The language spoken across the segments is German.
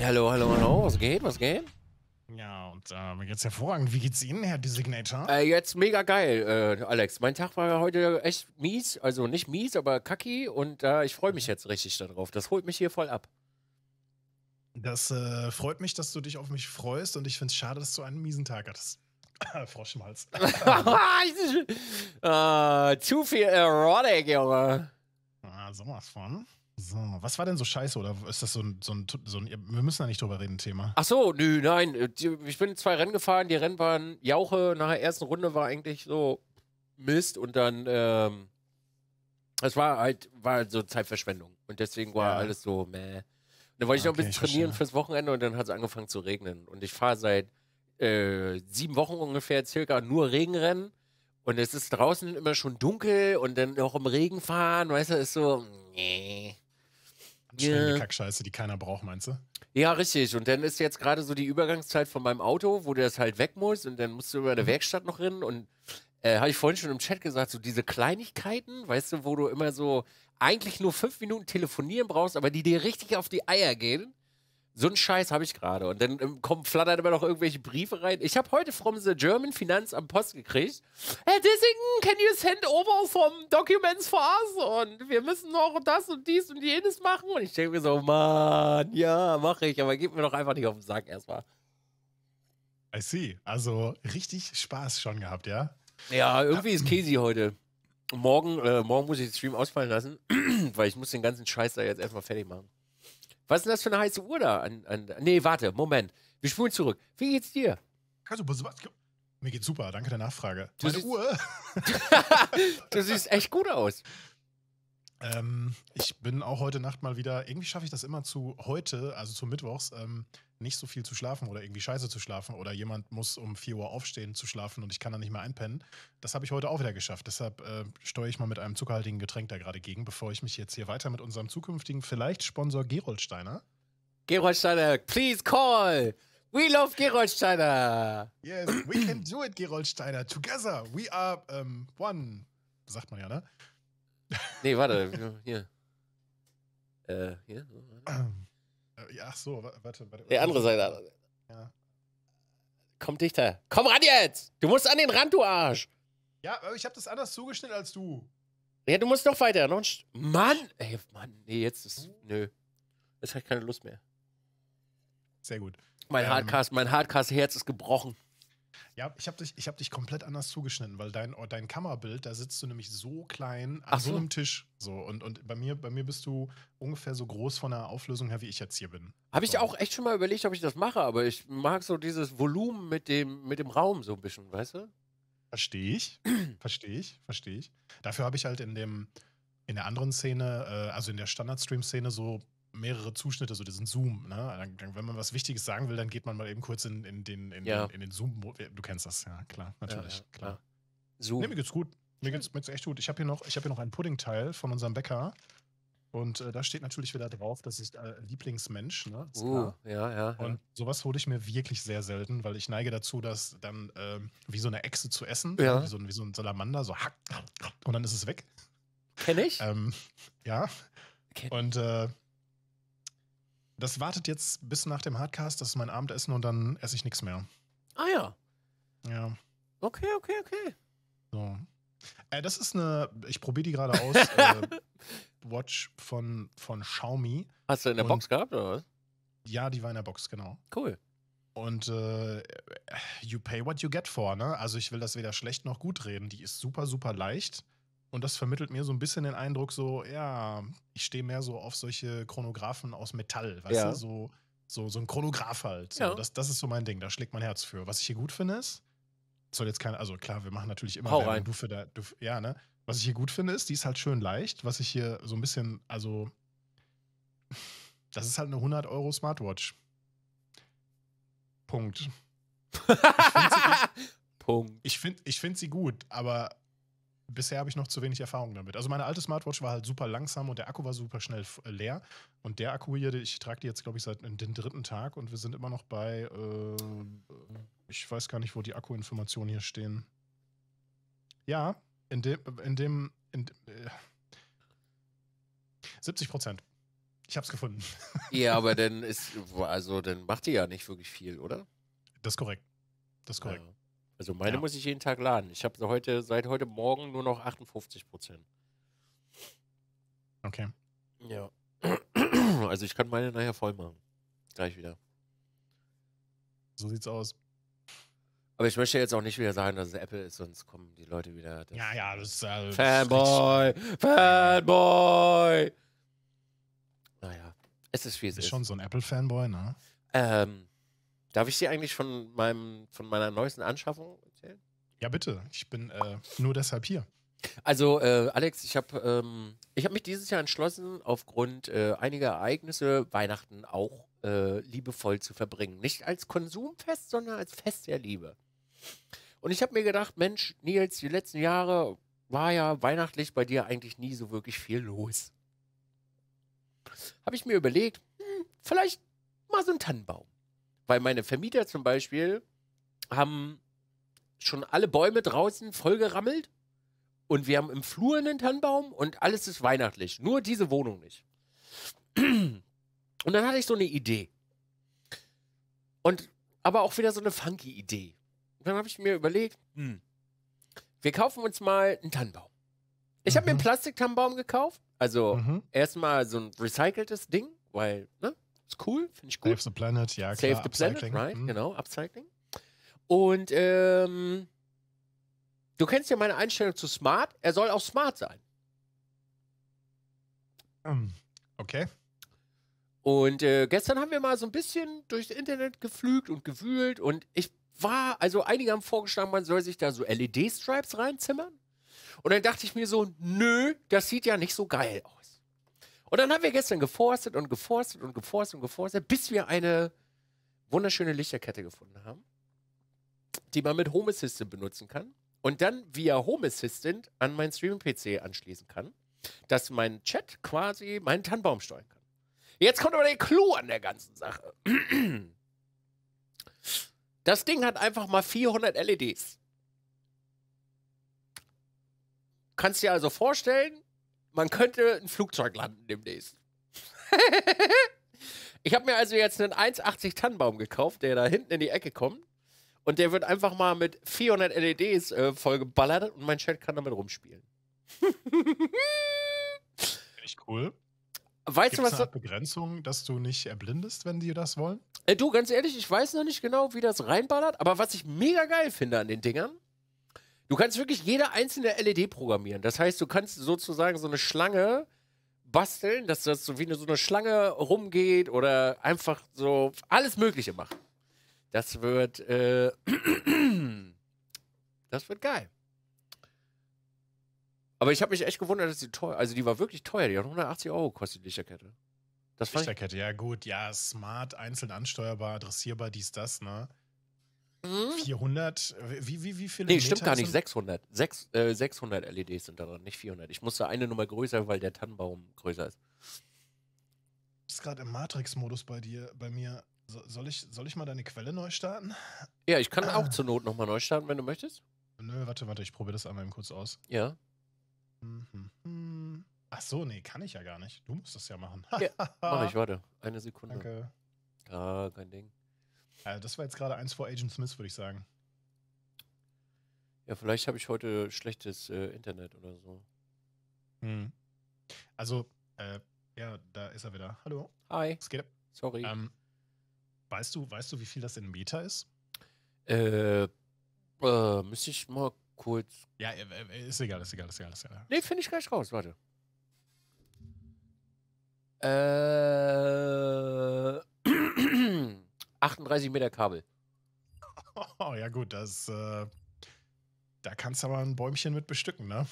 Ja, hallo, hallo, hallo. Was geht? Was geht? Ja, und äh, mir geht's hervorragend. Wie geht's Ihnen, Herr Designator? Äh, jetzt mega geil, äh, Alex. Mein Tag war heute echt mies. Also nicht mies, aber kacki. Und äh, ich freue mich jetzt richtig darauf. Das holt mich hier voll ab. Das äh, freut mich, dass du dich auf mich freust. Und ich finde es schade, dass du einen miesen Tag hattest. Frosch im ah, zu viel Erotik, Junge. Ah, sowas von. So, was war denn so scheiße oder ist das so ein, so ein, so ein wir müssen da nicht drüber reden, Thema? Ach so, nö, nein. Ich bin zwei Rennen gefahren, die Rennen waren Jauche, nach der ersten Runde war eigentlich so Mist und dann, ähm, das war halt, war halt so Zeitverschwendung und deswegen war ja. alles so, meh. Dann wollte ich noch ein bisschen trainieren fürs Wochenende und dann hat es angefangen zu regnen und ich fahre seit äh, sieben Wochen ungefähr circa nur Regenrennen und es ist draußen immer schon dunkel und dann auch im Regen fahren, weißt du, ist so, nee. Schwierige Kackscheiße, die keiner braucht, meinst du? Ja, richtig. Und dann ist jetzt gerade so die Übergangszeit von meinem Auto, wo du das halt weg musst und dann musst du über eine mhm. Werkstatt noch rennen. und äh, habe ich vorhin schon im Chat gesagt, so diese Kleinigkeiten, weißt du, wo du immer so eigentlich nur fünf Minuten telefonieren brauchst, aber die dir richtig auf die Eier gehen so einen Scheiß habe ich gerade. Und dann ähm, kommen, flattern immer noch irgendwelche Briefe rein. Ich habe heute from the German Finance am Post gekriegt. Herr Dissingen, can you send over some documents for us? Und wir müssen noch das und dies und jenes machen. Und ich denke mir so, Mann, ja, mache ich. Aber gib mir doch einfach nicht auf den Sack erstmal. I see. Also richtig Spaß schon gehabt, ja? Ja, irgendwie ist Casey heute. Morgen, äh, morgen muss ich den Stream ausfallen lassen, weil ich muss den ganzen Scheiß da jetzt erstmal fertig machen. Was ist denn das für eine heiße Uhr da? An, an, nee, warte, Moment. Wir spulen zurück. Wie geht's dir? Also, mir geht's super, danke der Nachfrage. Du Meine siehst, Uhr. du siehst echt gut aus. Ähm, ich bin auch heute Nacht mal wieder, irgendwie schaffe ich das immer zu heute, also zu Mittwochs, ähm, nicht so viel zu schlafen oder irgendwie scheiße zu schlafen oder jemand muss um 4 Uhr aufstehen zu schlafen und ich kann dann nicht mehr einpennen. Das habe ich heute auch wieder geschafft. Deshalb äh, steuere ich mal mit einem zuckerhaltigen Getränk da gerade gegen, bevor ich mich jetzt hier weiter mit unserem zukünftigen vielleicht Sponsor Gerold Steiner. Gerold Steiner, please call! We love Gerold Steiner! Yes, we can do it, Gerold Steiner. Together, we are um, ähm, one, sagt man ja, ne? Nee, warte, hier. Äh, hier? Äh, ja, ach so, warte, warte. Die andere Seite. Ja. Komm dichter. Komm ran jetzt! Du musst an den Rand, du Arsch! Ja, aber ich habe das anders zugeschnitten als du. Ja, du musst noch weiter. Noch Mann! Ey, Mann, nee, jetzt ist. Nö. Jetzt habe ich keine Lust mehr. Sehr gut. Mein ähm, Hardcast, mein Hardcast-Herz ist gebrochen. Ja, ich habe dich, hab dich komplett anders zugeschnitten, weil dein, oh, dein Kammerbild, da sitzt du nämlich so klein an so. so. einem Tisch. So, und, und bei, mir, bei mir bist du ungefähr so groß von der Auflösung her, wie ich jetzt hier bin. Habe ich so. auch echt schon mal überlegt, ob ich das mache, aber ich mag so dieses Volumen mit dem, mit dem Raum so ein bisschen, weißt du? Verstehe ich. Verstehe ich, verstehe ich. Dafür habe ich halt in dem, in der anderen Szene, äh, also in der Standard-Stream-Szene, so mehrere Zuschnitte, so diesen Zoom. Ne? Wenn man was Wichtiges sagen will, dann geht man mal eben kurz in, in den, in, ja. den, den Zoom. Du kennst das, ja, klar, natürlich. Ja, ja, klar. Zoom. Nee, mir geht's gut. Mir geht's, mir geht's echt gut. Ich habe hier, hab hier noch einen Puddingteil von unserem Bäcker. Und äh, da steht natürlich wieder drauf, das ist äh, Lieblingsmensch. Ne? Ist uh, ja, ja. Und sowas hole ich mir wirklich sehr selten, weil ich neige dazu, das dann äh, wie so eine Echse zu essen, ja. Ne? wie, so, wie so ein Salamander, so hack, hack, hack, und dann ist es weg. Kenn ich? Ähm, ja. Okay. Und äh, das wartet jetzt bis nach dem Hardcast, das ist mein Abendessen und dann esse ich nichts mehr. Ah ja. Ja. Okay, okay, okay. So. Äh, das ist eine, ich probiere die gerade aus, äh, Watch von, von Xiaomi. Hast du in der und, Box gehabt oder was? Ja, die war in der Box, genau. Cool. Und äh, you pay what you get for, ne? Also ich will das weder schlecht noch gut reden. Die ist super, super leicht. Und das vermittelt mir so ein bisschen den Eindruck, so, ja, ich stehe mehr so auf solche Chronographen aus Metall, weißt ja. du, so, so, so ein Chronograph halt. So, ja. das, das ist so mein Ding, da schlägt mein Herz für. Was ich hier gut finde ist, soll jetzt keine, also klar, wir machen natürlich immer Hau rein. Du für da, du, ja, ne? Was ich hier gut finde ist, die ist halt schön leicht. Was ich hier so ein bisschen, also, das ist halt eine 100 Euro Smartwatch. Punkt. Ich Punkt. Ich finde find sie gut, aber bisher habe ich noch zu wenig Erfahrung damit. Also meine alte Smartwatch war halt super langsam und der Akku war super schnell äh, leer. Und der Akku hier, ich trage die jetzt, glaube ich, seit äh, dem dritten Tag und wir sind immer noch bei, äh, ich weiß gar nicht, wo die Akkuinformationen hier stehen. Ja, in dem, äh, in dem, in, äh, 70 Prozent. Ich habe es gefunden. Ja, aber dann ist, also dann macht die ja nicht wirklich viel, oder? Das ist korrekt. Das ist korrekt. Ja. Also meine ja. muss ich jeden Tag laden. Ich habe heute, seit heute Morgen nur noch 58 Prozent. Okay. Ja. Also ich kann meine nachher voll machen. Gleich wieder. So sieht's aus. Aber ich möchte jetzt auch nicht wieder sagen, dass es Apple ist, sonst kommen die Leute wieder. Ja, ja, das ist. Äh, Fanboy! Fanboy! Naja, es ist wie es ist. Bist schon so ein Apple-Fanboy, ne? Ähm, Darf ich dir eigentlich von, meinem, von meiner neuesten Anschaffung erzählen? Ja, bitte. Ich bin äh, nur deshalb hier. Also, äh, Alex, ich habe ähm, hab mich dieses Jahr entschlossen, aufgrund äh, einiger Ereignisse Weihnachten auch äh, liebevoll zu verbringen. Nicht als Konsumfest, sondern als Fest der Liebe. Und ich habe mir gedacht, Mensch, Nils, die letzten Jahre war ja weihnachtlich bei dir eigentlich nie so wirklich viel los. Habe ich mir überlegt, hm, vielleicht mal so einen Tannenbaum. Weil meine Vermieter zum Beispiel haben schon alle Bäume draußen vollgerammelt und wir haben im Flur einen Tannenbaum und alles ist weihnachtlich. Nur diese Wohnung nicht. Und dann hatte ich so eine Idee. Und aber auch wieder so eine funky Idee. Und dann habe ich mir überlegt, hm, wir kaufen uns mal einen Tannenbaum. Ich mhm. habe mir einen mhm. Plastiktannenbaum gekauft. Also mhm. erstmal so ein recyceltes Ding, weil, ne? Ist cool, finde ich gut. Save the Planet, ja klar. Save the Planet, right, mhm. genau, Upcycling. Und ähm, du kennst ja meine Einstellung zu Smart. Er soll auch smart sein. Um, ähm, okay. Und äh, gestern haben wir mal so ein bisschen durchs Internet geflügt und gewühlt und ich war, also einige haben vorgeschlagen, man soll sich da so LED-Stripes reinzimmern. Und dann dachte ich mir so, nö, das sieht ja nicht so geil aus. Und dann haben wir gestern geforstet und geforstet und geforstet und geforstet, bis wir eine wunderschöne Lichterkette gefunden haben, die man mit Home Assistant benutzen kann und dann via Home Assistant an meinen Streaming-PC anschließen kann, dass mein Chat quasi meinen Tannenbaum steuern kann. Jetzt kommt aber der Clou an der ganzen Sache. Das Ding hat einfach mal 400 LEDs. Kannst dir also vorstellen, man könnte ein Flugzeug landen demnächst. ich habe mir also jetzt einen 1,80 Tannenbaum gekauft, der da hinten in die Ecke kommt. Und der wird einfach mal mit 400 LEDs äh, vollgeballert und mein Chat kann damit rumspielen. Echt cool. Weißt Gibt's du, was. Eine Begrenzung, dass du nicht erblindest, wenn die das wollen? Äh, du, ganz ehrlich, ich weiß noch nicht genau, wie das reinballert, aber was ich mega geil finde an den Dingern, Du kannst wirklich jede einzelne LED programmieren. Das heißt, du kannst sozusagen so eine Schlange basteln, dass das so wie eine, so eine Schlange rumgeht oder einfach so alles Mögliche machen. Das wird, äh, das wird geil. Aber ich habe mich echt gewundert, dass die teuer, also die war wirklich teuer, die hat 180 Euro gekostet, die Lichterkette. Das Lichterkette, ja gut, ja, smart, einzeln ansteuerbar, adressierbar, dies, das, ne? 400? Mhm. Wie, wie, wie viele? Nee, Meter stimmt gar nicht. 600. 6, äh, 600 LEDs sind da drin, nicht 400. Ich musste eine Nummer größer, weil der Tannenbaum größer ist. Ist gerade im Matrix-Modus bei dir, bei mir. So, soll, ich, soll ich mal deine Quelle neu starten? Ja, ich kann ah. auch zur Not nochmal neu starten, wenn du möchtest. Nö, warte, warte, ich probiere das einmal eben kurz aus. Ja. Mhm. Ach so, nee, kann ich ja gar nicht. Du musst das ja machen. ja, mach ich, warte. Eine Sekunde. Danke. Ah, kein Ding. Also das war jetzt gerade eins vor Agent Smith, würde ich sagen. Ja, vielleicht habe ich heute schlechtes äh, Internet oder so. Hm. Also, äh, ja, da ist er wieder. Hallo. Hi. Es geht Sorry. Ähm, weißt, du, weißt du, wie viel das in Meter ist? Äh, äh müsste ich mal kurz. Ja, äh, äh, ist egal, ist egal, ist egal, ist egal. Nee, finde ich gleich raus, warte. Äh. 38 Meter Kabel. Oh, ja gut, das, äh, da kannst du aber ein Bäumchen mit bestücken, ne?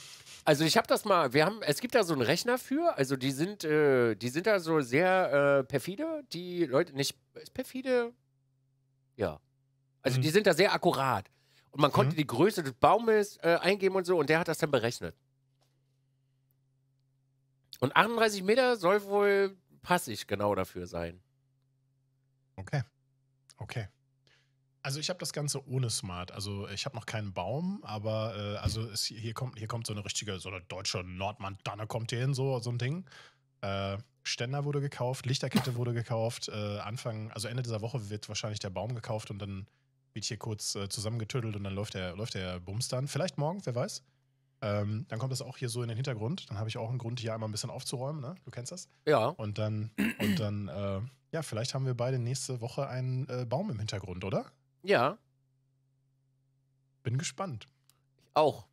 Also ich habe das mal, wir haben, es gibt da so einen Rechner für, also die sind, äh, die sind da so sehr äh, perfide, die Leute, nicht Ist perfide, ja. Also mhm. die sind da sehr akkurat. Und man konnte mhm. die Größe des Baumes äh, eingeben und so und der hat das dann berechnet. Und 38 Meter soll wohl passig genau dafür sein. Okay. Okay. Also ich habe das Ganze ohne Smart. Also ich habe noch keinen Baum, aber äh, also es, hier kommt hier kommt so eine richtige, so eine deutsche Nordmann, Nordmantanne kommt hier hin, so, so ein Ding. Äh, Ständer wurde gekauft, Lichterkette wurde gekauft. Äh, Anfang, also Ende dieser Woche wird wahrscheinlich der Baum gekauft und dann wird hier kurz äh, zusammengetüttelt und dann läuft der, läuft der Bums dann. Vielleicht morgen, wer weiß. Ähm, dann kommt das auch hier so in den Hintergrund. Dann habe ich auch einen Grund, hier einmal ein bisschen aufzuräumen. Ne? Du kennst das? Ja. Und dann, und dann äh, ja, vielleicht haben wir beide nächste Woche einen äh, Baum im Hintergrund, oder? Ja. Bin gespannt. Ich auch.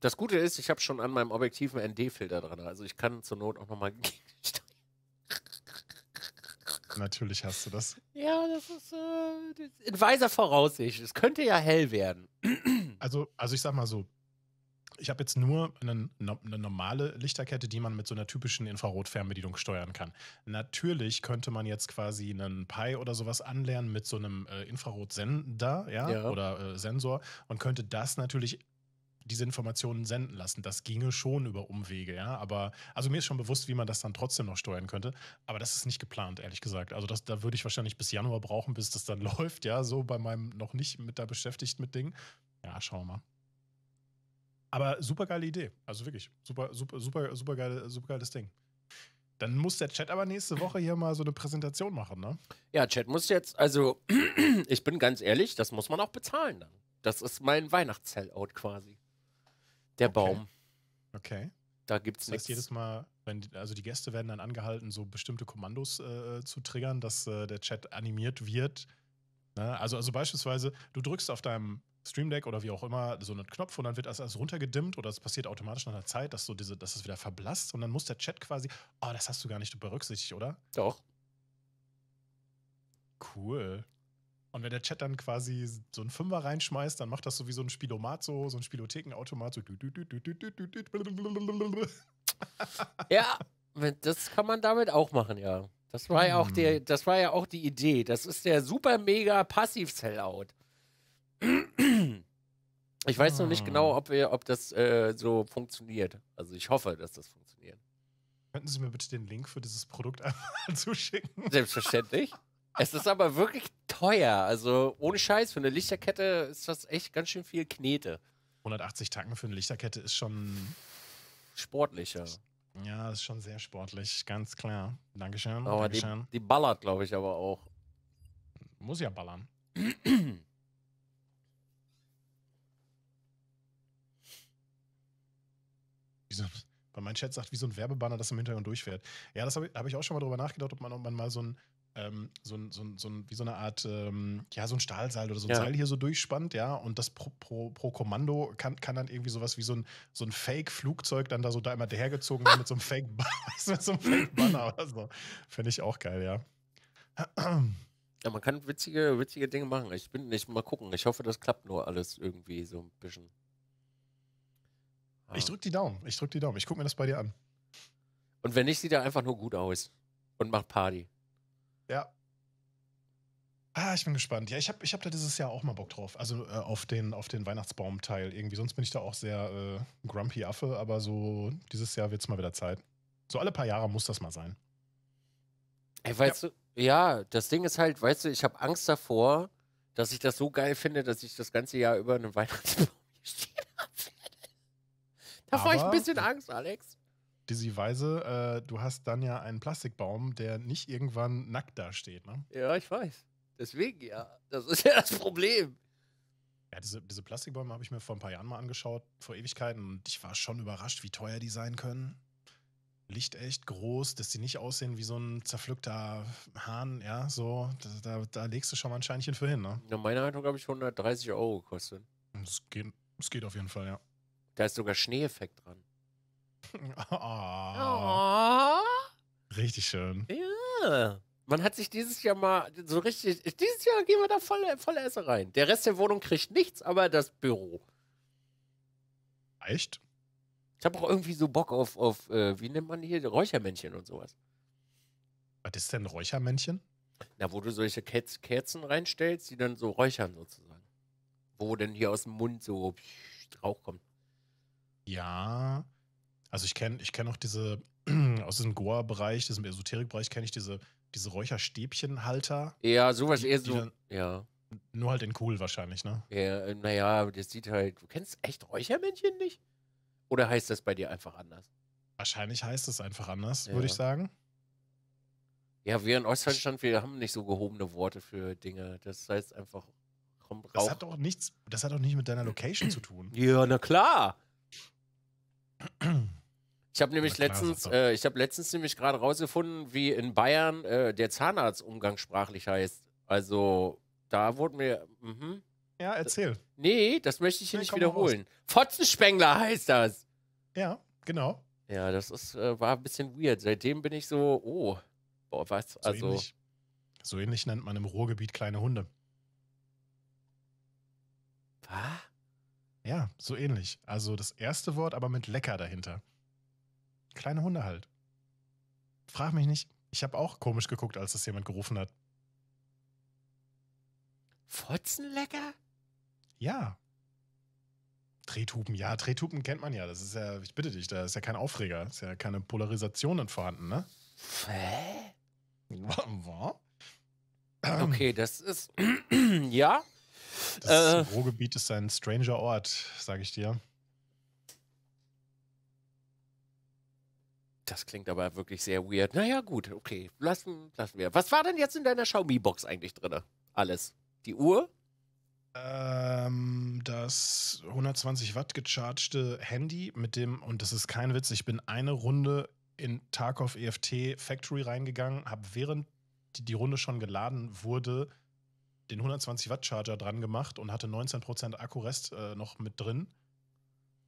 Das Gute ist, ich habe schon an meinem objektiven ND-Filter dran. Also ich kann zur Not auch nochmal gegensteuern. Natürlich hast du das. Ja, das ist äh, in weiser Voraussicht. Es könnte ja hell werden. Also, also ich sag mal so, ich habe jetzt nur eine, eine, normale Lichterkette, die man mit so einer typischen Infrarotfernbedienung steuern kann. Natürlich könnte man jetzt quasi einen Pi oder sowas anlernen mit so einem äh, Infrarotsender ja, ja. oder äh, Sensor und könnte das natürlich diese Informationen senden lassen. Das ginge schon über Umwege, ja. Aber also mir ist schon bewusst, wie man das dann trotzdem noch steuern könnte. Aber das ist nicht geplant, ehrlich gesagt. Also das, da würde ich wahrscheinlich bis Januar brauchen, bis das dann läuft, ja. So bei meinem noch nicht mit da beschäftigt mit Ding. Ja, schauen wir mal. Aber super geile Idee. Also wirklich, super, super, super, super, geile, super geiles Ding. Dann muss der Chat aber nächste Woche hier mal so eine Präsentation machen, ne? Ja, Chat muss jetzt, also ich bin ganz ehrlich, das muss man auch bezahlen dann. Das ist mein Weihnachts-Sellout quasi. Der Baum. Okay. Da gibt's nichts. Das heißt, nix. jedes Mal, wenn, also die Gäste werden dann angehalten, so bestimmte Kommandos äh, zu triggern, dass äh, der Chat animiert wird. Ne? Also, also beispielsweise, du drückst auf deinem Stream Deck oder wie auch immer so einen Knopf und dann wird das alles runtergedimmt oder es passiert automatisch nach einer Zeit, dass so diese, dass es wieder verblasst und dann muss der Chat quasi, oh, das hast du gar nicht berücksichtigt, oder? Doch. Cool. Und wenn der Chat dann quasi so einen Fünfer reinschmeißt, dann macht das so wie so ein Spielomat, so, so ein Spielothekenautomat, so. Ja, das kann man damit auch machen, ja. Das war ja auch der, das war ja auch die Idee. Das ist der super mega Passiv-Sellout. Ich weiß ah. noch nicht genau, ah. ob, wir, ob das äh, so funktioniert. Also ich hoffe, dass das funktioniert. Könnten Sie mir bitte den Link für dieses Produkt einmal zuschicken? Selbstverständlich. es ist aber wirklich teuer. Also ohne Scheiß, für eine Lichterkette ist das echt ganz schön viel Knete. 180 Tacken für eine Lichterkette ist schon sportlicher. Ja, ist schon sehr sportlich, ganz klar. Dankeschön. Aber Dankeschön. Die, die ballert, glaube ich, aber auch. Muss ja ballern. so, weil mein Chat sagt, wie so ein Werbebanner, das im Hintergrund durchfährt. Ja, das habe ich, hab ich auch schon mal drüber nachgedacht, ob man, ob man mal so ein, ähm, so ein, so ein, so ein, wie so eine Art, ähm, ja, so ein Stahlseil oder so ein ja. Seil hier so durchspannt, ja, und das pro, pro, pro, Kommando kann, kann dann irgendwie sowas wie so ein, so ein Fake-Flugzeug dann da so da immer dahergezogen werden mit so einem Fake-Banner so Fake oder so. Fände ich auch geil, ja. Ja, man kann witzige, witzige Dinge machen. Ich bin nicht mal gucken. Ich hoffe, das klappt nur alles irgendwie so ein bisschen. Ich drück die Daumen. Ich drück die Daumen. Ich guck mir das bei dir an. Und wenn nicht, sieht er einfach nur gut aus und macht Party. Ja. Ah, ich bin gespannt. Ja, ich habe ich hab da dieses Jahr auch mal Bock drauf. Also äh, auf den, auf den Weihnachtsbaumteil irgendwie. Sonst bin ich da auch sehr äh, grumpy Affe, aber so dieses Jahr wird es mal wieder Zeit. So alle paar Jahre muss das mal sein. Ey, weißt ja. du, ja, das Ding ist halt, weißt du, ich habe Angst davor, dass ich das so geil finde, dass ich das ganze Jahr über einen Weihnachtsbaum Davor ich ein bisschen Angst, Alex. Dizzy Weise, äh, du hast dann ja einen Plastikbaum, der nicht irgendwann nackt dasteht, ne? Ja, ich weiß. Deswegen ja. Das ist ja das Problem. Ja, diese, diese Plastikbäume habe ich mir vor ein paar Jahren mal angeschaut, vor Ewigkeiten, und ich war schon überrascht, wie teuer die sein können. Licht echt groß, dass die nicht aussehen wie so ein zerpflückter Hahn, ja, so. Da, da, da legst du schon mal ein Scheinchen für hin, ne? Na, meine Haltung habe ich 130 Euro gekostet. Es geht, geht auf jeden Fall, ja. Da ist sogar Schneeeffekt dran. Oh. oh. Richtig schön. Ja. Man hat sich dieses Jahr mal so richtig. Dieses Jahr gehen wir da voll, voll Esse rein. Der Rest der Wohnung kriegt nichts, aber das Büro. Echt? Ich habe auch irgendwie so Bock auf, auf äh, wie nennt man hier, Räuchermännchen und sowas. Was ist denn Räuchermännchen? Na, wo du solche Kerz Kerzen reinstellst, die dann so räuchern sozusagen. Wo denn hier aus dem Mund so Rauch kommt. Ja. Also ich kenne ich kenn auch diese, aus diesem Goa-Bereich, diesem Esoterik-Bereich kenne ich diese, diese Räucherstäbchenhalter. Ja, sowas eher so, dann, ja. Nur halt in cool wahrscheinlich, ne? Ja, äh, naja, das sieht halt, du kennst echt Räuchermännchen nicht? Oder heißt das bei dir einfach anders? Wahrscheinlich heißt es einfach anders, ja. würde ich sagen. Ja, wir in Ostdeutschland, wir haben nicht so gehobene Worte für Dinge. Das heißt einfach, komm raus. Das hat doch nichts, das hat doch nicht mit deiner Location zu tun. Ja, na klar. Ich habe nämlich letztens, äh, ich habe letztens nämlich gerade rausgefunden, wie in Bayern äh, der Zahnarzt umgangssprachlich heißt. Also da wurde mir. Mh. Ja, erzähl. Äh, nee, das möchte ich hier nee, nicht wiederholen. Fotzenspengler heißt das. Ja, genau. Ja, das ist, äh, war ein bisschen weird. Seitdem bin ich so, oh, boah, was? So also. Ähnlich. So ähnlich nennt man im Ruhrgebiet kleine Hunde. Was? Ja, so ähnlich. Also das erste Wort, aber mit lecker dahinter. Kleine Hunde halt. Frag mich nicht. Ich habe auch komisch geguckt, als das jemand gerufen hat. Fotzenlecker? Ja. Drehtuben, ja, Drehtuben kennt man ja. Das ist ja, ich bitte dich, da ist ja kein Aufreger, ist ja keine Polarisation vorhanden, ne? Hä? Okay, das ist. ja, das äh, Ruhrgebiet ist ein stranger Ort, sage ich dir. Das klingt aber wirklich sehr weird. Naja, gut, okay. Lassen, lassen wir. Was war denn jetzt in deiner Xiaomi-Box eigentlich drin? Alles. Die Uhr? Ähm, das 120 Watt gechargte Handy mit dem, und das ist kein Witz, ich bin eine Runde in Tarkov EFT Factory reingegangen, habe während die, die Runde schon geladen wurde, den 120 Watt Charger dran gemacht und hatte 19% Akkurest äh, noch mit drin.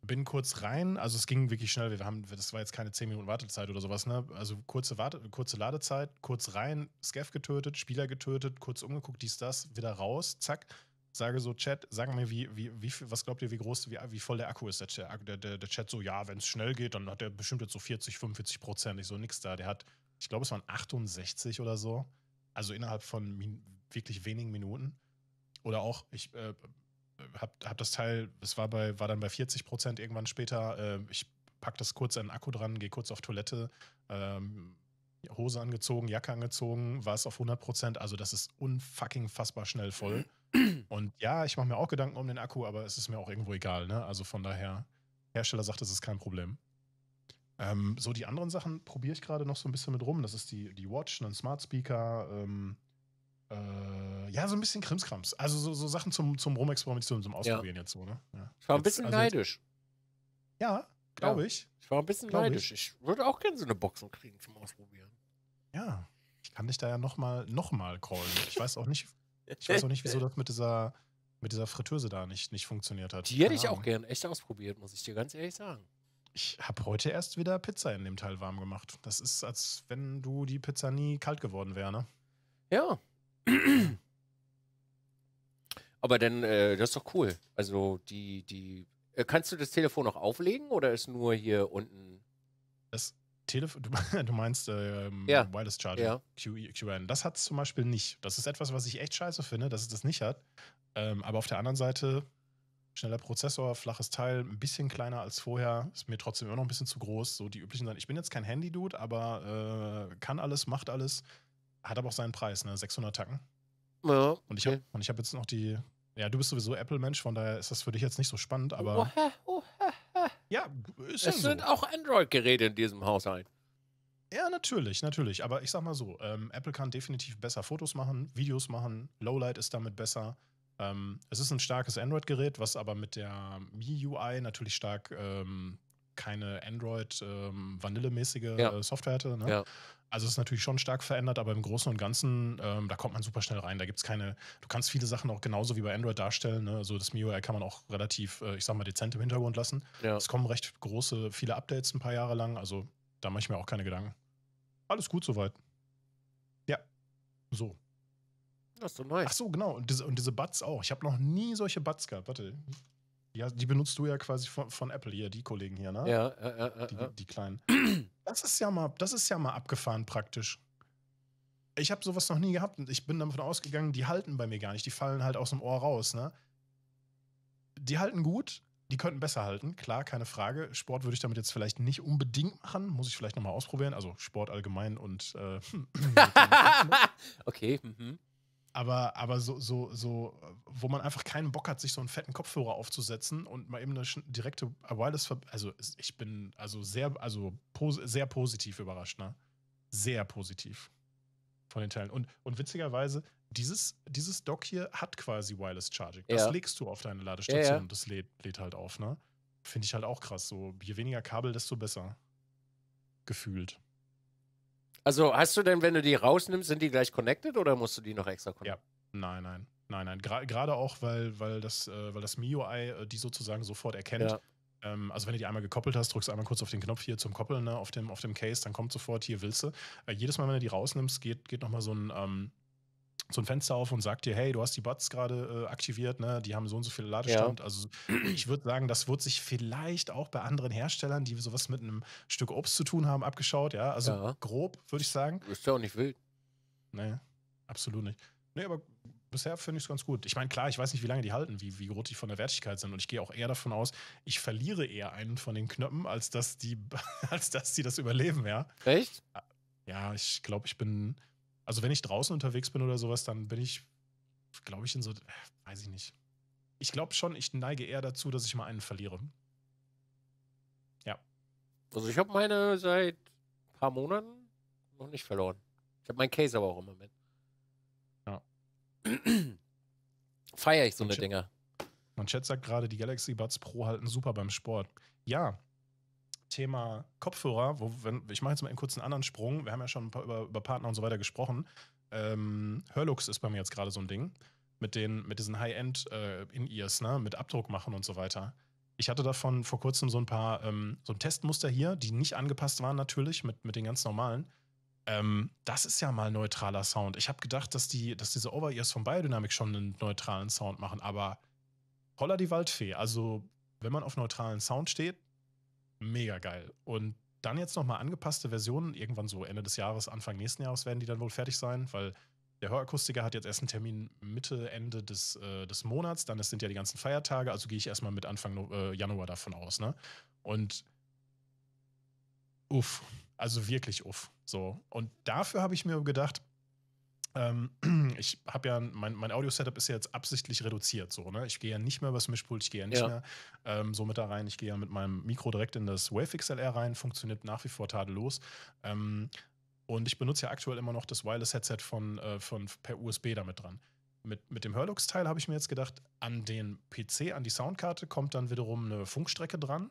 Bin kurz rein, also es ging wirklich schnell. Wir haben, das war jetzt keine 10 Minuten Wartezeit oder sowas, ne? Also kurze, Warte, kurze Ladezeit, kurz rein, Scav getötet, Spieler getötet, kurz umgeguckt, dies, das, wieder raus, zack. Sage so, Chat, sag mir, wie, wie, wie, was glaubt ihr, wie groß, wie, wie voll der Akku ist? Der, der, der, der Chat so, ja, wenn es schnell geht, dann hat der bestimmt jetzt so 40, 45 Prozent. Ich so, nix da. Der hat, ich glaube, es waren 68 oder so. Also innerhalb von wirklich wenigen Minuten. Oder auch, ich äh, habe hab das Teil, es war, bei, war dann bei 40 Prozent irgendwann später. Äh, ich packe das kurz an den Akku dran, gehe kurz auf Toilette, ähm, Hose angezogen, Jacke angezogen, war es auf 100 Prozent. Also, das ist unfucking fassbar schnell voll. Und ja, ich mache mir auch Gedanken um den Akku, aber es ist mir auch irgendwo egal. Ne? Also, von daher, Hersteller sagt, es ist kein Problem. Ähm, so, die anderen Sachen probiere ich gerade noch so ein bisschen mit rum. Das ist die, die Watch, ein Smart Speaker, ähm, äh, ja, so ein bisschen Krimskrams. Also so, so Sachen zum, zum Rumexperimentieren, zum Ausprobieren ja. jetzt so, ne? Ja. Ich war ein bisschen also jetzt, also neidisch. Jetzt, ja, glaube ja. ich. Ich war ein bisschen glaub neidisch. Ich. ich würde auch gerne so eine Boxen kriegen zum Ausprobieren. Ja. Ich kann dich da ja nochmal noch mal callen. Ich weiß auch nicht, ich weiß auch nicht, wieso das mit dieser, mit dieser Fritteuse da nicht, nicht funktioniert hat. Die hätte Keine ich auch gern echt ausprobiert, muss ich dir ganz ehrlich sagen. Ich habe heute erst wieder Pizza in dem Teil warm gemacht. Das ist, als wenn du die Pizza nie kalt geworden wäre, ne? Ja, aber dann, äh, das ist doch cool. Also die, die, äh, kannst du das Telefon noch auflegen oder ist nur hier unten? Das Telefon, du meinst äh, ähm, ja. Wireless Charger, ja. QN. Das hat es zum Beispiel nicht. Das ist etwas, was ich echt scheiße finde, dass es das nicht hat. Ähm, aber auf der anderen Seite, schneller Prozessor, flaches Teil, ein bisschen kleiner als vorher, ist mir trotzdem immer noch ein bisschen zu groß. So die üblichen Sachen. Ich bin jetzt kein Handy-Dude, aber äh, kann alles, macht alles. Hat aber auch seinen Preis, ne? 600 Tacken. Ja. Und ich habe hab jetzt noch die. Ja, du bist sowieso Apple-Mensch, von daher ist das für dich jetzt nicht so spannend, aber. Oha, oha, oha. Ja, ist ja Es so. sind auch Android-Geräte in diesem Haushalt. Ja, natürlich, natürlich. Aber ich sag mal so: ähm, Apple kann definitiv besser Fotos machen, Videos machen. Lowlight ist damit besser. Ähm, es ist ein starkes Android-Gerät, was aber mit der MIUI natürlich stark ähm, keine Android-Vanillemäßige ähm, ja. Software hatte. Ne? Ja. Also es ist natürlich schon stark verändert, aber im Großen und Ganzen, ähm, da kommt man super schnell rein. Da gibt es keine, du kannst viele Sachen auch genauso wie bei Android darstellen. Ne? Also das MIUI kann man auch relativ, äh, ich sag mal, dezent im Hintergrund lassen. Ja. Es kommen recht große, viele Updates ein paar Jahre lang. Also da mache ich mir auch keine Gedanken. Alles gut soweit. Ja, so. Das ist so nice. Ach so, genau. Und diese, und diese Buds auch. Ich habe noch nie solche Buds gehabt. Warte. Ja, die benutzt du ja quasi von, von Apple hier, die Kollegen hier, ne? Ja, äh, äh, die, die kleinen. Das ist ja mal, das ist ja mal abgefahren praktisch. Ich habe sowas noch nie gehabt und ich bin davon ausgegangen, die halten bei mir gar nicht. Die fallen halt aus dem Ohr raus, ne? Die halten gut, die könnten besser halten, klar, keine Frage. Sport würde ich damit jetzt vielleicht nicht unbedingt machen, muss ich vielleicht nochmal ausprobieren. Also Sport allgemein und. Äh, hm. okay. Mhm aber, aber so, so, so, wo man einfach keinen Bock hat, sich so einen fetten Kopfhörer aufzusetzen und mal eben eine direkte Wireless, also ich bin also sehr, also pos sehr positiv überrascht, ne? Sehr positiv von den Teilen. Und, und witzigerweise, dieses, dieses Dock hier hat quasi Wireless Charging. Das ja. legst du auf deine Ladestation ja, ja. und das lädt, lädt halt auf, ne? Finde ich halt auch krass. So, je weniger Kabel, desto besser. Gefühlt. Also hast du denn, wenn du die rausnimmst, sind die gleich connected oder musst du die noch extra connecten? Ja, nein, nein. Nein, nein. Gerade auch, weil, weil das, äh, weil das MIUI äh, die sozusagen sofort erkennt. Ja. Ähm, also wenn du die einmal gekoppelt hast, drückst du einmal kurz auf den Knopf hier zum Koppeln ne, auf, dem, auf dem Case, dann kommt sofort hier willst du. Äh, jedes Mal, wenn du die rausnimmst, geht, geht nochmal so ein ähm, so ein Fenster auf und sagt dir, hey, du hast die Bots gerade äh, aktiviert, ne? die haben so und so viele Ladestand. Ja. Also ich würde sagen, das wird sich vielleicht auch bei anderen Herstellern, die sowas mit einem Stück Obst zu tun haben, abgeschaut. Ja, also ja. grob würde ich sagen. Ist ja auch nicht wild. Nee, absolut nicht. Nee, aber bisher finde ich es ganz gut. Ich meine, klar, ich weiß nicht, wie lange die halten, wie, wie groß die von der Wertigkeit sind. Und ich gehe auch eher davon aus, ich verliere eher einen von den Knöpfen, als dass die, als dass die das überleben, ja. Echt? Ja, ich glaube, ich bin also wenn ich draußen unterwegs bin oder sowas, dann bin ich, glaube ich, in so, weiß ich nicht. Ich glaube schon, ich neige eher dazu, dass ich mal einen verliere. Ja. Also ich habe meine seit ein paar Monaten noch nicht verloren. Ich habe meinen Case aber auch immer mit. Ja. Feiere ich so man eine Chat, Dinger. Mein Chat sagt gerade, die Galaxy Buds Pro halten super beim Sport. Ja, Thema Kopfhörer, wo, wenn, ich mache jetzt mal einen kurzen anderen Sprung. Wir haben ja schon ein paar über, über Partner und so weiter gesprochen. Ähm, Hörlux ist bei mir jetzt gerade so ein Ding. Mit, den, mit diesen High-End-In-Ears, äh, ne? mit Abdruck machen und so weiter. Ich hatte davon vor kurzem so ein paar, ähm, so ein Testmuster hier, die nicht angepasst waren natürlich, mit, mit den ganz normalen. Ähm, das ist ja mal neutraler Sound. Ich habe gedacht, dass, die, dass diese Over-Ears von Biodynamic schon einen neutralen Sound machen, aber holla die Waldfee. Also, wenn man auf neutralen Sound steht, mega geil. Und dann jetzt nochmal angepasste Versionen, irgendwann so Ende des Jahres, Anfang nächsten Jahres werden die dann wohl fertig sein, weil der Hörakustiker hat jetzt erst einen Termin Mitte, Ende des, äh, des Monats, dann sind ja die ganzen Feiertage, also gehe ich erstmal mit Anfang äh, Januar davon aus, ne? Und uff, also wirklich uff. So. Und dafür habe ich mir gedacht, ähm, ich habe ja, mein, mein Audio-Setup ist ja jetzt absichtlich reduziert. So, ne? Ich gehe ja nicht mehr übers Mischpult, ich gehe ja nicht ja. mehr ähm, so mit da rein. Ich gehe ja mit meinem Mikro direkt in das Wave XLR rein, funktioniert nach wie vor tadellos. Ähm, und ich benutze ja aktuell immer noch das Wireless-Headset von, äh, von per USB damit dran. Mit, mit dem Hurlux-Teil habe ich mir jetzt gedacht, an den PC, an die Soundkarte kommt dann wiederum eine Funkstrecke dran,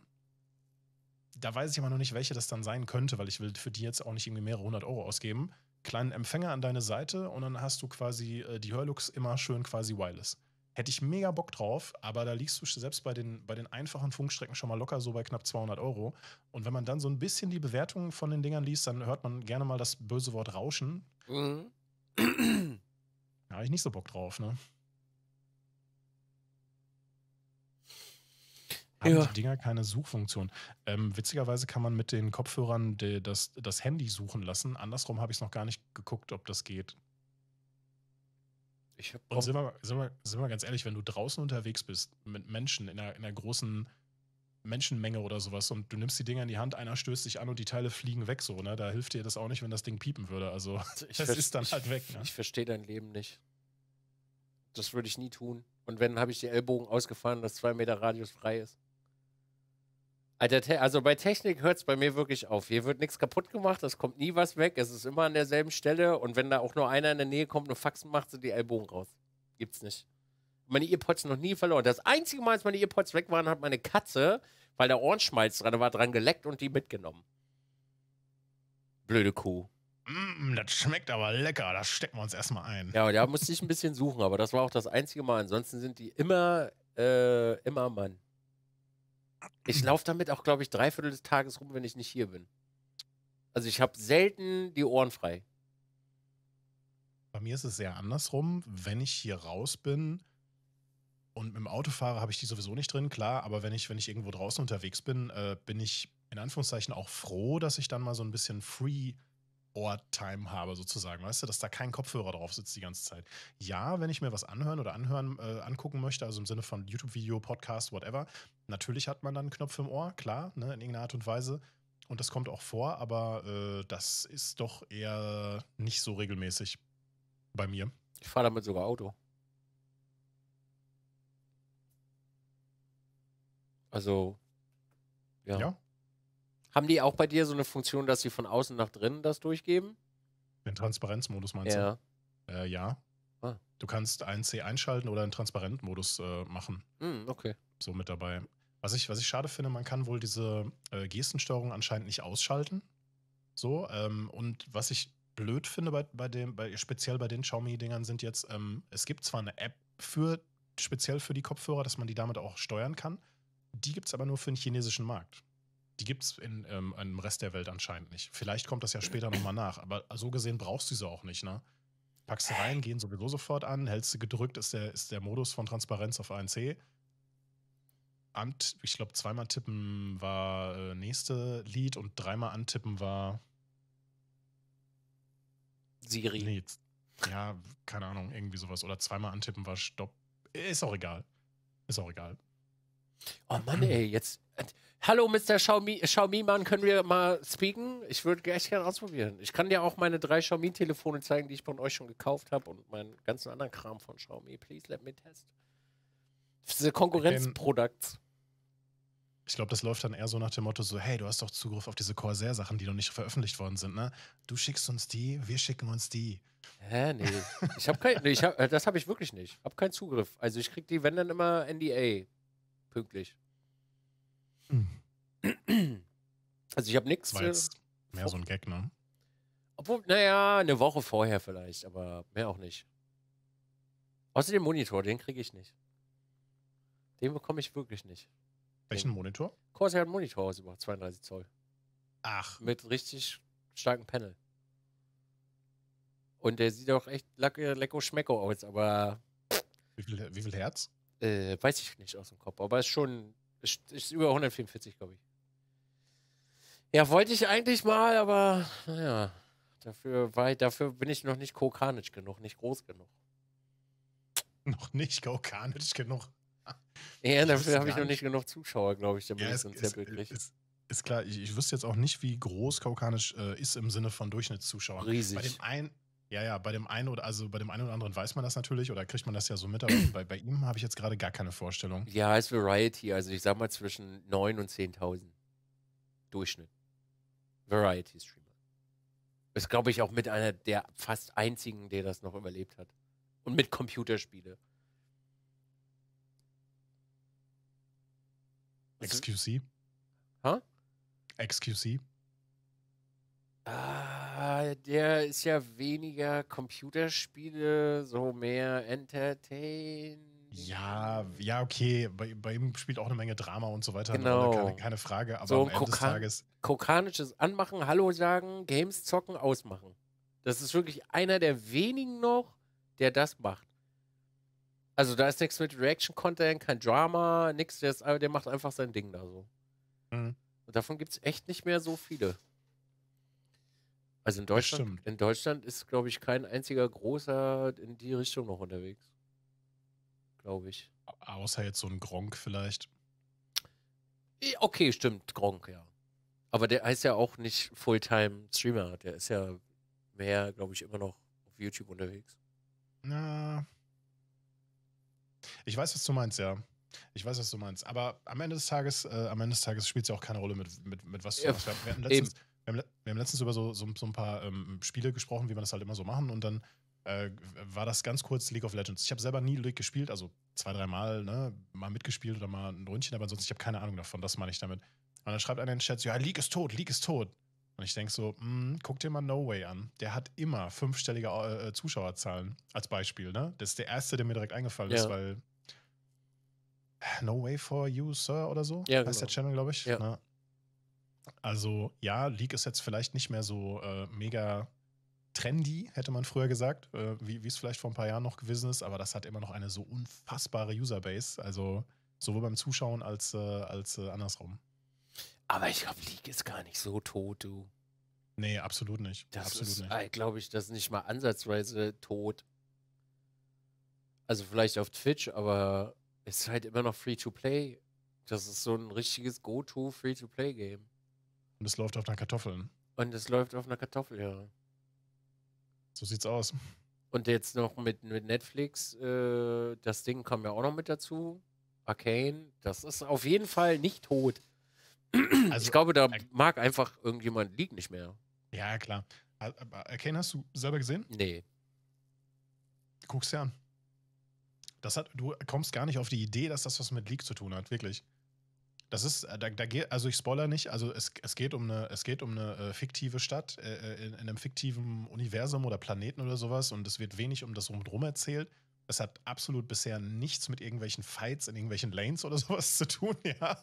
da weiß ich aber noch nicht, welche das dann sein könnte, weil ich will für die jetzt auch nicht irgendwie mehrere hundert Euro ausgeben kleinen Empfänger an deine Seite und dann hast du quasi äh, die Hörlux immer schön quasi wireless. Hätte ich mega Bock drauf, aber da liegst du selbst bei den, bei den einfachen Funkstrecken schon mal locker so bei knapp 200 Euro. Und wenn man dann so ein bisschen die Bewertungen von den Dingern liest, dann hört man gerne mal das böse Wort Rauschen. Mhm. da habe ich nicht so Bock drauf, ne? haben ja. die Dinger keine Suchfunktion. Ähm, witzigerweise kann man mit den Kopfhörern de, das, das Handy suchen lassen. Andersrum habe ich es noch gar nicht geguckt, ob das geht. Ich hab Und sind wir, sind, wir, sind wir ganz ehrlich, wenn du draußen unterwegs bist mit Menschen in einer, in einer großen Menschenmenge oder sowas und du nimmst die Dinger in die Hand, einer stößt sich an und die Teile fliegen weg so, ne? Da hilft dir das auch nicht, wenn das Ding piepen würde. Also, also das ist dann halt weg. Ne? Ich verstehe dein Leben nicht. Das würde ich nie tun. Und wenn, habe ich die Ellbogen ausgefahren, dass zwei Meter Radius frei ist. Alter, also bei Technik hört es bei mir wirklich auf. Hier wird nichts kaputt gemacht, es kommt nie was weg, es ist immer an derselben Stelle und wenn da auch nur einer in der Nähe kommt und Faxen macht, sind die Ellbogen raus. Gibt's nicht. Meine Earpods noch nie verloren. Das einzige Mal, als meine Earpods weg waren, hat meine Katze, weil der Ohrenschmalz dran war, dran geleckt und die mitgenommen. Blöde Kuh. Mm, das schmeckt aber lecker, das stecken wir uns erstmal ein. Ja, da musste ich ein bisschen suchen, aber das war auch das einzige Mal. Ansonsten sind die immer, äh, immer Mann. Ich laufe damit auch, glaube ich, drei Viertel des Tages rum, wenn ich nicht hier bin. Also ich habe selten die Ohren frei. Bei mir ist es sehr andersrum. Wenn ich hier raus bin und mit dem Auto fahre, habe ich die sowieso nicht drin, klar. Aber wenn ich, wenn ich irgendwo draußen unterwegs bin, äh, bin ich in Anführungszeichen auch froh, dass ich dann mal so ein bisschen Free Ohr-Time habe, sozusagen, weißt du, dass da kein Kopfhörer drauf sitzt die ganze Zeit. Ja, wenn ich mir was anhören oder anhören, äh, angucken möchte, also im Sinne von YouTube-Video, Podcast, whatever, Natürlich hat man dann einen Knopf im Ohr, klar, ne, in irgendeiner Art und Weise. Und das kommt auch vor, aber äh, das ist doch eher nicht so regelmäßig bei mir. Ich fahre damit sogar Auto. Also, ja. ja. Haben die auch bei dir so eine Funktion, dass sie von außen nach drinnen das durchgeben? Den Transparenzmodus meinst ja. du? Äh, ja. Ah. Du kannst einen C einschalten oder einen Transparentmodus äh, machen. Mm, okay. So mit dabei. Was ich, was ich schade finde, man kann wohl diese äh, Gestensteuerung anscheinend nicht ausschalten. So, ähm, und was ich blöd finde bei, bei dem, bei, speziell bei den Xiaomi-Dingern sind jetzt, ähm, es gibt zwar eine App für, speziell für die Kopfhörer, dass man die damit auch steuern kann. Die gibt es aber nur für den chinesischen Markt. Die gibt es in, ähm, im Rest der Welt anscheinend nicht. Vielleicht kommt das ja später nochmal nach, aber so gesehen brauchst du sie auch nicht, ne? Packst sie rein, gehen sowieso sofort an, hältst sie gedrückt, ist der, ist der Modus von Transparenz auf ANC Ant, ich glaube, zweimal tippen war äh, nächste Lied und dreimal antippen war. Siri. Nee, ja, keine Ahnung, irgendwie sowas. Oder zweimal antippen war Stopp. Ist auch egal. Ist auch egal. Oh Mann, ey, jetzt. Äh, hallo, Mr. Xiaomi, mann können wir mal speaken? Ich würde echt gerne ausprobieren. Ich kann dir auch meine drei Xiaomi-Telefone zeigen, die ich von euch schon gekauft habe und meinen ganzen anderen Kram von Xiaomi. Please let me test. Diese Konkurrenzprodukts. Ich glaube, das läuft dann eher so nach dem Motto so, hey, du hast doch Zugriff auf diese Corsair-Sachen, die noch nicht veröffentlicht worden sind, ne? Du schickst uns die, wir schicken uns die. Hä, nee. Ich habe kein, nee, ich hab, äh, das habe ich wirklich nicht. Hab keinen Zugriff. Also ich krieg die, wenn dann immer NDA. Pünktlich. Hm. Also ich habe nichts. Weil äh, es mehr so ein Gag, ne? Obwohl, naja, eine Woche vorher vielleicht, aber mehr auch nicht. Außer den Monitor, den kriege ich nicht. Den bekomme ich wirklich nicht. Welchen Monitor? Corsair hat einen Monitor rausgebracht, 32 Zoll. Ach. Mit richtig starkem Panel. Und der sieht auch echt lecko schmecko aus, aber. Wie viel, wie viel Herz? Äh, weiß ich nicht aus dem Kopf, aber ist schon. Ist, ist über 144, glaube ich. Ja, wollte ich eigentlich mal, aber naja. Dafür, war, dafür bin ich noch nicht kokanisch genug, nicht groß genug. Noch nicht kokanisch genug. Ja, dafür habe ich noch nicht genug Zuschauer, glaube ich, damit ja, ich so ein Tempel kriege. Ist klar, ich, ich, wüsste jetzt auch nicht, wie groß Kaukanisch äh, ist im Sinne von Durchschnittszuschauer. Riesig. Bei dem einen, ja, ja, bei dem einen oder also bei dem einen oder anderen weiß man das natürlich oder kriegt man das ja so mit, aber bei, bei ihm habe ich jetzt gerade gar keine Vorstellung. Ja, es ist Variety, also ich sag mal zwischen 9.000 und 10.000 Durchschnitt. Variety Streamer. Ist, glaube ich, auch mit einer der fast einzigen, der das noch überlebt hat. Und mit Computerspiele. XQC? Hä? XQC? Ah, der ist ja weniger Computerspiele, so mehr Entertain. Ja, ja, okay. Bei, bei, ihm spielt auch eine Menge Drama und so weiter. Ne? Genau. Keine, keine, Frage, aber so am Ende des Tages. Kokanisches Anmachen, Hallo sagen, Games zocken, ausmachen. Das ist wirklich einer der wenigen noch, der das macht. Also da ist nichts mit Reaction-Content, kein Drama, nix. Der, ist, der macht einfach sein Ding da so. Mhm. Und davon gibt es echt nicht mehr so viele. Also in Deutschland, in Deutschland ist, glaube ich, kein einziger großer in die Richtung noch unterwegs. Glaube ich. Außer jetzt so ein Gronk vielleicht. Okay, stimmt, Gronk, ja. Aber der heißt ja auch nicht Fulltime-Streamer. Der ist ja mehr, glaube ich, immer noch auf YouTube unterwegs. Na, ich weiß, was du meinst, ja. Ich weiß, was du meinst. Aber am Ende des Tages, äh, am Ende des Tages spielt es ja auch keine Rolle, mit, mit, mit was du ja, Wir, wir, letztens, wir, haben, wir haben letztens über so, so, so ein paar ähm, Spiele gesprochen, wie man das halt immer so machen. Und dann äh, war das ganz kurz League of Legends. Ich habe selber nie League gespielt, also zwei, dreimal, ne, mal mitgespielt oder mal ein Ründchen, aber ansonsten, ich habe keine Ahnung davon, das meine ich damit. Und dann schreibt einer in den Chat, ja, League ist tot, League ist tot. Und ich denke so, mh, hm, guck dir mal No Way an. Der hat immer fünfstellige äh, äh, Zuschauerzahlen als Beispiel, ne? Das ist der erste, der mir direkt eingefallen ja. ist, weil No Way for You, Sir oder so ja, heißt genau. der Channel, glaube ich. Ja. Ne? Also ja, League ist jetzt vielleicht nicht mehr so äh, mega trendy, hätte man früher gesagt, äh, wie es vielleicht vor ein paar Jahren noch gewesen ist, aber das hat immer noch eine so unfassbare Userbase, also sowohl beim Zuschauen als, äh, als äh, andersrum. Aber ich glaube, League ist gar nicht so tot, du. Nee, absolut nicht. Das absolut ist, äh, glaube ich, das ist nicht mal ansatzweise tot. Also vielleicht auf Twitch, aber es ist halt immer noch Free-to-Play. Das ist so ein richtiges Go-To-Free-to-Play-Game. Und es läuft auf einer Kartoffel. Und es läuft auf einer Kartoffel, ja. So sieht's aus. Und jetzt noch mit, mit Netflix, äh, das Ding kam ja auch noch mit dazu. Arcane, das ist auf jeden Fall nicht tot. Also, ich glaube, da mag einfach irgendjemand liegt nicht mehr. Ja, klar. Aber Arcane hast du selber gesehen? Nee. Guck's dir an. Das hat, du kommst gar nicht auf die Idee, dass das was mit League zu tun hat, wirklich. Das ist, äh, da, da geht, also ich spoiler nicht, also es, es geht um eine, es geht um eine äh, fiktive Stadt äh, äh, in, in, einem fiktiven Universum oder Planeten oder sowas und es wird wenig um das Rumdrum erzählt. Es hat absolut bisher nichts mit irgendwelchen Fights in irgendwelchen Lanes oder sowas zu tun, ja.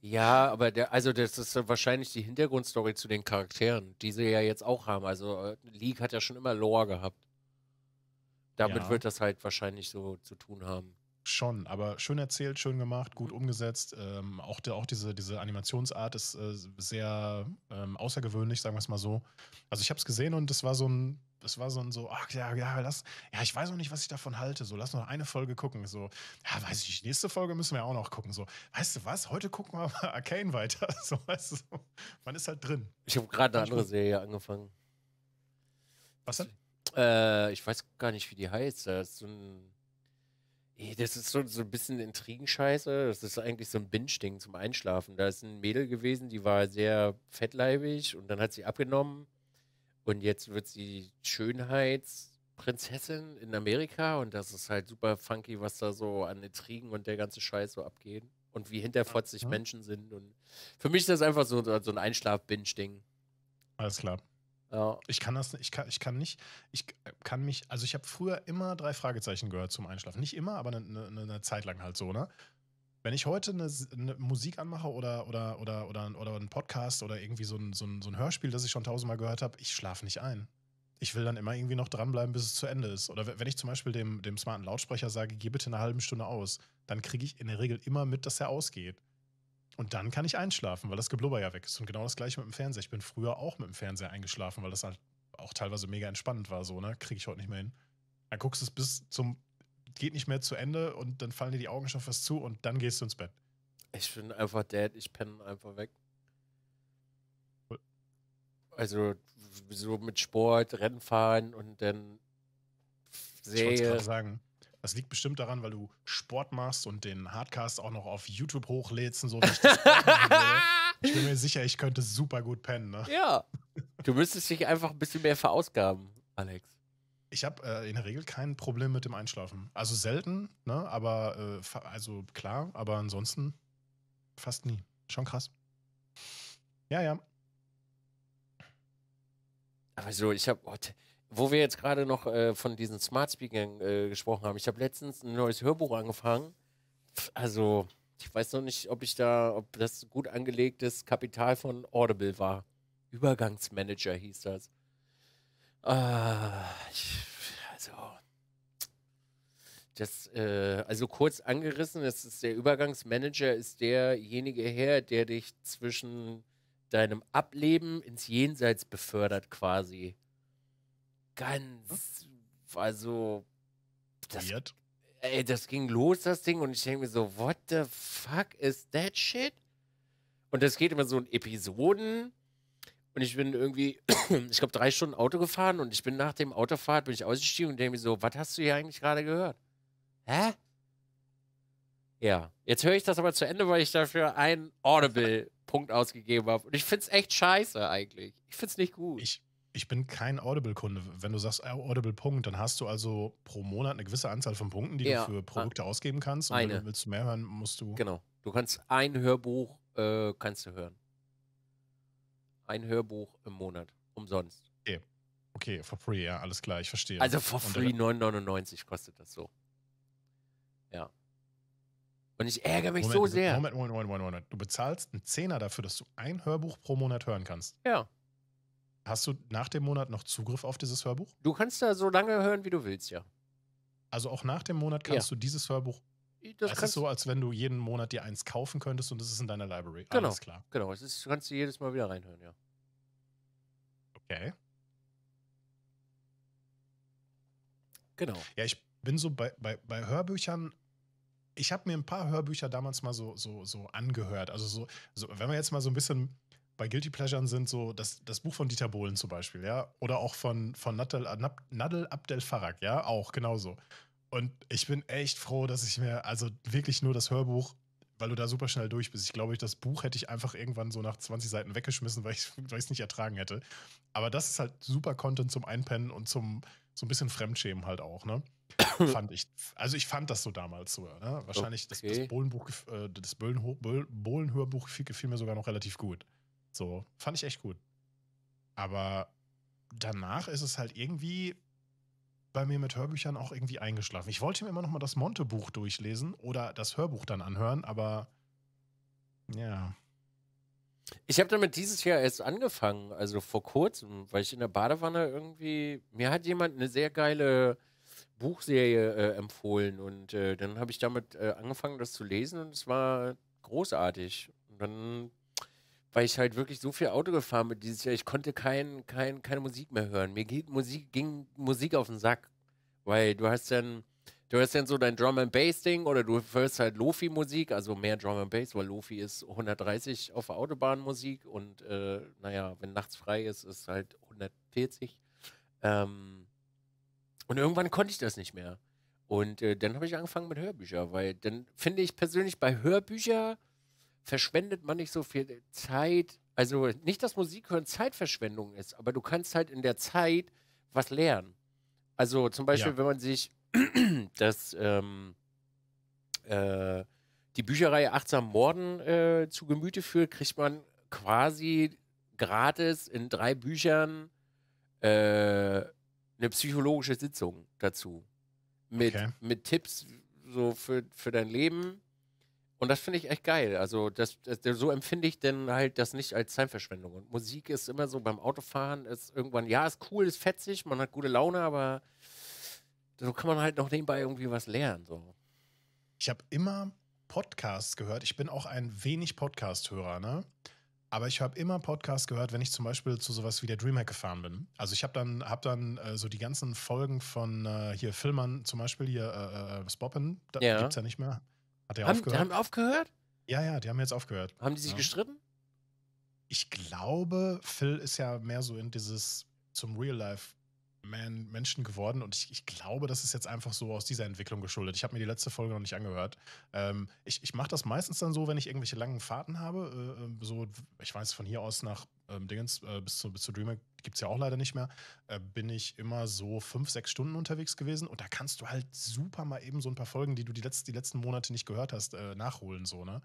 Ja, aber der, also das ist wahrscheinlich die Hintergrundstory zu den Charakteren, die sie ja jetzt auch haben. Also äh, League hat ja schon immer Lore gehabt. Damit ja. wird das halt wahrscheinlich so zu tun haben. Schon, aber schön erzählt, schön gemacht, gut umgesetzt. Ähm, auch, der, auch diese, diese Animationsart ist äh, sehr ähm, außergewöhnlich, sagen wir es mal so. Also ich habe es gesehen und es war so ein das war so ein so, ach ja, ja, lass, ja, ich weiß auch nicht, was ich davon halte. So, lass noch eine Folge gucken. So, ja, weiß ich, nicht, nächste Folge müssen wir auch noch gucken. So, weißt du was? Heute gucken wir mal Arcane weiter. So, weißt du, man ist halt drin. Ich habe gerade eine andere Serie angefangen. Was denn? Äh, ich weiß gar nicht, wie die heißt. Das ist so ein. das ist so, so ein bisschen Intrigenscheiße. Das ist eigentlich so ein Binge-Ding zum Einschlafen. Da ist ein Mädel gewesen, die war sehr fettleibig und dann hat sie abgenommen und jetzt wird sie Schönheitsprinzessin in Amerika und das ist halt super funky, was da so an Intrigen und der ganze Scheiß so abgeht. Und wie hinterfotzig ja. Menschen sind. Und für mich ist das einfach so, so ein Einschlaf-Binge-Ding. Alles klar. Ja. Ich kann das, ich kann, ich kann nicht, ich kann mich, also ich habe früher immer drei Fragezeichen gehört zum Einschlafen. Nicht immer, aber eine, eine, eine ne Zeit lang halt so, ne? Wenn ich heute eine, eine Musik anmache oder, oder, oder, oder, oder einen Podcast oder irgendwie so ein, so ein, so ein Hörspiel, das ich schon tausendmal gehört habe, ich schlafe nicht ein. Ich will dann immer irgendwie noch dranbleiben, bis es zu Ende ist. Oder wenn ich zum Beispiel dem, dem smarten Lautsprecher sage, geh bitte eine halbe Stunde aus, dann kriege ich in der Regel immer mit, dass er ausgeht. Und dann kann ich einschlafen, weil das Geblubber ja weg ist. Und genau das gleiche mit dem Fernseher. Ich bin früher auch mit dem Fernseher eingeschlafen, weil das halt auch teilweise mega entspannend war. So, ne? Kriege ich heute nicht mehr hin. Dann guckst du es bis zum geht nicht mehr zu Ende und dann fallen dir die Augen schon fast zu und dann gehst du ins Bett. Ich bin einfach dead, ich penne einfach weg. Also so mit Sport, Rennen fahren und dann Serie. Ich wollte sagen, das liegt bestimmt daran, weil du Sport machst und den Hardcast auch noch auf YouTube hochlädst und so. Ich, ich, bin mir sicher, ich könnte super gut pennen. Ne? Ja, du müsstest dich einfach ein bisschen mehr verausgaben, Alex ich habe äh, in der Regel kein Problem mit dem Einschlafen. Also selten, ne? Aber äh, also klar, aber ansonsten fast nie. Schon krass. Ja, ja. Aber so, ich habe, wo wir jetzt gerade noch äh, von diesen Smart Speakern äh, gesprochen haben, ich habe letztens ein neues Hörbuch angefangen. Also, ich weiß noch nicht, ob ich da, ob das gut angelegtes Kapital von Audible war. Übergangsmanager hieß das. Ah, ich, also, das, äh, also kurz angerissen, das ist der Übergangsmanager ist derjenige her, der dich zwischen deinem Ableben ins Jenseits befördert quasi. Ganz, also, das, ey, das ging los, das Ding, und ich denke mir so, what the fuck is that shit? Und das geht immer so in Episoden und ich bin irgendwie, ich glaube, drei Stunden Auto gefahren und ich bin nach dem Autofahrt, bin ich ausgestiegen und denke mir so, was hast du hier eigentlich gerade gehört? Hä? Ja. Jetzt höre ich das aber zu Ende, weil ich dafür einen Audible-Punkt ausgegeben habe. Und ich finde es echt scheiße eigentlich. Ich finde es nicht gut. Ich, ich bin kein Audible-Kunde. Wenn du sagst Audible-Punkt, dann hast du also pro Monat eine gewisse Anzahl von Punkten, die ja. du für Produkte ah. ausgeben kannst. Und eine. wenn du willst mehr hören, musst du. Genau. Du kannst ein Hörbuch äh, kannst du hören ein Hörbuch im Monat. Umsonst. Okay. Okay, for free, ja, alles klar, ich verstehe. Also for äh, free 9,99 kostet das so. Ja. Und ich ärgere mich Moment, so sehr. Moment, Moment, Moment, Moment, Du bezahlst einen Zehner dafür, dass du ein Hörbuch pro Monat hören kannst. Ja. Hast du nach dem Monat noch Zugriff auf dieses Hörbuch? Du kannst da so lange hören, wie du willst, ja. Also auch nach dem Monat kannst ja. du dieses Hörbuch. Das, das ist so, als wenn du jeden Monat dir eins kaufen könntest und es ist in deiner Library. Genau, Alles klar. Genau, das ist, kannst du jedes Mal wieder reinhören, ja. Okay. Genau. Ja, ich bin so bei, bei, bei Hörbüchern. Ich habe mir ein paar Hörbücher damals mal so, so, so angehört. Also, so, so, wenn wir jetzt mal so ein bisschen bei Guilty Pleasures sind, so das, das Buch von Dieter Bohlen zum Beispiel, ja. Oder auch von, von Nadel, Nadel Abdel Farag, ja. Auch, genauso. Und ich bin echt froh, dass ich mir also wirklich nur das Hörbuch weil du da super schnell durch bist. Ich glaube, das Buch hätte ich einfach irgendwann so nach 20 Seiten weggeschmissen, weil ich es nicht ertragen hätte. Aber das ist halt super Content zum Einpennen und zum so ein bisschen Fremdschämen halt auch, ne? fand ich. Also ich fand das so damals so, ne? Wahrscheinlich okay. das, das Bohlenbuch, äh, das Bohlenhörbuch gefiel mir sogar noch relativ gut. So, fand ich echt gut. Aber danach ist es halt irgendwie, bei mir mit Hörbüchern auch irgendwie eingeschlafen. Ich wollte mir immer noch mal das Monte-Buch durchlesen oder das Hörbuch dann anhören, aber ja. Ich habe damit dieses Jahr erst angefangen, also vor kurzem, weil ich in der Badewanne irgendwie, mir hat jemand eine sehr geile Buchserie äh, empfohlen und äh, dann habe ich damit äh, angefangen, das zu lesen und es war großartig. Und dann weil ich halt wirklich so viel Auto gefahren bin dieses Jahr. Ich konnte kein, kein, keine Musik mehr hören. Mir geht Musik, ging Musik auf den Sack, weil du hast dann, du hast dann so dein Drum and Bass Ding oder du hörst halt Lofi Musik, also mehr Drum and Bass, weil Lofi ist 130 auf Autobahn Musik und äh, naja, wenn nachts frei ist, ist halt 140. Ähm, und irgendwann konnte ich das nicht mehr. Und äh, dann habe ich angefangen mit Hörbüchern, weil dann finde ich persönlich bei Hörbüchern verschwendet man nicht so viel Zeit. Also nicht, dass Musik hören Zeitverschwendung ist, aber du kannst halt in der Zeit was lernen. Also zum Beispiel, ja. wenn man sich das ähm, äh, die Bücherei Achtsam Morden äh, zu Gemüte führt, kriegt man quasi gratis in drei Büchern äh, eine psychologische Sitzung dazu. Mit, okay. mit Tipps so für, für dein Leben und das finde ich echt geil. Also das, das, so empfinde ich denn halt das nicht als Zeitverschwendung. Und Musik ist immer so beim Autofahren, ist irgendwann, ja, ist cool, ist fetzig, man hat gute Laune, aber so kann man halt noch nebenbei irgendwie was lernen. So. Ich habe immer Podcasts gehört. Ich bin auch ein wenig Podcast-Hörer, ne? Aber ich habe immer Podcasts gehört, wenn ich zum Beispiel zu sowas wie der Dreamhack gefahren bin. Also ich habe dann, hab dann äh, so die ganzen Folgen von äh, hier Filmern, zum Beispiel hier äh, äh, äh Spoppen, da ja. gibt es ja nicht mehr hat er haben, aufgehört? Haben aufgehört? Ja, ja, die haben jetzt aufgehört. Haben die sich ja. gestritten? Ich glaube, Phil ist ja mehr so in dieses zum Real Life man Menschen geworden und ich, ich, glaube, das ist jetzt einfach so aus dieser Entwicklung geschuldet. Ich habe mir die letzte Folge noch nicht angehört. Ähm, ich ich mache das meistens dann so, wenn ich irgendwelche langen Fahrten habe. Äh, ähm, so, ich weiß, von hier aus nach ähm, Dingens äh, bis zu, bis zu Dreamer gibt es ja auch leider nicht mehr, äh, bin ich immer so fünf, sechs Stunden unterwegs gewesen und da kannst du halt super mal eben so ein paar Folgen, die du die, letzt, die letzten Monate nicht gehört hast, äh, nachholen, so, ne?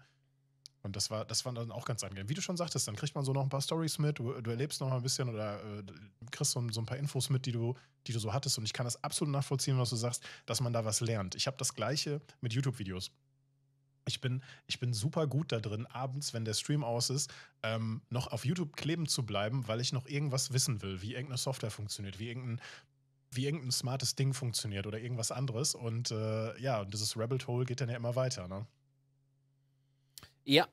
Und das war, das war dann auch ganz angenehm. Wie du schon sagtest, dann kriegt man so noch ein paar Stories mit, du, du erlebst noch mal ein bisschen oder äh, kriegst so, so, ein paar Infos mit, die du, die du so hattest. Und ich kann das absolut nachvollziehen, was du sagst, dass man da was lernt. Ich habe das Gleiche mit YouTube-Videos. Ich bin, ich bin super gut da drin, abends, wenn der Stream aus ist, ähm, noch auf YouTube kleben zu bleiben, weil ich noch irgendwas wissen will, wie irgendeine Software funktioniert, wie irgendein wie irgendein smartes Ding funktioniert oder irgendwas anderes. Und äh, ja, dieses Rabbit Hole geht dann ja immer weiter. Ne? Ja.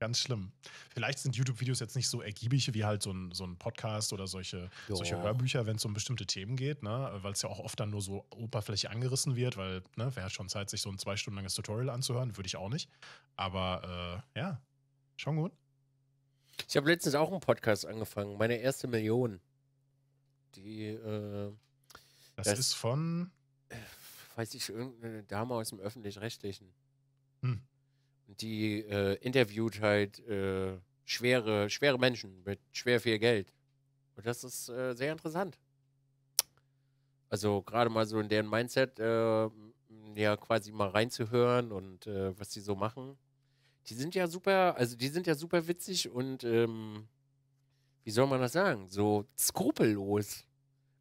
Ganz schlimm. Vielleicht sind YouTube-Videos jetzt nicht so ergiebig wie halt so ein, so ein Podcast oder solche, solche Hörbücher, wenn es um bestimmte Themen geht, ne? weil es ja auch oft dann nur so oberflächlich angerissen wird, weil ne, wer hat schon Zeit, sich so ein zwei Stunden langes Tutorial anzuhören? Würde ich auch nicht. Aber äh, ja, schon gut. Ich habe letztens auch einen Podcast angefangen, meine erste Million. Die, äh, das, das, ist von. Äh, weiß ich, irgendeine Dame aus dem Öffentlich-Rechtlichen. Hm die äh, interviewt halt äh, schwere, schwere Menschen mit schwer viel Geld. Und das ist äh, sehr interessant. Also gerade mal so in deren Mindset äh, ja quasi mal reinzuhören und äh, was die so machen. Die sind ja super, also die sind ja super witzig und ähm, wie soll man das sagen? So skrupellos.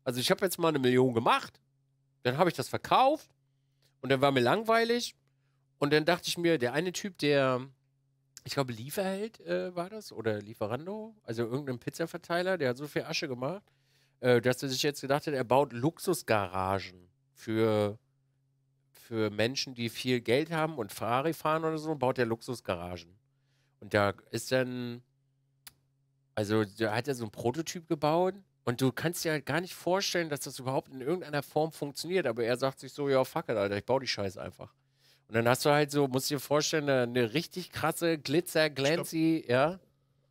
Also ich habe jetzt mal eine Million gemacht, dann habe ich das verkauft und dann war mir langweilig und dann dachte ich mir, der eine Typ, der, ich glaube, Lieferheld äh, war das oder Lieferando, also irgendein Pizzaverteiler, der hat so viel Asche gemacht, äh, dass er sich jetzt gedacht hat, er baut Luxusgaragen für, für Menschen, die viel Geld haben und Ferrari fahren oder so, baut er Luxusgaragen. Und da ist dann, also da hat er so einen Prototyp gebaut und du kannst dir halt gar nicht vorstellen, dass das überhaupt in irgendeiner Form funktioniert, aber er sagt sich so, ja, fuck it, Alter, ich baue die Scheiße einfach. Und dann hast du halt so, musst dir vorstellen, eine, richtig krasse Glitzer, Glancy, ja.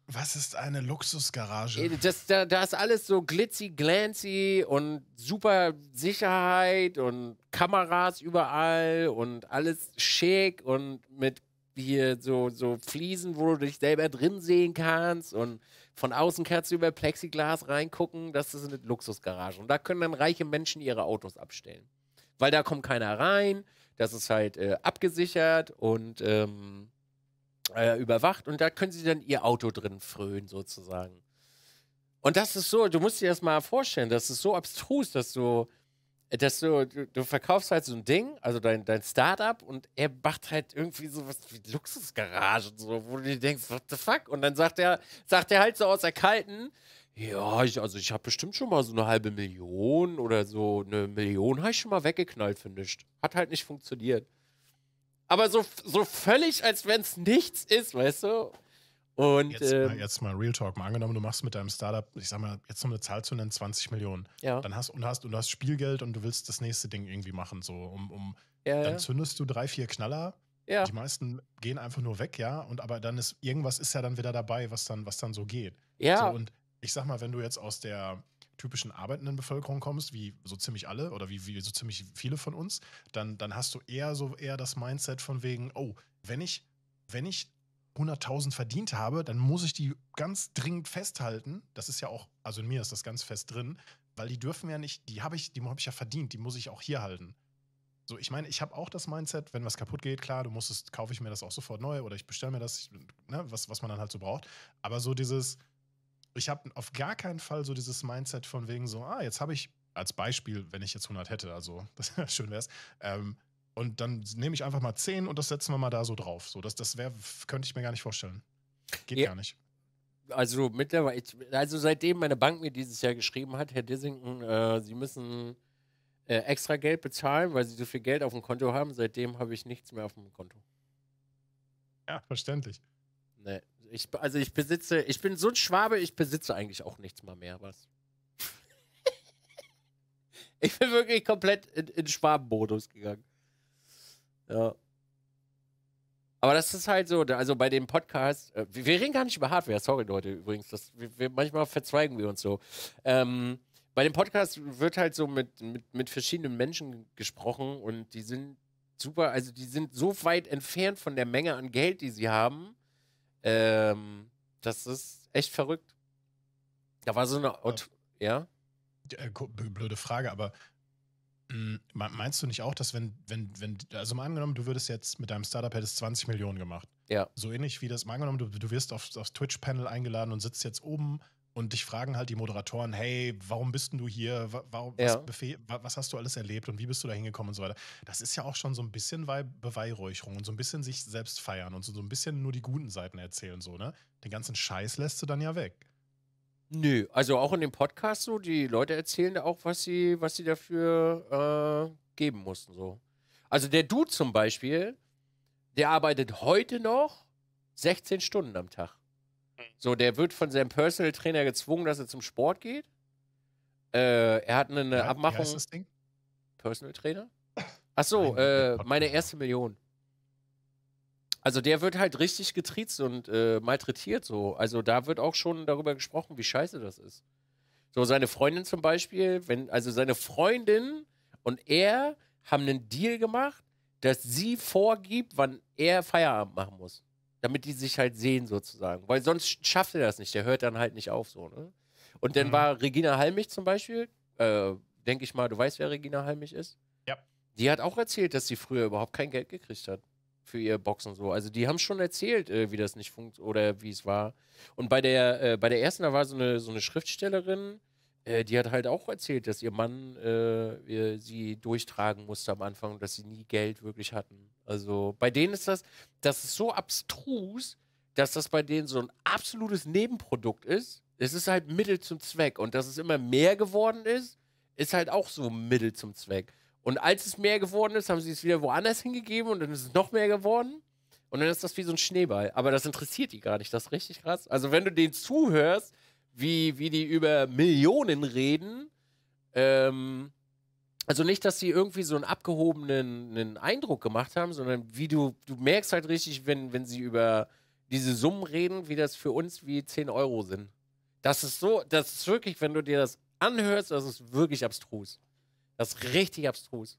Was ist eine Luxusgarage? Äh, das, da, da, ist alles so glitzy, glancy und super Sicherheit und Kameras überall und alles schick und mit hier so, so Fliesen, wo du dich selber drin sehen kannst und von außen kannst du über Plexiglas reingucken. Das ist eine Luxusgarage. Und da können dann reiche Menschen ihre Autos abstellen. Weil da kommt keiner rein, das ist halt äh, abgesichert und ähm, äh, überwacht und da können sie dann ihr Auto drin frönen sozusagen. Und das ist so, du musst dir das mal vorstellen, das ist so abstrus, dass du, äh, dass du, du, du verkaufst halt so ein Ding, also dein, dein Startup und er macht halt irgendwie so was wie Luxusgarage und so, wo du dir denkst, what the fuck? Und dann sagt er, sagt er halt so aus Erkalten, ja, ich, also ich habe bestimmt schon mal so eine halbe Million oder so eine Million habe ich schon mal weggeknallt für nichts. Hat halt nicht funktioniert. Aber so, so völlig, als wenn es nichts ist, weißt du? Und jetzt, ähm, mal, jetzt, mal, Real Talk, mal angenommen, du machst mit deinem Startup, ich sag mal, jetzt um eine Zahl zu nennen, 20 Millionen. Ja. Dann hast und hast und du hast Spielgeld und du willst das nächste Ding irgendwie machen, so um, um ja, dann ja. zündest du drei, vier Knaller. Ja. Die meisten gehen einfach nur weg, ja. Und aber dann ist irgendwas ist ja dann wieder dabei, was dann, was dann so geht. Ja. So, und ich sag mal, wenn du jetzt aus der typischen arbeitenden Bevölkerung kommst, wie so ziemlich alle oder wie, wie so ziemlich viele von uns, dann, dann hast du eher so eher das Mindset von wegen, oh, wenn ich, wenn ich 100.000 verdient habe, dann muss ich die ganz dringend festhalten. Das ist ja auch, also in mir ist das ganz fest drin, weil die dürfen ja nicht, die habe ich, die habe ich ja verdient, die muss ich auch hier halten. So, ich meine, ich habe auch das Mindset, wenn was kaputt geht, klar, du musstest, kaufe ich mir das auch sofort neu oder ich bestelle mir das, ich, ne, was, was man dann halt so braucht. Aber so dieses, ich habe auf gar keinen Fall so dieses Mindset von wegen so, ah, jetzt habe ich als Beispiel, wenn ich jetzt 100 hätte, also das schön wäre es, ähm, und dann nehme ich einfach mal 10 und das setzen wir mal da so drauf. So, das das wär, könnte ich mir gar nicht vorstellen. Geht ja. gar nicht. Also mittlerweile, also seitdem meine Bank mir dieses Jahr geschrieben hat, Herr Dissington, äh, Sie müssen äh, extra Geld bezahlen, weil Sie so viel Geld auf dem Konto haben, seitdem habe ich nichts mehr auf dem Konto. Ja, verständlich. Nee, ich, also ich besitze, ich bin so ein Schwabe, ich besitze eigentlich auch nichts mal mehr was. ich bin wirklich komplett in, in Schwabenmodus gegangen. Ja. Aber das ist halt so, also bei dem Podcast, äh, wir, wir reden gar nicht über Hardware, sorry Leute übrigens, das, wir, wir, manchmal verzweigen wir uns so. Ähm, bei dem Podcast wird halt so mit, mit, mit verschiedenen Menschen gesprochen und die sind super, also die sind so weit entfernt von der Menge an Geld, die sie haben, ähm, das ist echt verrückt. Da war so eine. Auto ja? Äh, blöde Frage, aber hm, Meinst du nicht auch, dass wenn, wenn, wenn, also mal angenommen, du würdest jetzt mit deinem Startup hättest 20 Millionen gemacht. Ja. So ähnlich wie das, mal angenommen, du, du wirst auf, aufs Twitch-Panel eingeladen und sitzt jetzt oben und dich fragen halt die Moderatoren, hey, warum bist denn du hier? Warum, ja. was, was, hast du alles erlebt und wie bist du da hingekommen und so weiter. Das ist ja auch schon so ein bisschen Beweihräucherung und so ein bisschen sich selbst feiern und so ein bisschen nur die guten Seiten erzählen, so, ne? Den ganzen Scheiß lässt du dann ja weg. Nö, also auch in dem Podcast so, die Leute erzählen da auch, was sie, was sie dafür äh, geben mussten. So. Also der Dude zum Beispiel, der arbeitet heute noch 16 Stunden am Tag. So, der wird von seinem Personal Trainer gezwungen, dass er zum Sport geht. Äh, er hat eine, ja, Abmachung. Wie heißt das Ding? Personal Trainer? Achso, äh, meine erste Million. Also der wird halt richtig getriezt und äh, malträtiert so. Also da wird auch schon darüber gesprochen, wie scheiße das ist. So seine Freundin zum Beispiel, wenn also seine Freundin und er haben einen Deal gemacht, dass sie vorgibt, wann er Feierabend machen muss damit die sich halt sehen sozusagen. Weil sonst schafft er das nicht, der hört dann halt nicht auf so, ne? Und dann mhm. war Regina Halmich zum Beispiel, äh, denke ich mal, du weißt, wer Regina Halmich ist? Ja. Die hat auch erzählt, dass sie früher überhaupt kein Geld gekriegt hat für ihr Boxen so. Also die haben schon erzählt, äh, wie das nicht funktioniert oder wie es war. Und bei der, äh, bei der ersten, da war so eine, so eine Schriftstellerin, äh, die hat halt auch erzählt, dass ihr Mann äh, sie durchtragen musste am Anfang, dass sie nie Geld wirklich hatten. Also bei denen ist das, das ist so abstrus, dass das bei denen so ein absolutes Nebenprodukt ist. Es ist halt Mittel zum Zweck. Und dass es immer mehr geworden ist, ist halt auch so Mittel zum Zweck. Und als es mehr geworden ist, haben sie es wieder woanders hingegeben und dann ist es noch mehr geworden. Und dann ist das wie so ein Schneeball. Aber das interessiert die gar nicht. Das ist richtig krass. Also, wenn du denen zuhörst, wie, wie die über Millionen reden. Ähm, also nicht, dass sie irgendwie so einen abgehobenen Eindruck gemacht haben, sondern wie du, du merkst halt richtig, wenn, wenn sie über diese Summen reden, wie das für uns wie 10 Euro sind. Das ist so, das ist wirklich, wenn du dir das anhörst, das ist wirklich abstrus. Das ist richtig abstrus.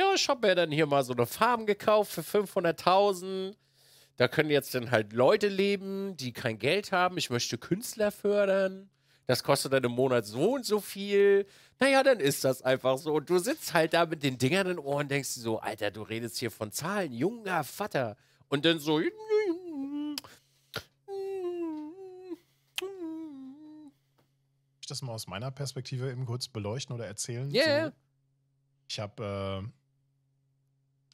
Ja, ich habe mir dann hier mal so eine Farm gekauft für 500.000. Da können jetzt dann halt Leute leben, die kein Geld haben. Ich möchte Künstler fördern. Das kostet dann im Monat so und so viel. Naja, dann ist das einfach so. Und du sitzt halt da mit den Dingern in den Ohren und denkst so, Alter, du redest hier von Zahlen, junger Vater. Und dann so, hm, ich das mal aus meiner Perspektive eben kurz beleuchten oder erzählen? Yeah. So, ich habe, äh,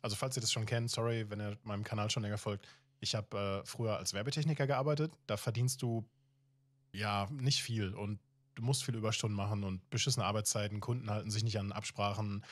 also falls ihr das schon kennt, sorry, wenn ihr meinem Kanal schon länger folgt ich habe äh, früher als Werbetechniker gearbeitet. Da verdienst du ja nicht viel und du musst viele Überstunden machen und beschissene Arbeitszeiten. Kunden halten sich nicht an Absprachen.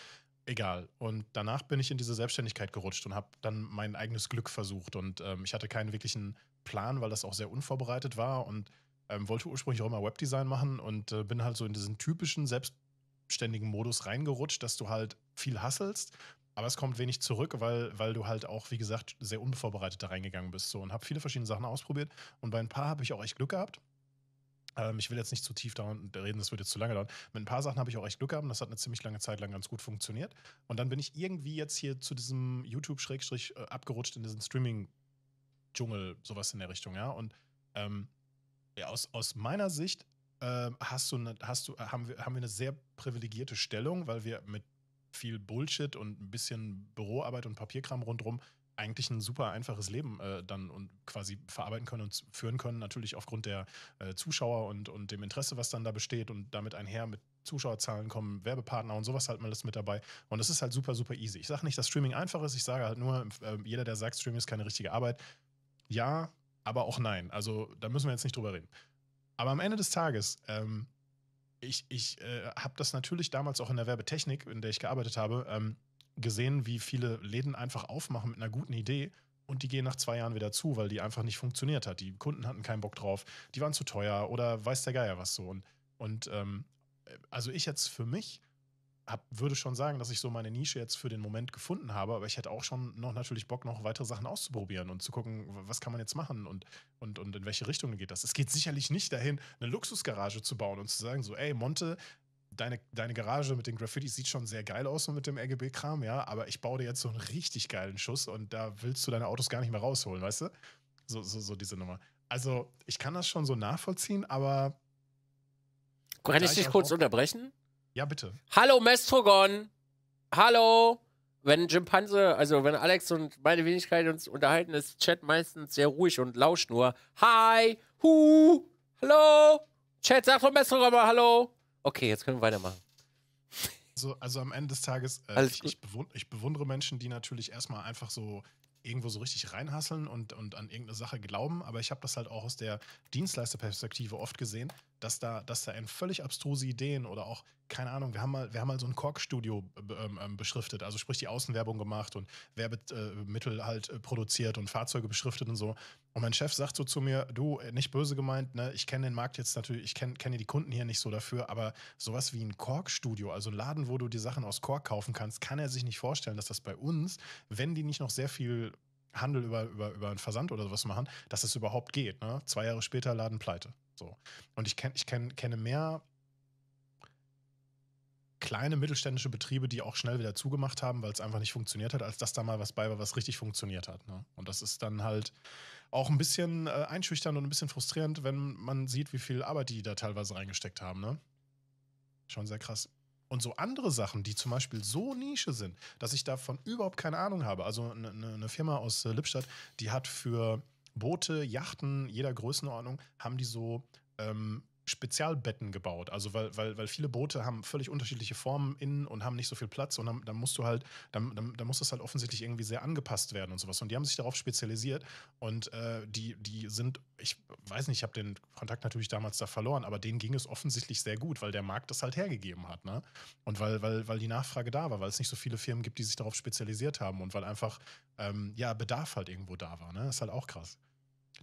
Egal. Und danach bin ich in diese Selbstständigkeit gerutscht und habe dann mein eigenes Glück versucht. Und ähm, ich hatte keinen wirklichen Plan, weil das auch sehr unvorbereitet war und ähm, wollte ursprünglich auch immer Webdesign machen und äh, bin halt so in diesen typischen Selbstständigen Modus reingerutscht, dass du halt viel hasselst aber es kommt wenig zurück, weil, weil du halt auch, wie gesagt, sehr unvorbereitet da reingegangen bist. So, und habe viele verschiedene Sachen ausprobiert. Und bei ein paar habe ich auch echt Glück gehabt. Ähm, ich will jetzt nicht zu tief dauern, reden, das würde jetzt zu lange dauern. Mit ein paar Sachen habe ich auch echt Glück gehabt. Das hat eine ziemlich lange Zeit lang ganz gut funktioniert. Und dann bin ich irgendwie jetzt hier zu diesem YouTube-Schrägstrich äh, abgerutscht in diesen Streaming-Dschungel, sowas in der Richtung, ja. Und ähm, ja, aus, aus meiner Sicht ähm, hast du ne, hast du, haben, wir, haben wir eine sehr privilegierte Stellung, weil wir mit viel Bullshit und ein bisschen Büroarbeit und Papierkram rundherum eigentlich ein super einfaches Leben äh, dann und quasi verarbeiten können und führen können, natürlich aufgrund der äh, Zuschauer und, und dem Interesse, was dann da besteht und damit einher mit Zuschauerzahlen kommen, Werbepartner und sowas halt mal das mit dabei. Und das ist halt super, super easy. Ich sage nicht, dass Streaming einfach ist, ich sage halt nur, äh, jeder, der sagt, Streaming ist keine richtige Arbeit, ja, aber auch nein. Also da müssen wir jetzt nicht drüber reden. Aber am Ende des Tages, ähm, ich, ich äh, habe das natürlich damals auch in der Werbetechnik, in der ich gearbeitet habe, ähm, gesehen, wie viele Läden einfach aufmachen mit einer guten Idee und die gehen nach zwei Jahren wieder zu, weil die einfach nicht funktioniert hat. Die Kunden hatten keinen Bock drauf, die waren zu teuer oder weiß der Geier was so. Und, und ähm, äh, also ich jetzt für mich hab, würde schon sagen, dass ich so meine Nische jetzt für den Moment gefunden habe, aber ich hätte auch schon noch natürlich Bock, noch weitere Sachen auszuprobieren und zu gucken, was kann man jetzt machen und, und, und in welche Richtung geht das. Es geht sicherlich nicht dahin, eine Luxusgarage zu bauen und zu sagen, so, ey, Monte, deine, deine Garage mit den Graffiti sieht schon sehr geil aus und mit dem RGB-Kram, ja, aber ich baue dir jetzt so einen richtig geilen Schuss und da willst du deine Autos gar nicht mehr rausholen, weißt du? So, so, so diese Nummer. Also, ich kann das schon so nachvollziehen, aber. Kann ich dich kurz unterbrechen? Ja, bitte. Hallo, Mestrogon. Hallo. Wenn Jimpanse, also wenn Alex und meine Wenigkeit uns unterhalten, ist Chat meistens sehr ruhig und lauscht nur. Hi. Hu. Hallo. Chat, sag doch Mestrogon mal Hallo. Okay, jetzt können wir weitermachen. Also, also am Ende des Tages, äh, ich, ich, bewund, ich, bewundere Menschen, die natürlich erstmal einfach so irgendwo so richtig reinhasseln und, und an irgendeine Sache glauben, aber ich habe das halt auch aus der Dienstleisterperspektive oft gesehen, dass da, dass da in völlig abstruse Ideen oder auch, keine Ahnung, wir haben mal, wir haben mal so ein Korkstudio ähm, ähm, beschriftet, also sprich die Außenwerbung gemacht und Werbemittel halt äh, produziert und Fahrzeuge beschriftet und so. Und mein Chef sagt so zu mir, du, äh, nicht böse gemeint, ne, ich kenne den Markt jetzt natürlich, ich kenne kenn die Kunden hier nicht so dafür, aber sowas wie ein Korkstudio, also ein Laden, wo du die Sachen aus Kork kaufen kannst, kann er sich nicht vorstellen, dass das bei uns, wenn die nicht noch sehr viel Handel über, über, über einen Versand oder sowas machen, dass es das überhaupt geht. Ne? Zwei Jahre später Laden pleite. So. Und ich, kenn, ich kenn, kenne mehr kleine mittelständische Betriebe, die auch schnell wieder zugemacht haben, weil es einfach nicht funktioniert hat, als dass da mal was bei war, was richtig funktioniert hat. Ne? Und das ist dann halt auch ein bisschen äh, einschüchternd und ein bisschen frustrierend, wenn man sieht, wie viel Arbeit die da teilweise reingesteckt haben. Ne? Schon sehr krass. Und so andere Sachen, die zum Beispiel so Nische sind, dass ich davon überhaupt keine Ahnung habe. Also eine ne, ne Firma aus äh, Lippstadt, die hat für Boote, Yachten jeder Größenordnung, haben die so ähm, Spezialbetten gebaut. Also weil, weil, weil viele Boote haben völlig unterschiedliche Formen innen und haben nicht so viel Platz und dann, dann musst du halt, dann, dann, dann muss das halt offensichtlich irgendwie sehr angepasst werden und sowas. Und die haben sich darauf spezialisiert und äh, die, die sind, ich weiß nicht, ich habe den Kontakt natürlich damals da verloren, aber denen ging es offensichtlich sehr gut, weil der Markt das halt hergegeben hat, ne? Und weil, weil, weil die Nachfrage da war, weil es nicht so viele Firmen gibt, die sich darauf spezialisiert haben und weil einfach ähm, ja Bedarf halt irgendwo da war, ne? Das ist halt auch krass.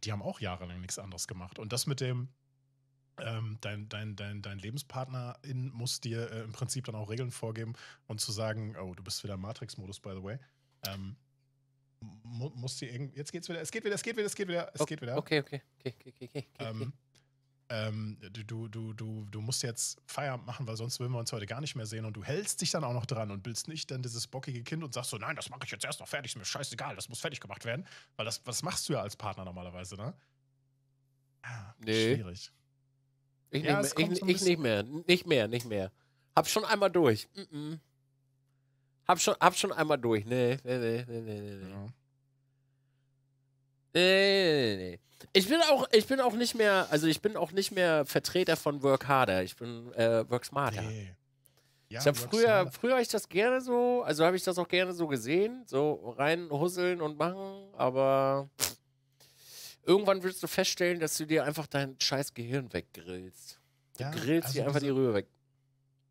Die haben auch jahrelang nichts anderes gemacht. Und das mit dem, ähm, dein, dein, dein, dein Lebenspartnerin muss dir äh, im Prinzip dann auch Regeln vorgeben und zu sagen, oh, du bist wieder im Matrix-Modus, by the way. Ähm, mu muss sie irgendwie. Jetzt geht's wieder, es geht wieder, es geht wieder, es geht wieder, es okay, geht wieder. Okay, okay, okay, okay, okay. okay, ähm, ähm, du, du, du, du musst jetzt Feierabend machen, weil sonst würden wir uns heute gar nicht mehr sehen und du hältst dich dann auch noch dran und bildest nicht dann dieses bockige Kind und sagst so, nein, das mache ich jetzt erst noch fertig, ist mir scheißegal, das muss fertig gemacht werden, weil das, was machst du ja als Partner normalerweise, ne? Ah, nee. Schwierig. Ich, ja, nicht, mehr, ich, ich nicht mehr, nicht mehr, nicht mehr. Hab schon einmal durch. Mm -mm. Hab, schon, hab schon einmal durch. Nee, nee, nee, nee, nee, nee. Ja. Nee, nee, nee. Ich bin auch, ich bin auch nicht mehr, also ich bin auch nicht mehr Vertreter von Work Harder. Ich bin äh, Work Smarter. Nee. Ja, ich habe früher, früher ich das gerne so, also habe ich das auch gerne so gesehen, so rein husseln und machen, aber pff, irgendwann wirst du feststellen, dass du dir einfach dein scheiß Gehirn weggrillst. Du ja, grillst also dir einfach diese, die Rübe weg.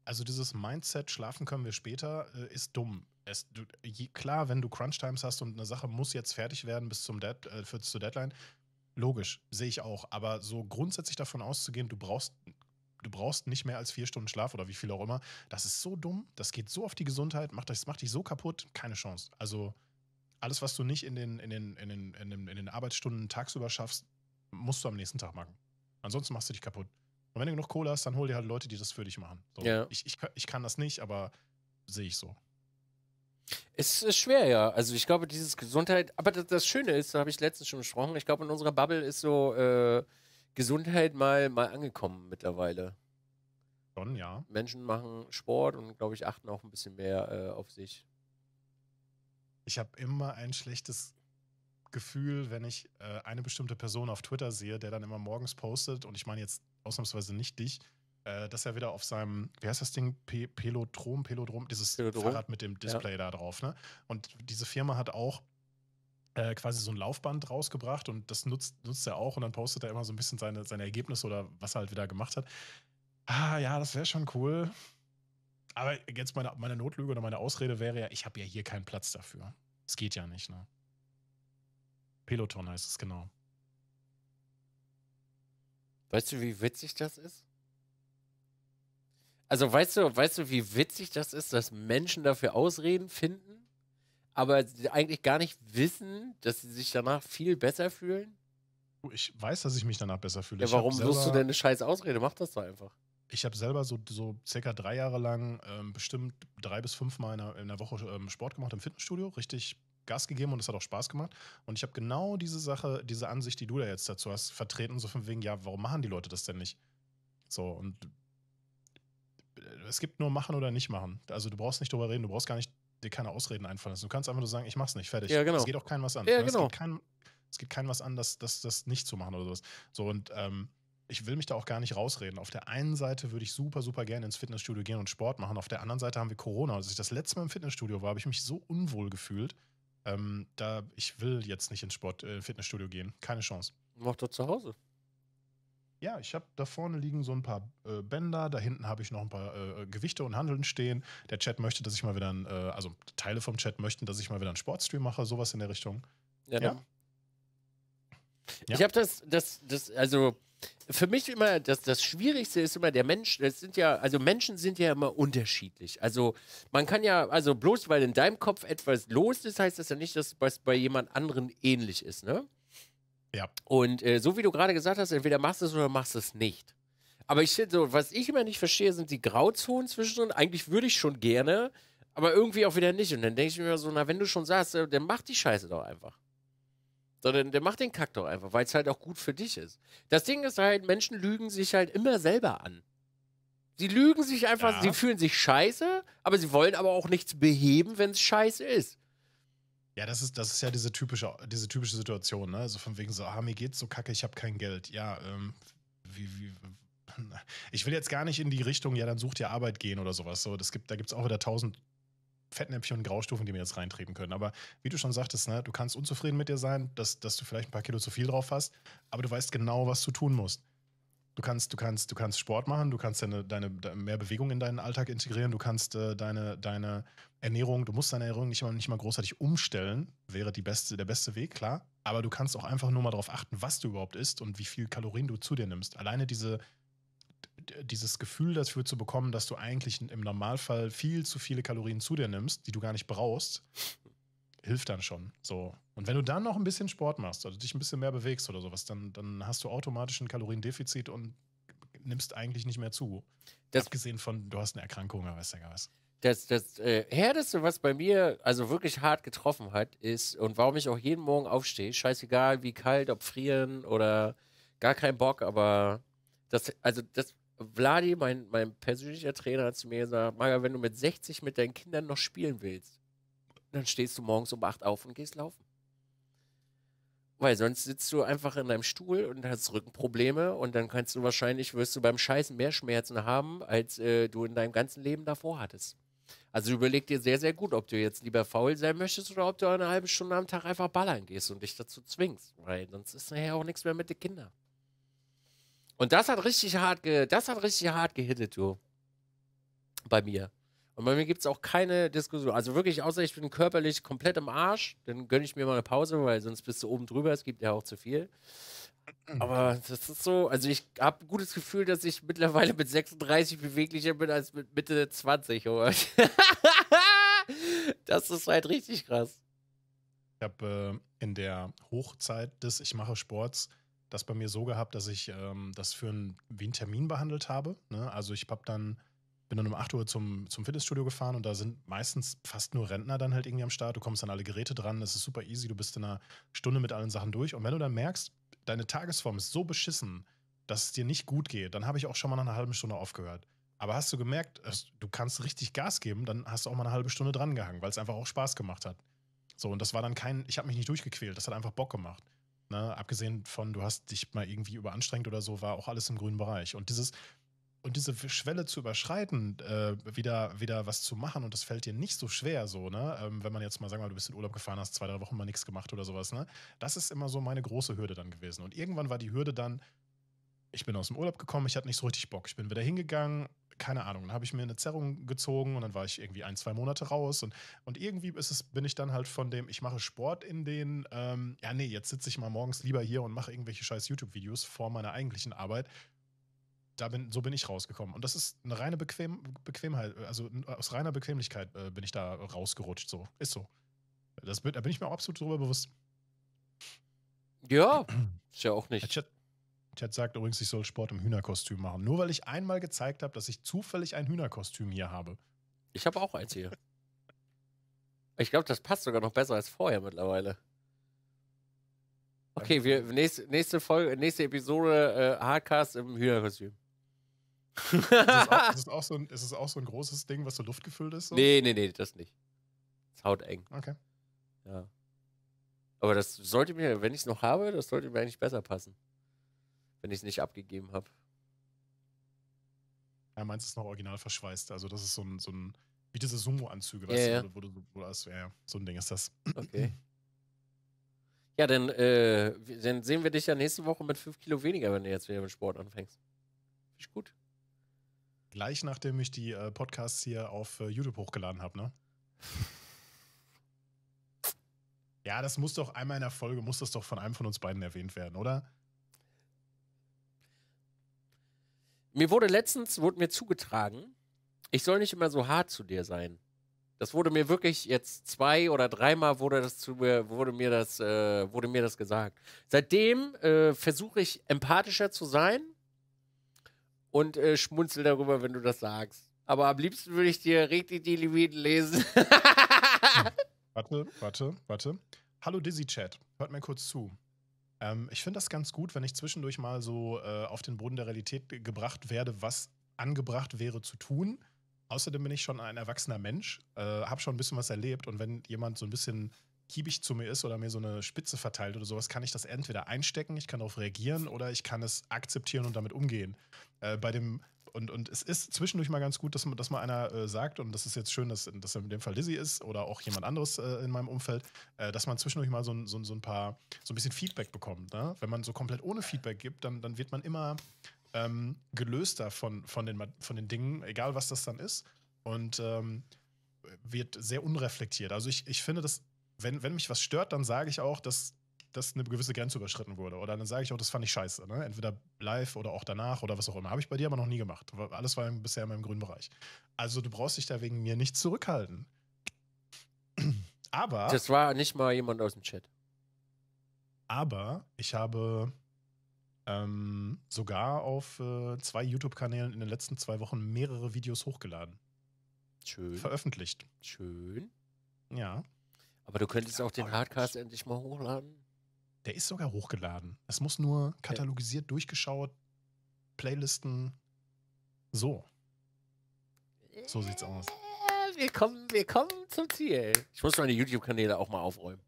Also dieses Mindset, schlafen können wir später, äh, ist dumm. Es, du, je, klar, wenn du Crunch-Times hast und eine Sache muss jetzt fertig werden bis zum Dead, äh, für, zur Deadline, logisch, sehe ich auch. Aber so grundsätzlich davon auszugehen, du brauchst, du brauchst nicht mehr als vier Stunden Schlaf oder wie viel auch immer, das ist so dumm, das geht so auf die Gesundheit, macht, das macht dich so kaputt, keine Chance. Also alles, was du nicht in den, in den, in den, in den, in den Arbeitsstunden tagsüber schaffst, musst du am nächsten Tag machen. Ansonsten machst du dich kaputt. Und wenn du genug Kohle hast, dann hol dir halt Leute, die das für dich machen. So, ja. ich, ich, ich kann das nicht, aber sehe ich so. Es ist schwer, ja. Also ich glaube, dieses Gesundheit, aber das, das Schöne ist, da habe ich letztens schon gesprochen, ich glaube, in unserer Bubble ist so äh, Gesundheit mal, mal angekommen mittlerweile. Schon, ja. Menschen machen Sport und, glaube ich, achten auch ein bisschen mehr äh, auf sich ich habe immer ein schlechtes Gefühl, wenn ich äh, eine bestimmte Person auf Twitter sehe, der dann immer morgens postet, und ich meine jetzt ausnahmsweise nicht dich, äh, dass er wieder auf seinem, wie heißt das Ding, Pe Pelotrom, Pelodrom, dieses Pelodrom? Fahrrad mit dem Display ja. da drauf, ne? Und diese Firma hat auch äh, quasi so ein Laufband rausgebracht und das nutzt, nutzt er auch und dann postet er immer so ein bisschen seine, seine Ergebnisse oder was er halt wieder gemacht hat. Ah ja, das wäre schon cool aber jetzt meine, meine Notlüge oder meine Ausrede wäre ja, ich habe ja hier keinen Platz dafür. Es geht ja nicht, ne? Peloton heißt es genau. Weißt du, wie witzig das ist? Also weißt du, weißt du, wie witzig das ist, dass Menschen dafür Ausreden finden, aber eigentlich gar nicht wissen, dass sie sich danach viel besser fühlen? Ich weiß, dass ich mich danach besser fühle. Ja, warum wirst du denn eine scheiß Ausrede? Mach das doch einfach. Ich habe selber so, so circa drei Jahre lang ähm, bestimmt drei bis fünf Mal in der, in der Woche ähm, Sport gemacht im Fitnessstudio, richtig Gas gegeben und es hat auch Spaß gemacht. Und ich habe genau diese Sache, diese Ansicht, die du da jetzt dazu hast, vertreten, so von wegen, ja, warum machen die Leute das denn nicht? So, und äh, es gibt nur machen oder nicht machen. Also du brauchst nicht drüber reden, du brauchst gar nicht dir keine Ausreden einfallen lassen. Du kannst einfach nur sagen, ich mach's nicht, fertig. Ja, genau. Es geht auch keinem was an. Ja, genau. Es geht keinem, es was an, das, das, das nicht zu machen oder sowas. So, und ähm, ich will mich da auch gar nicht rausreden. Auf der einen Seite würde ich super, super gerne ins Fitnessstudio gehen und Sport machen. Auf der anderen Seite haben wir Corona. Als ich das letzte Mal im Fitnessstudio war, habe ich mich so unwohl gefühlt. Ähm, da ich will jetzt nicht ins Sport, äh, Fitnessstudio gehen. Keine Chance. Mach doch zu Hause. Ja, ich habe da vorne liegen so ein paar äh, Bänder, da hinten habe ich noch ein paar äh, Gewichte und Handeln stehen. Der Chat möchte, dass ich mal wieder, ein, äh, also Teile vom Chat möchten, dass ich mal wieder einen Sportstream mache, sowas in der Richtung. Ja, ja. Ja. Ich habe das, das, das, also für mich immer, das, das Schwierigste ist immer der Mensch, das sind ja, also Menschen sind ja immer unterschiedlich. Also man kann ja, also bloß weil in deinem Kopf etwas los ist, heißt das ja nicht, dass es bei jemand anderen ähnlich ist, ne? Ja. Und äh, so wie du gerade gesagt hast, entweder machst du es oder machst du es nicht. Aber ich finde so, was ich immer nicht verstehe, sind die Grauzonen zwischendrin. Eigentlich würde ich schon gerne, aber irgendwie auch wieder nicht. Und dann denke ich mir so, na, wenn du schon sagst, äh, dann mach die Scheiße doch einfach. Sondern der macht den Kack doch einfach, weil es halt auch gut für dich ist. Das Ding ist halt, Menschen lügen sich halt immer selber an. Sie lügen sich einfach, ja. sie fühlen sich scheiße, aber sie wollen aber auch nichts beheben, wenn es scheiße ist. Ja, das ist, das ist ja diese typische, diese typische Situation, ne? Also von wegen so, ah, mir geht's so kacke, ich habe kein Geld. Ja, ähm, wie, wie, ich will jetzt gar nicht in die Richtung, ja, dann sucht ihr Arbeit gehen oder sowas. So, das gibt, da gibt es auch wieder tausend Fettnäpfchen und Graustufen, die wir jetzt reintreten können. Aber wie du schon sagtest, ne, du kannst unzufrieden mit dir sein, dass, dass du vielleicht ein paar Kilo zu viel drauf hast, aber du weißt genau, was du tun musst. Du kannst, du kannst, du kannst Sport machen, du kannst deine, deine mehr Bewegung in deinen Alltag integrieren, du kannst äh, deine, deine Ernährung, du musst deine Ernährung nicht mal, nicht mal großartig umstellen, wäre die beste, der beste Weg, klar. Aber du kannst auch einfach nur mal darauf achten, was du überhaupt isst und wie viel Kalorien du zu dir nimmst. Alleine diese, dieses Gefühl dafür zu bekommen, dass du eigentlich im Normalfall viel zu viele Kalorien zu dir nimmst, die du gar nicht brauchst, hilft dann schon. So. Und wenn du dann noch ein bisschen Sport machst oder also dich ein bisschen mehr bewegst oder sowas, dann, dann hast du automatisch ein Kaloriendefizit und nimmst eigentlich nicht mehr zu. Das Abgesehen von, du hast eine Erkrankung aber weißt du der was. Das, das äh, Härteste, was bei mir also wirklich hart getroffen hat, ist, und warum ich auch jeden Morgen aufstehe, scheißegal wie kalt, ob frieren oder gar kein Bock, aber das, also das Vladi, mein, mein persönlicher Trainer, hat zu mir gesagt, Maga, wenn du mit 60 mit deinen Kindern noch spielen willst, dann stehst du morgens um 8 auf und gehst laufen. Weil sonst sitzt du einfach in deinem Stuhl und hast Rückenprobleme und dann kannst du wahrscheinlich, wirst du beim Scheißen mehr Schmerzen haben, als äh, du in deinem ganzen Leben davor hattest. Also überleg dir sehr, sehr gut, ob du jetzt lieber faul sein möchtest oder ob du eine halbe Stunde am Tag einfach ballern gehst und dich dazu zwingst. Weil sonst ist nachher auch nichts mehr mit den Kindern. Und das hat richtig hart, ge das hat richtig hart gehittet, du. Bei mir. Und bei mir gibt es auch keine Diskussion. Also wirklich, außer ich bin körperlich komplett im Arsch, dann gönne ich mir mal eine Pause, weil sonst bist du oben drüber, es gibt ja auch zu viel. Aber das ist so, also ich habe ein gutes Gefühl, dass ich mittlerweile mit 36 beweglicher bin als mit Mitte 20. das ist halt richtig krass. Ich habe äh, in der Hochzeit des Ich mache Sports das bei mir so gehabt, dass ich ähm, das für einen, wie einen Termin behandelt habe. Ne? Also ich habe dann, bin dann um 8 Uhr zum, zum Fitnessstudio gefahren und da sind meistens fast nur Rentner dann halt irgendwie am Start. Du kommst an alle Geräte dran, es ist super easy, du bist in einer Stunde mit allen Sachen durch. Und wenn du dann merkst, deine Tagesform ist so beschissen, dass es dir nicht gut geht, dann habe ich auch schon mal nach einer halben Stunde aufgehört. Aber hast du gemerkt, du kannst richtig Gas geben, dann hast du auch mal eine halbe Stunde dran gehangen, weil es einfach auch Spaß gemacht hat. So, und das war dann kein, ich habe mich nicht durchgequält, das hat einfach Bock gemacht. Ne? Abgesehen von, du hast dich mal irgendwie überanstrengt oder so, war auch alles im grünen Bereich. Und dieses, und diese Schwelle zu überschreiten, äh, wieder, wieder was zu machen und das fällt dir nicht so schwer, so, ne? Ähm, wenn man jetzt mal, sagen wir mal, du bist in Urlaub gefahren, hast zwei, drei Wochen mal nichts gemacht oder sowas, ne? Das ist immer so meine große Hürde dann gewesen. Und irgendwann war die Hürde dann, ich bin aus dem Urlaub gekommen, ich hatte nicht so richtig Bock. Ich bin wieder hingegangen, keine Ahnung, dann habe ich mir eine Zerrung gezogen und dann war ich irgendwie ein, zwei Monate raus und, und irgendwie ist es, bin ich dann halt von dem, ich mache Sport in den, ähm, ja nee, jetzt sitze ich mal morgens lieber hier und mache irgendwelche scheiß YouTube-Videos vor meiner eigentlichen Arbeit. Da bin, so bin ich rausgekommen. Und das ist eine reine Bequem, Bequemheit, also aus reiner Bequemlichkeit äh, bin ich da rausgerutscht. So, ist so. Das, da bin ich mir auch absolut drüber bewusst. Ja, ist ja auch nicht. Chat sagt übrigens, ich soll Sport im Hühnerkostüm machen. Nur weil ich einmal gezeigt habe, dass ich zufällig ein Hühnerkostüm hier habe. Ich habe auch eins hier. ich glaube, das passt sogar noch besser als vorher mittlerweile. Okay, wir nächste, nächste Folge, nächste Episode äh, Hardcast im Hühnerkostüm. ist, es auch, so ein, ist es auch so ein großes Ding, was so luftgefüllt ist? So? Nee, nee, nee, das nicht. haut eng. Okay. Ja. Aber das sollte mir, wenn ich es noch habe, das sollte mir eigentlich besser passen wenn ich es nicht abgegeben habe. Ja, meins es noch original verschweißt. Also, das ist so ein, so ein wie diese Sumo-Anzüge, weißt ja, du, wo, du, wo, du, ja, so ein Ding ist das. Okay. Ja, dann, äh, dann sehen wir dich ja nächste Woche mit fünf Kilo weniger, wenn du jetzt wieder mit Sport anfängst. Finde ich gut. Gleich nachdem ich die äh, Podcasts hier auf äh, YouTube hochgeladen habe, ne? ja, das muss doch einmal in der Folge, muss das doch von einem von uns beiden erwähnt werden, oder? Mir wurde letztens, wurde mir zugetragen, ich soll nicht immer so hart zu dir sein. Das wurde mir wirklich jetzt zwei oder dreimal wurde das zu mir, wurde mir das, äh, wurde mir das gesagt. Seitdem äh, versuche ich empathischer zu sein und äh, schmunzel darüber, wenn du das sagst. Aber am liebsten würde ich dir richtig die Leviten lesen. warte, warte, warte. Hallo Dizzy Chat, hört mir kurz zu. Ähm, ich finde das ganz gut, wenn ich zwischendurch mal so äh, auf den Boden der Realität gebracht werde, was angebracht wäre zu tun. Außerdem bin ich schon ein erwachsener Mensch, äh, habe schon ein bisschen was erlebt und wenn jemand so ein bisschen kiebig zu mir ist oder mir so eine Spitze verteilt oder sowas, kann ich das entweder einstecken, ich kann darauf reagieren oder ich kann es akzeptieren und damit umgehen. Äh, bei dem und, und es ist zwischendurch mal ganz gut, dass, dass mal einer äh, sagt, und das ist jetzt schön, dass, dass in dem Fall Lizzie ist oder auch jemand anderes äh, in meinem Umfeld, äh, dass man zwischendurch mal so, so, so ein paar, so ein bisschen Feedback bekommt. Ne? Wenn man so komplett ohne Feedback gibt, dann, dann wird man immer ähm, gelöster von, von, den, von den Dingen, egal was das dann ist. Und ähm, wird sehr unreflektiert. Also ich, ich finde, dass, wenn, wenn mich was stört, dann sage ich auch, dass dass eine gewisse Grenze überschritten wurde. Oder dann sage ich auch, das fand ich scheiße. Ne? Entweder live oder auch danach oder was auch immer. Habe ich bei dir aber noch nie gemacht. Alles war bisher in meinem grünen Bereich. Also du brauchst dich da wegen mir nicht zurückhalten. Aber. Das war nicht mal jemand aus dem Chat. Aber ich habe ähm, sogar auf äh, zwei YouTube-Kanälen in den letzten zwei Wochen mehrere Videos hochgeladen. Schön. Veröffentlicht. Schön. Ja. Aber du könntest auch den Hardcast endlich mal hochladen. Der ist sogar hochgeladen. Es muss nur katalogisiert, okay. durchgeschaut, Playlisten. So. So sieht's aus. Äh, wir kommen, wir kommen zum Ziel. Ich muss meine YouTube-Kanäle auch mal aufräumen.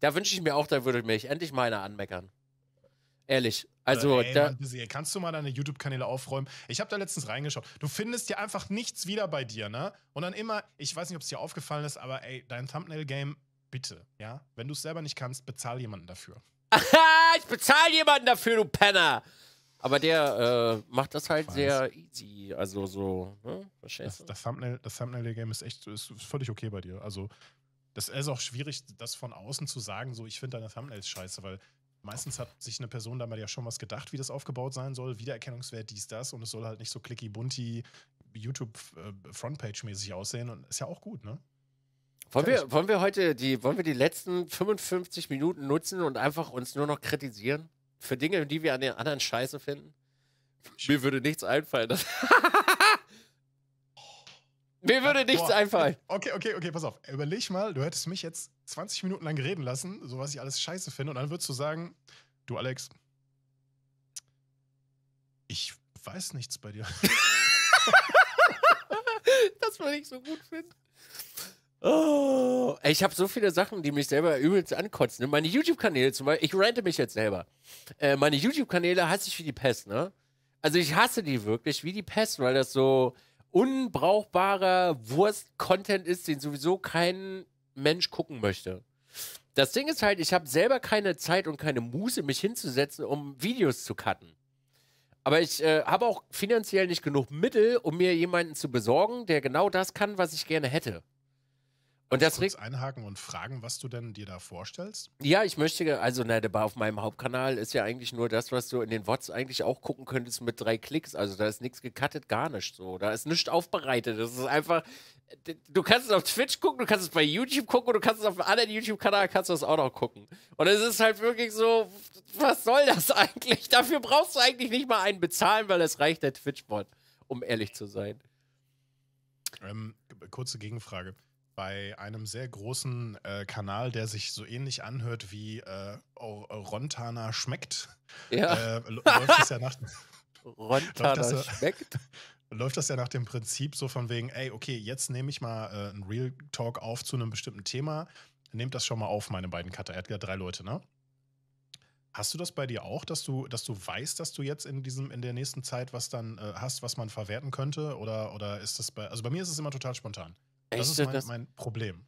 Da wünsche ich mir auch, da würde ich mich endlich mal anmeckern. Ehrlich. Also, Ey, da kannst du mal deine YouTube-Kanäle aufräumen? Ich habe da letztens reingeschaut. Du findest ja einfach nichts wieder bei dir, ne? Und dann immer, ich weiß nicht, ob es dir aufgefallen ist, aber ey, dein Thumbnail-Game bitte, ja? Wenn du es selber nicht kannst, bezahl jemanden dafür. Aha, ich bezahl jemanden dafür, du Penner! Aber der äh, macht das halt sehr easy, also so, ne? Das, das Thumbnail, das Thumbnail-Game ist echt ist völlig okay bei dir. Also, das ist auch schwierig, das von außen zu sagen, so, ich finde deine Thumbnails scheiße, weil meistens hat sich eine Person damals ja schon was gedacht, wie das aufgebaut sein soll, Wiedererkennungswert, dies, das, und es soll halt nicht so clicky-bunty YouTube-Frontpage-mäßig äh, aussehen und ist ja auch gut, ne? Wollen wir, wollen wir heute die, wollen wir die letzten 55 Minuten nutzen und einfach uns nur noch kritisieren? Für Dinge, die wir an den anderen scheiße finden? Mir würde nichts einfallen. Mir würde nichts Boah. einfallen. Okay, okay, okay, pass auf. Überleg mal, du hättest mich jetzt 20 Minuten lang reden lassen, so was ich alles scheiße finde, und dann würdest du sagen, du Alex, ich weiß nichts bei dir. das würde ich so gut finden. Oh, ich habe so viele Sachen, die mich selber übelst ankotzen. Ne, meine YouTube-Kanäle zum Beispiel, ich rante mich jetzt selber. Äh, meine YouTube-Kanäle hasse ich wie die Pest, ne? Also ich hasse die wirklich wie die Pest, weil das so unbrauchbarer Wurst-Content ist, den sowieso kein Mensch gucken möchte. Das Ding ist halt, ich habe selber keine Zeit und keine Muße, mich hinzusetzen, um Videos zu cutten. Aber ich äh, habe auch finanziell nicht genug Mittel, um mir jemanden zu besorgen, der genau das kann, was ich gerne hätte. Und das kurz einhaken und fragen, was du denn dir da vorstellst? Ja, ich möchte, also nein, auf meinem Hauptkanal ist ja eigentlich nur das, was du in den Wots eigentlich auch gucken könntest mit drei Klicks. Also da ist nichts gecuttet, gar nichts so. Da ist nichts aufbereitet. Das ist einfach, du kannst es auf Twitch gucken, du kannst es bei YouTube gucken du kannst es auf einem anderen YouTube-Kanal, kannst du es auch noch gucken. Und es ist halt wirklich so, was soll das eigentlich? Dafür brauchst du eigentlich nicht mal einen bezahlen, weil es reicht der Twitch-Bot, um ehrlich zu sein. Ähm, kurze Gegenfrage bei einem sehr großen äh, Kanal, der sich so ähnlich anhört wie äh, Rontana schmeckt. Ja. Äh, läuft das ja nach, Rontana das, schmeckt. Läuft das ja nach dem Prinzip so von wegen, ey, okay, jetzt nehme ich mal äh, einen Real Talk auf zu einem bestimmten Thema. Nehmt das schon mal auf, meine beiden Cutter. Er hat ja drei Leute, ne? Hast du das bei dir auch, dass du, dass du weißt, dass du jetzt in diesem, in der nächsten Zeit was dann äh, hast, was man verwerten könnte? Oder, oder ist das bei. Also bei mir ist es immer total spontan das ist mein, das mein Problem.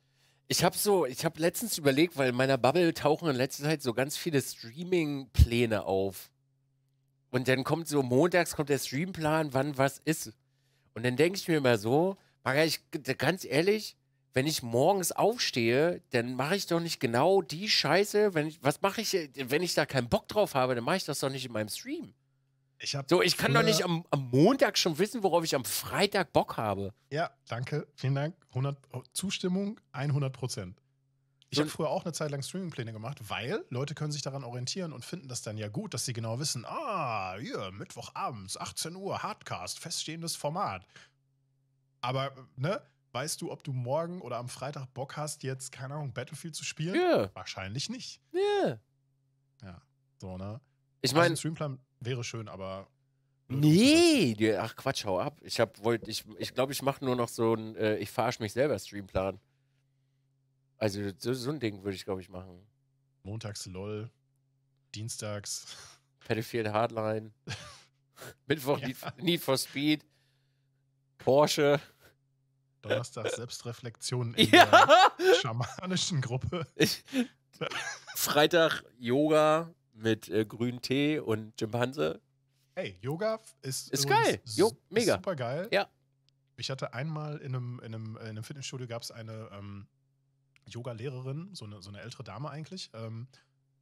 Ich habe so, ich habe letztens überlegt, weil in meiner Bubble tauchen in letzter Zeit so ganz viele Streaming-Pläne auf. Und dann kommt so montags kommt der Streamplan, wann was ist. Und dann denke ich mir immer so, ich, ganz ehrlich, wenn ich morgens aufstehe, dann mache ich doch nicht genau die Scheiße. Wenn ich, was mache ich, wenn ich da keinen Bock drauf habe, dann mache ich das doch nicht in meinem Stream. Ich so, ich kann doch nicht am, am, Montag schon wissen, worauf ich am Freitag Bock habe. Ja, danke, vielen Dank. 100, Zustimmung 100 Prozent. Ich habe früher auch eine Zeit lang Streamingpläne gemacht, weil Leute können sich daran orientieren und finden das dann ja gut, dass sie genau wissen, ah, hier, Mittwochabends, 18 Uhr, Hardcast, feststehendes Format. Aber, ne, weißt du, ob du morgen oder am Freitag Bock hast, jetzt, keine Ahnung, Battlefield zu spielen? Yeah. Wahrscheinlich nicht. Yeah. Ja. So, ne? Ich meine, also Wäre schön, aber. Nee, ach Quatsch, hau ab. Ich hab, wollt, ich, ich glaube, ich mache nur noch so ein, äh, ich verarsche mich selber Streamplan. Also so, so ein Ding würde ich, glaube ich, machen. Montags LOL, Dienstags. Battlefield Hardline. Mittwoch ja. Need for Speed. Porsche. Donnerstag Selbstreflexion in ja. der schamanischen Gruppe. Ich, Freitag Yoga mit äh, grünem Tee und Schimpanse. Ey, Yoga ist, ist geil. Jo, mega. Ist super geil. Ja. Ich hatte einmal in einem, in einem, in einem Fitnessstudio gab es eine ähm, Yoga-Lehrerin, so eine, so eine ältere Dame eigentlich. Ähm,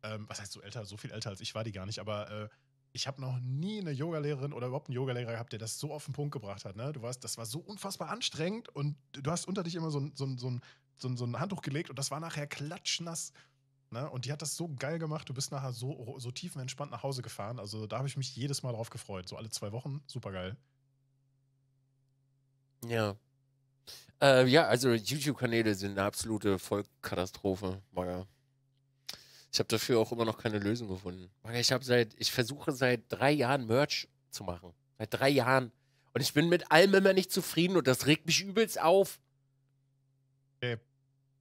ähm, was heißt so älter? So viel älter als ich war die gar nicht, aber äh, ich habe noch nie eine Yogalehrerin oder überhaupt einen Yogalehrer gehabt, der das so auf den Punkt gebracht hat. Ne? Du warst, das war so unfassbar anstrengend und du hast unter dich immer so ein, so ein, so ein, so ein Handtuch gelegt und das war nachher klatschnass. Ne? Und die hat das so geil gemacht. Du bist nachher so, so tiefenentspannt nach Hause gefahren. Also da habe ich mich jedes Mal drauf gefreut. So alle zwei Wochen. Super geil. Ja. Äh, ja, also YouTube-Kanäle sind eine absolute Vollkatastrophe, Bagger. Ich habe dafür auch immer noch keine Lösung gefunden. Bagger, ich seit, ich versuche seit drei Jahren Merch zu machen. Seit drei Jahren. Und ich bin mit allem immer nicht zufrieden und das regt mich übelst auf. Ey,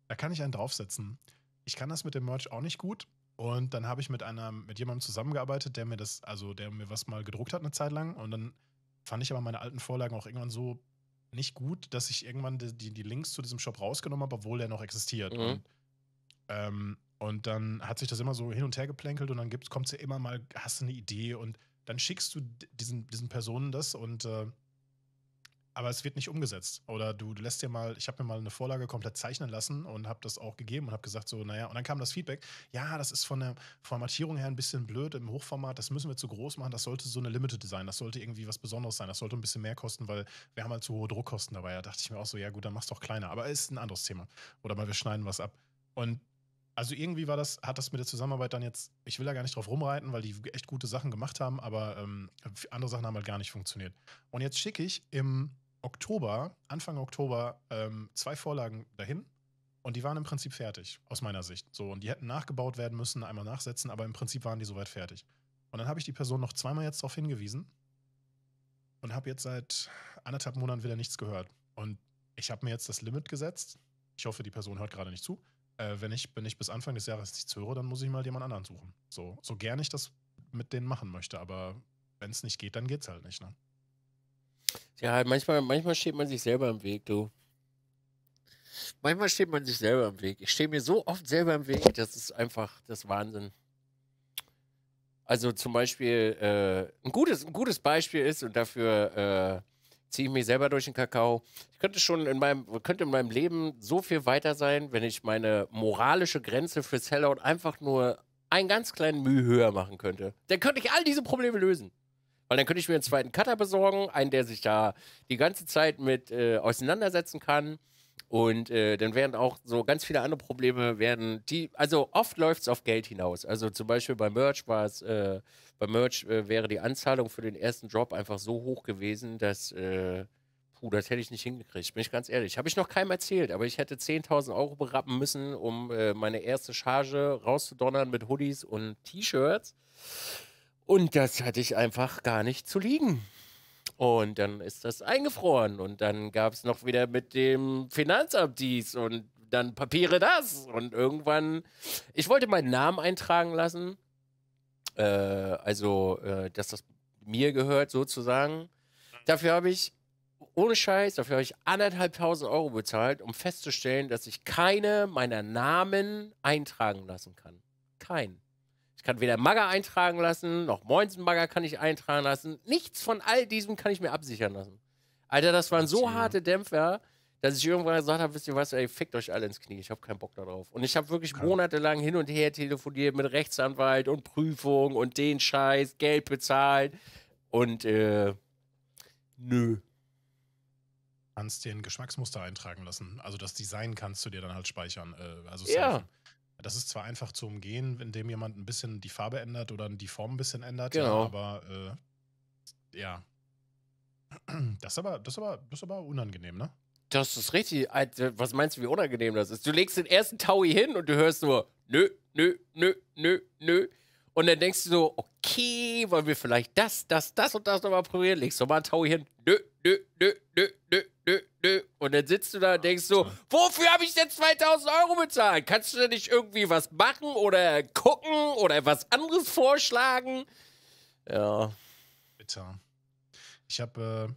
Da kann ich einen draufsetzen ich kann das mit dem Merch auch nicht gut. Und dann habe ich mit einer, mit jemandem zusammengearbeitet, der mir das, also der mir was mal gedruckt hat eine Zeit lang. Und dann fand ich aber meine alten Vorlagen auch irgendwann so nicht gut, dass ich irgendwann die, die, die Links zu diesem Shop rausgenommen habe, obwohl der noch existiert. Mhm. Und, ähm, und dann hat sich das immer so hin und her geplänkelt und dann kommt es ja immer mal, hast du eine Idee und dann schickst du diesen, diesen Personen das und äh, aber es wird nicht umgesetzt. Oder du, du lässt dir mal, ich habe mir mal eine Vorlage komplett zeichnen lassen und habe das auch gegeben und habe gesagt, so, naja, und dann kam das Feedback, ja, das ist von der Formatierung her ein bisschen blöd im Hochformat, das müssen wir zu groß machen, das sollte so eine Limited sein, das sollte irgendwie was Besonderes sein, das sollte ein bisschen mehr kosten, weil wir haben halt zu hohe Druckkosten dabei. Da dachte ich mir auch so, ja gut, dann mach's doch kleiner, aber ist ein anderes Thema. Oder mal wir schneiden was ab. Und also irgendwie war das, hat das mit der Zusammenarbeit dann jetzt, ich will da gar nicht drauf rumreiten, weil die echt gute Sachen gemacht haben, aber ähm, andere Sachen haben halt gar nicht funktioniert. Und jetzt schicke ich im Oktober, Anfang Oktober, ähm, zwei Vorlagen dahin. Und die waren im Prinzip fertig, aus meiner Sicht. So, und die hätten nachgebaut werden müssen, einmal nachsetzen, aber im Prinzip waren die soweit fertig. Und dann habe ich die Person noch zweimal jetzt darauf hingewiesen und habe jetzt seit anderthalb Monaten wieder nichts gehört. Und ich habe mir jetzt das Limit gesetzt. Ich hoffe, die Person hört gerade nicht zu. Äh, wenn, ich, wenn ich bis Anfang des Jahres nichts höre, dann muss ich mal jemand anderen suchen. So, so gern ich das mit denen machen möchte, aber wenn es nicht geht, dann geht's halt nicht. Ne? Ja, halt manchmal, manchmal steht man sich selber im Weg, du. Manchmal steht man sich selber im Weg. Ich stehe mir so oft selber im Weg, das ist einfach das Wahnsinn. Also zum Beispiel, äh, ein, gutes, ein gutes Beispiel ist, und dafür äh, ziehe ich mich selber durch den Kakao. Ich könnte schon in meinem, könnte in meinem Leben so viel weiter sein, wenn ich meine moralische Grenze für Sellout einfach nur einen ganz kleinen Mühe höher machen könnte. Dann könnte ich all diese Probleme lösen. Weil dann könnte ich mir einen zweiten Cutter besorgen, einen, der sich da die ganze Zeit mit äh, auseinandersetzen kann. Und äh, dann werden auch so ganz viele andere Probleme werden, die, also oft läuft es auf Geld hinaus. Also zum Beispiel bei Merch war es, äh, bei Merch äh, wäre die Anzahlung für den ersten Drop einfach so hoch gewesen, dass, äh, puh, das hätte ich nicht hingekriegt, bin ich ganz ehrlich. Habe ich noch keinem erzählt, aber ich hätte 10.000 Euro berappen müssen, um äh, meine erste Charge rauszudonnern mit Hoodies und T-Shirts. Und das hatte ich einfach gar nicht zu liegen. Und dann ist das eingefroren. Und dann gab es noch wieder mit dem Finanzamt dies und dann Papiere das. Und irgendwann, ich wollte meinen Namen eintragen lassen. Äh, also, äh, dass das mir gehört sozusagen. Dafür habe ich, ohne Scheiß, dafür habe ich anderthalbtausend Euro bezahlt, um festzustellen, dass ich keine meiner Namen eintragen lassen kann. Kein. Ich kann weder Magger eintragen lassen, noch Moinsenbagger kann ich eintragen lassen. Nichts von all diesem kann ich mir absichern lassen. Alter, das waren so harte Dämpfer, dass ich irgendwann gesagt habe, wisst ihr was, ey, fickt euch alle ins Knie, ich habe keinen Bock darauf. Und ich habe wirklich monatelang hin und her telefoniert mit Rechtsanwalt und Prüfung und den Scheiß, Geld bezahlt und äh, nö kannst dir ein Geschmacksmuster eintragen lassen. Also das Design kannst du dir dann halt speichern. Äh, also ja. Safen. Das ist zwar einfach zu umgehen, indem jemand ein bisschen die Farbe ändert oder die Form ein bisschen ändert, genau. ja, aber äh, ja. Das ist aber, das, ist aber, das ist aber unangenehm, ne? Das ist richtig. Äh, was meinst du, wie unangenehm das ist? Du legst den ersten Taui hin und du hörst nur nö, nö, nö, nö, nö. Und dann denkst du so, okay, wollen wir vielleicht das, das, das und das nochmal probieren? Legst du nochmal einen Taui hin. Nö, nö, nö, nö, nö, nö, nö. Und dann sitzt du da und denkst so, wofür habe ich denn 2000 Euro bezahlt? Kannst du denn nicht irgendwie was machen oder gucken oder was anderes vorschlagen? Ja. Bitte. Ich habe äh,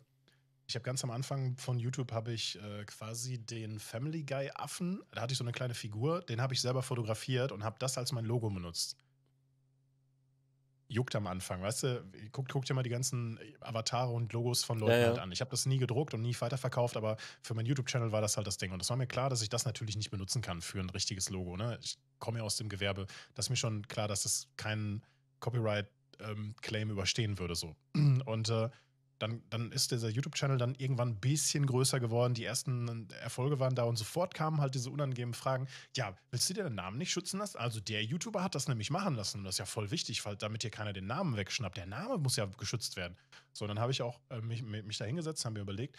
ich ganz am Anfang von YouTube habe ich äh, quasi den Family Guy Affen, da hatte ich so eine kleine Figur, den habe ich selber fotografiert und habe das als mein Logo benutzt juckt am Anfang, weißt du? Guckt, guckt ja mal die ganzen Avatare und Logos von Leuten ja, ja. halt an. Ich habe das nie gedruckt und nie weiterverkauft, aber für meinen YouTube-Channel war das halt das Ding. Und es war mir klar, dass ich das natürlich nicht benutzen kann für ein richtiges Logo. Ne? Ich komme ja aus dem Gewerbe. Das ist mir schon klar, dass das keinen Copyright-Claim ähm, überstehen würde. So. Und äh, dann, dann ist dieser YouTube-Channel dann irgendwann ein bisschen größer geworden. Die ersten Erfolge waren da und sofort kamen halt diese unangenehmen Fragen. Ja, willst du dir den Namen nicht schützen lassen? Also der YouTuber hat das nämlich machen lassen das ist ja voll wichtig, weil damit hier keiner den Namen wegschnappt. Der Name muss ja geschützt werden. So, dann habe ich auch äh, mich, mich da hingesetzt, habe mir überlegt,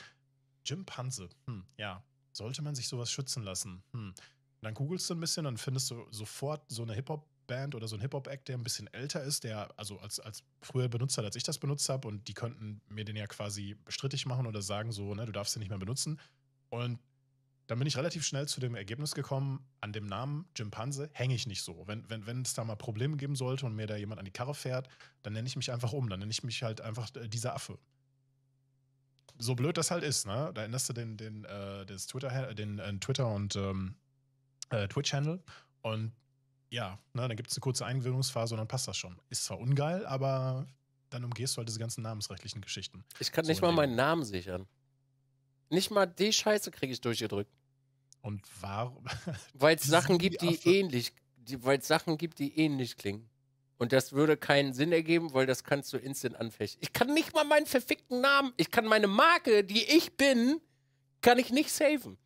Jim Jimpanse, hm, ja, sollte man sich sowas schützen lassen? Hm. Dann googelst du ein bisschen, dann findest du sofort so eine Hip-Hop- Band oder so ein Hip-Hop-Act, der ein bisschen älter ist, der also als, als früher benutzt hat, als ich das benutzt habe, und die könnten mir den ja quasi strittig machen oder sagen, so, ne, du darfst den nicht mehr benutzen. Und dann bin ich relativ schnell zu dem Ergebnis gekommen, an dem Namen Jimpanse hänge ich nicht so. Wenn, wenn, wenn es da mal Probleme geben sollte und mir da jemand an die Karre fährt, dann nenne ich mich einfach um, dann nenne ich mich halt einfach äh, dieser Affe. So blöd das halt ist, ne? Da änderst du den, den, äh, das Twitter, den äh, Twitter und ähm, äh, Twitch-Handle und ja, ne, dann gibt es eine kurze Einwöhnungsphase und dann passt das schon. Ist zwar ungeil, aber dann umgehst du halt diese ganzen namensrechtlichen Geschichten. Ich kann so nicht mal meinen Namen sichern. Nicht mal die Scheiße kriege ich durchgedrückt. Und warum? Weil es Sachen gibt, die, die ähnlich, weil es Sachen gibt, die ähnlich klingen. Und das würde keinen Sinn ergeben, weil das kannst du instant anfechten. Ich kann nicht mal meinen verfickten Namen, ich kann meine Marke, die ich bin, kann ich nicht saven.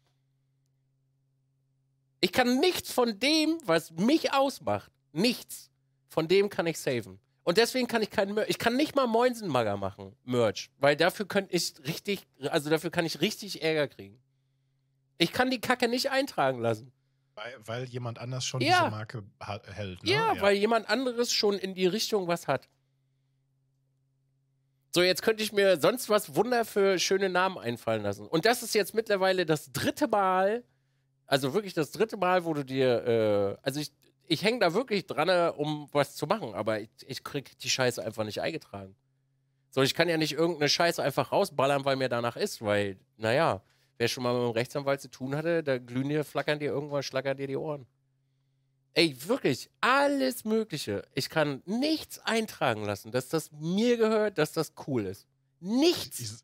Ich kann nichts von dem, was mich ausmacht, nichts von dem kann ich saven. Und deswegen kann ich keinen Merch, ich kann nicht mal Moinsenmagger machen, Merch, weil dafür könnte ich richtig, also dafür kann ich richtig Ärger kriegen. Ich kann die Kacke nicht eintragen lassen. Weil, weil jemand anders schon ja. diese Marke hält. Ne? Ja, ja, weil jemand anderes schon in die Richtung was hat. So, jetzt könnte ich mir sonst was Wunder für schöne Namen einfallen lassen. Und das ist jetzt mittlerweile das dritte Mal, also wirklich das dritte Mal, wo du dir, äh, also ich, ich hänge da wirklich dran, um was zu machen, aber ich, ich krieg die Scheiße einfach nicht eingetragen. So, ich kann ja nicht irgendeine Scheiße einfach rausballern, weil mir danach ist, weil, naja, wer schon mal mit einem Rechtsanwalt zu tun hatte, da glühen dir, flackern dir irgendwann, schlackern dir die Ohren. Ey, wirklich, alles Mögliche. Ich kann nichts eintragen lassen, dass das mir gehört, dass das cool ist. Nichts. Ich, ich,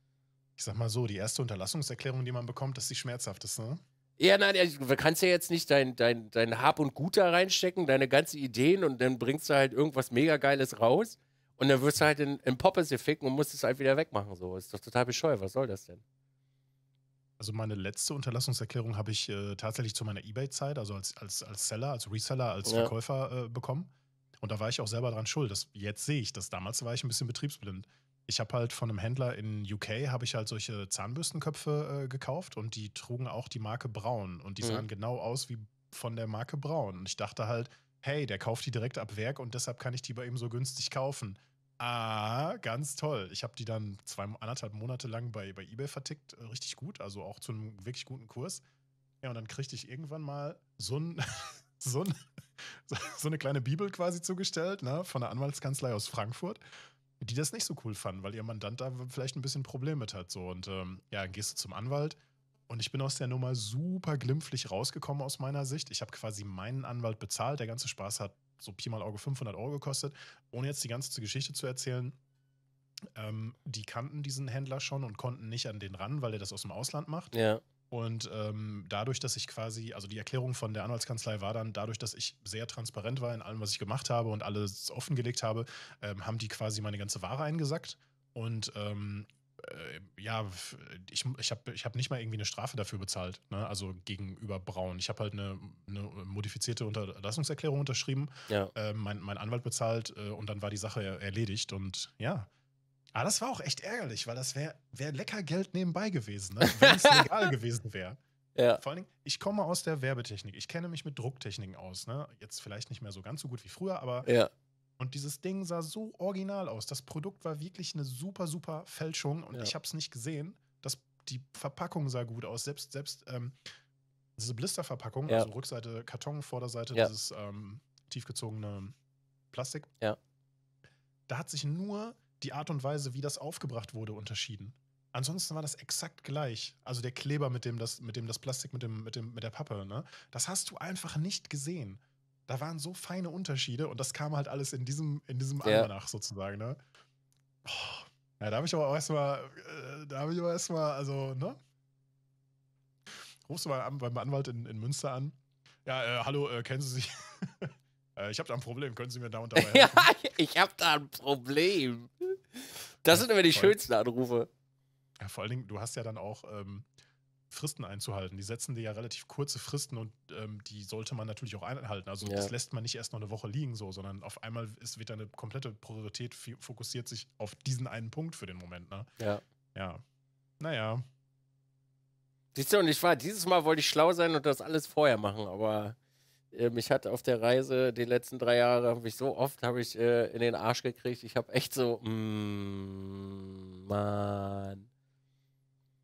ich sag mal so, die erste Unterlassungserklärung, die man bekommt, ist die schmerzhafteste. Ne? Ja, nein, du kannst ja jetzt nicht dein, dein, dein Hab und Gut da reinstecken, deine ganzen Ideen und dann bringst du halt irgendwas mega Geiles raus und dann wirst du halt in, in Poppes ficken und musst es halt wieder wegmachen. So, ist doch total bescheuert. Was soll das denn? Also meine letzte Unterlassungserklärung habe ich äh, tatsächlich zu meiner Ebay-Zeit, also als, als, als Seller, als Reseller, als ja. Verkäufer äh, bekommen. Und da war ich auch selber dran schuld. Das, jetzt sehe ich das. Damals war ich ein bisschen betriebsblind ich habe halt von einem Händler in UK habe ich halt solche Zahnbürstenköpfe äh, gekauft und die trugen auch die Marke Braun und die mhm. sahen genau aus wie von der Marke Braun und ich dachte halt, hey, der kauft die direkt ab Werk und deshalb kann ich die bei ihm so günstig kaufen. Ah, ganz toll. Ich habe die dann zwei, anderthalb Monate lang bei, bei eBay vertickt, äh, richtig gut, also auch zu einem wirklich guten Kurs. Ja, und dann kriegte ich irgendwann mal so ein so, ein, so eine kleine Bibel quasi zugestellt, ne, von der Anwaltskanzlei aus Frankfurt die das nicht so cool fanden, weil ihr Mandant da vielleicht ein bisschen Probleme mit hat. So. Und ähm, ja, dann gehst du zum Anwalt und ich bin aus der Nummer super glimpflich rausgekommen aus meiner Sicht. Ich habe quasi meinen Anwalt bezahlt. Der ganze Spaß hat so Pi mal Auge 500 Euro gekostet. Ohne jetzt die ganze Geschichte zu erzählen, ähm, die kannten diesen Händler schon und konnten nicht an den ran, weil er das aus dem Ausland macht. Ja. Und ähm, dadurch, dass ich quasi, also die Erklärung von der Anwaltskanzlei war dann, dadurch, dass ich sehr transparent war in allem, was ich gemacht habe und alles offengelegt habe, ähm, haben die quasi meine ganze Ware eingesackt. Und ähm, äh, ja, ich, ich habe ich hab nicht mal irgendwie eine Strafe dafür bezahlt, ne? also gegenüber Braun. Ich habe halt eine, eine, modifizierte Unterlassungserklärung unterschrieben, ja. äh, mein, mein Anwalt bezahlt äh, und dann war die Sache erledigt. Und ja, aber ah, das war auch echt ärgerlich, weil das wäre wär lecker Geld nebenbei gewesen, ne? wenn es legal gewesen wäre. Ja. Vor allen Dingen, ich komme aus der Werbetechnik. Ich kenne mich mit Drucktechniken aus. Ne? Jetzt vielleicht nicht mehr so ganz so gut wie früher, aber. Ja. Und dieses Ding sah so original aus. Das Produkt war wirklich eine super, super Fälschung und ja. ich habe es nicht gesehen. Das, die Verpackung sah gut aus. Selbst, selbst ähm, diese Blisterverpackung, ja. also Rückseite Karton, Vorderseite dieses ähm, tiefgezogene Plastik. Ja. Da hat sich nur die Art und Weise, wie das aufgebracht wurde, unterschieden. Ansonsten war das exakt gleich. Also der Kleber mit dem das, mit dem das Plastik, mit, dem, mit, dem, mit der Pappe, ne? Das hast du einfach nicht gesehen. Da waren so feine Unterschiede und das kam halt alles in diesem, in diesem ja. Almanach sozusagen, ne? Oh, ja, da habe ich aber auch erstmal, äh, da habe ich aber erstmal, also, ne? Rufst du mal beim Anwalt in, in Münster an? Ja, äh, hallo, äh, kennen Sie sich? Äh, ich habe da ein Problem, können Sie mir da und dabei helfen? ja, ich habe da ein Problem. Das ja, sind immer die voll. schönsten Anrufe. Ja, vor allen Dingen, du hast ja dann auch ähm, Fristen einzuhalten. Die setzen dir ja relativ kurze Fristen und ähm, die sollte man natürlich auch einhalten. Also ja. das lässt man nicht erst noch eine Woche liegen, so, sondern auf einmal ist wieder eine komplette Priorität, fokussiert sich auf diesen einen Punkt für den Moment. Ne? Ja. Ja. Naja. Siehst du, und ich war, dieses Mal wollte ich schlau sein und das alles vorher machen, aber äh, mich hat auf der Reise die letzten drei Jahre mich so oft habe ich äh, in den Arsch gekriegt. Ich habe echt so, mm, Mann.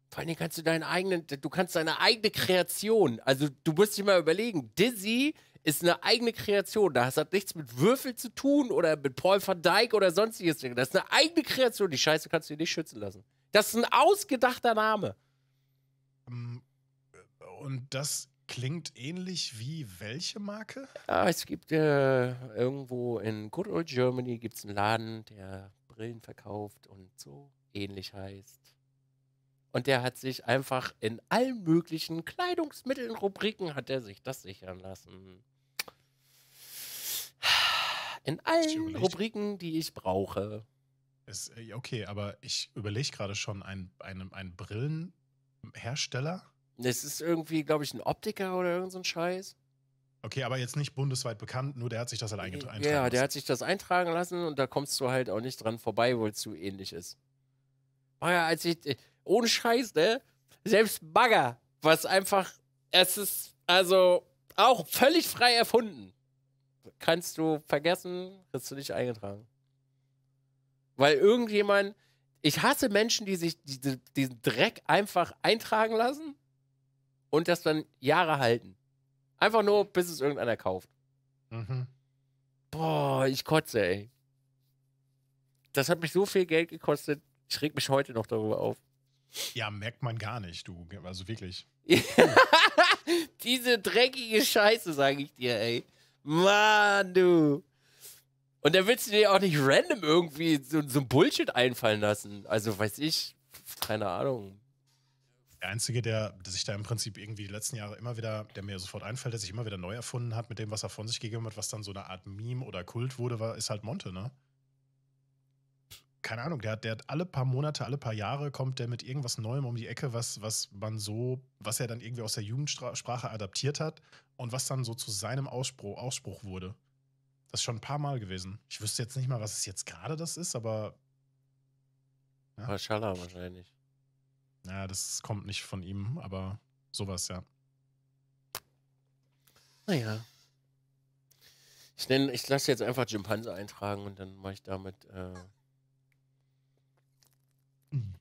Vor allem kannst du deinen eigenen, du kannst deine eigene Kreation, also du musst dich mal überlegen, Dizzy ist eine eigene Kreation. Das hat nichts mit Würfel zu tun oder mit Paul van Dyke oder sonstiges. Das ist eine eigene Kreation. Die Scheiße kannst du dir nicht schützen lassen. Das ist ein ausgedachter Name. Ähm, äh, und das Klingt ähnlich wie welche Marke? Ja, ah, es gibt äh, irgendwo in Good Old Germany gibt es einen Laden, der Brillen verkauft und so ähnlich heißt. Und der hat sich einfach in allen möglichen Kleidungsmitteln, Rubriken hat er sich das sichern lassen. In allen Rubriken, die ich brauche. Ist, äh, okay, aber ich überlege gerade schon, einen, ein, ein Brillenhersteller es ist irgendwie, glaube ich, ein Optiker oder irgendein so Scheiß. Okay, aber jetzt nicht bundesweit bekannt, nur der hat sich das halt eingetragen lassen. Ja, der hat sich das eintragen lassen und da kommst du halt auch nicht dran vorbei, wo es zu ähnlich ist. Bagger, als ich, äh, ohne Scheiß, ne? Selbst Bagger, was einfach, es ist, also, auch völlig frei erfunden. Kannst du vergessen, hast du nicht eingetragen. Weil irgendjemand, ich hasse Menschen, die sich diesen Dreck einfach eintragen lassen und das dann Jahre halten. Einfach nur, bis es irgendeiner kauft. Mhm. Boah, ich kotze, ey. Das hat mich so viel Geld gekostet. Ich reg mich heute noch darüber auf. Ja, merkt man gar nicht, du. Also wirklich. Diese dreckige Scheiße, sage ich dir, ey. Mann, du. Und da willst du dir auch nicht random irgendwie so, so ein Bullshit einfallen lassen. Also weiß ich, keine Ahnung. Der Einzige, der, der, sich da im Prinzip irgendwie die letzten Jahre immer wieder, der mir sofort einfällt, der sich immer wieder neu erfunden hat mit dem, was er von sich gegeben hat, was dann so eine Art Meme oder Kult wurde, war, ist halt Monte, ne? Keine Ahnung, der hat, der hat alle paar Monate, alle paar Jahre kommt der mit irgendwas Neuem um die Ecke, was, was man so, was er dann irgendwie aus der Jugendsprache adaptiert hat und was dann so zu seinem Ausspruch, Ausspruch wurde. Das ist schon ein paar Mal gewesen. Ich wüsste jetzt nicht mal, was es jetzt gerade das ist, aber. Ja. Maschallah wahrscheinlich. Ja, das kommt nicht von ihm, aber sowas, ja. Naja. Ich, ich lasse jetzt einfach Jimpanse eintragen und dann mache ich damit. Äh mhm.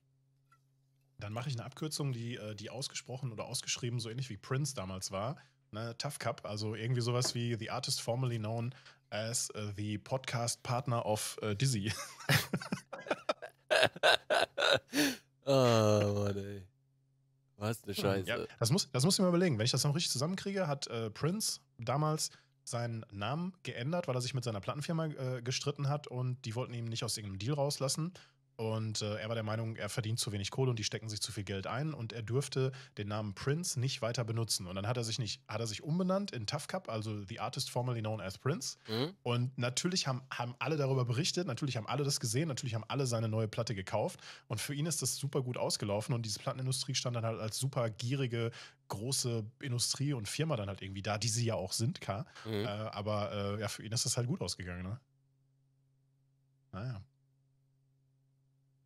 dann mache ich eine Abkürzung, die, äh, die ausgesprochen oder ausgeschrieben so ähnlich wie Prince damals war. Ne, Tough Cup, also irgendwie sowas wie The Artist Formerly Known as uh, the Podcast Partner of uh, Dizzy. oh, Mann, ey. Was eine genau. Scheiße. Ja, das, muss, das muss ich mir überlegen. Wenn ich das noch richtig zusammenkriege, hat äh, Prince damals seinen Namen geändert, weil er sich mit seiner Plattenfirma äh, gestritten hat und die wollten ihn nicht aus irgendeinem Deal rauslassen. Und äh, er war der Meinung, er verdient zu wenig Kohle und die stecken sich zu viel Geld ein und er dürfte den Namen Prince nicht weiter benutzen. Und dann hat er sich nicht, hat er sich umbenannt in Tough Cup, also The Artist formerly known as Prince. Mhm. Und natürlich haben, haben alle darüber berichtet, natürlich haben alle das gesehen, natürlich haben alle seine neue Platte gekauft. Und für ihn ist das super gut ausgelaufen und diese Plattenindustrie stand dann halt als super gierige, große Industrie und Firma dann halt irgendwie da, die sie ja auch sind, K. Mhm. Äh, aber äh, ja, für ihn ist das halt gut ausgegangen, ne? Naja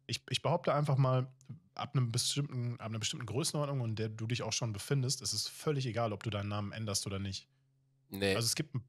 ich, ich behaupte einfach mal, ab, einem bestimmten, ab einer bestimmten Größenordnung, in der du dich auch schon befindest, ist es völlig egal, ob du deinen Namen änderst oder nicht. Nee. Also es gibt ein,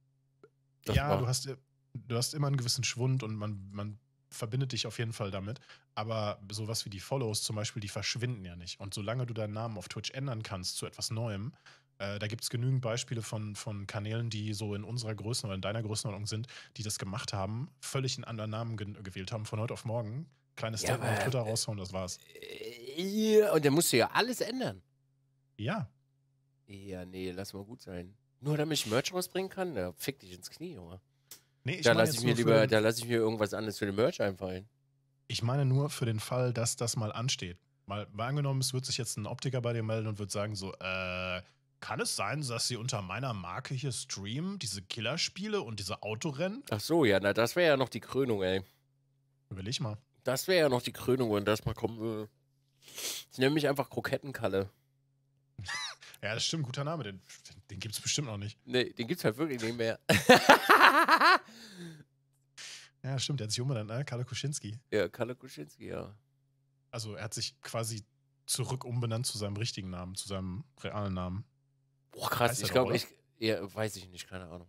Ja, du hast, du hast immer einen gewissen Schwund und man, man verbindet dich auf jeden Fall damit. Aber sowas wie die Follows zum Beispiel, die verschwinden ja nicht. Und solange du deinen Namen auf Twitch ändern kannst zu etwas Neuem, äh, da gibt es genügend Beispiele von, von Kanälen, die so in unserer Größenordnung oder in deiner Größenordnung sind, die das gemacht haben, völlig einen anderen Namen ge gewählt haben von heute auf morgen, kleines ja, Statement auf Twitter äh, raushauen, das war's. und dann musst du ja alles ändern. Ja. Ja, nee, lass mal gut sein. Nur damit ich Merch rausbringen kann? Ja, fick dich ins Knie, Junge. Nee, ich da lasse ich mir lieber, da lasse ich mir irgendwas anderes für den Merch einfallen. Ich meine nur für den Fall, dass das mal ansteht. Mal, mal angenommen, es wird sich jetzt ein Optiker bei dir melden und wird sagen so, äh, kann es sein, dass sie unter meiner Marke hier streamen, diese Killerspiele und diese Autorennen? Ach so, ja, na, das wäre ja noch die Krönung, ey. Überleg mal. Das wäre ja noch die Krönung, wenn das mal kommen würde. Ich nenne mich einfach Krokettenkalle. ja, das stimmt, guter Name. Den, den gibt es bestimmt noch nicht. Nee, den gibt es halt wirklich nicht mehr. ja, stimmt, der hat sich umbenannt, ne? Kalle Kuschinski. Ja, Kalle Kuschinski, ja. Also, er hat sich quasi zurück umbenannt zu seinem richtigen Namen, zu seinem realen Namen. Boah, krass, ich glaube, ich. Ja, weiß ich nicht, keine Ahnung.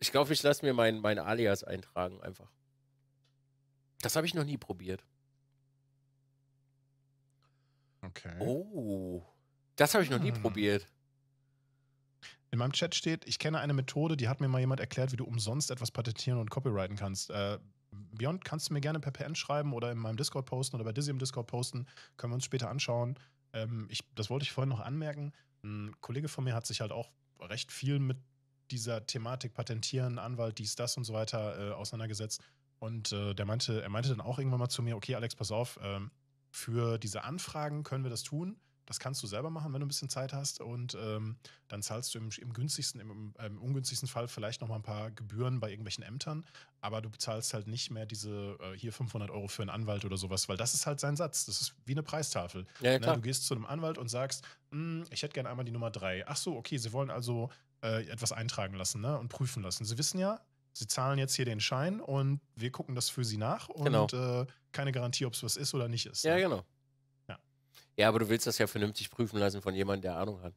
Ich glaube, ich lasse mir mein, mein Alias eintragen einfach. Das habe ich noch nie probiert. Okay. Oh, das habe ich noch nie hm. probiert. In meinem Chat steht, ich kenne eine Methode, die hat mir mal jemand erklärt, wie du umsonst etwas patentieren und copyrighten kannst. Äh, Beyond, kannst du mir gerne per PN schreiben oder in meinem Discord posten oder bei Dizzy im Discord posten. Können wir uns später anschauen. Ähm, ich, das wollte ich vorhin noch anmerken. Ein Kollege von mir hat sich halt auch recht viel mit dieser Thematik Patentieren, Anwalt, dies, das und so weiter äh, auseinandergesetzt. Und äh, der meinte, er meinte dann auch irgendwann mal zu mir, okay, Alex, pass auf, ähm, für diese Anfragen können wir das tun. Das kannst du selber machen, wenn du ein bisschen Zeit hast. Und ähm, dann zahlst du im, im günstigsten, im, im, ähm, ungünstigsten Fall vielleicht noch mal ein paar Gebühren bei irgendwelchen Ämtern. Aber du bezahlst halt nicht mehr diese äh, hier 500 Euro für einen Anwalt oder sowas, weil das ist halt sein Satz. Das ist wie eine Preistafel. Ja, ja, Na, ne, du gehst zu einem Anwalt und sagst, hm, ich hätte gerne einmal die Nummer drei. Ach so, okay, sie wollen also äh, etwas eintragen lassen ne? und prüfen lassen. Sie wissen ja, Sie zahlen jetzt hier den Schein und wir gucken das für Sie nach und genau. äh, keine Garantie, ob es was ist oder nicht ist. Ja, ne? genau. Ja. ja, aber du willst das ja vernünftig prüfen lassen von jemandem, der Ahnung hat.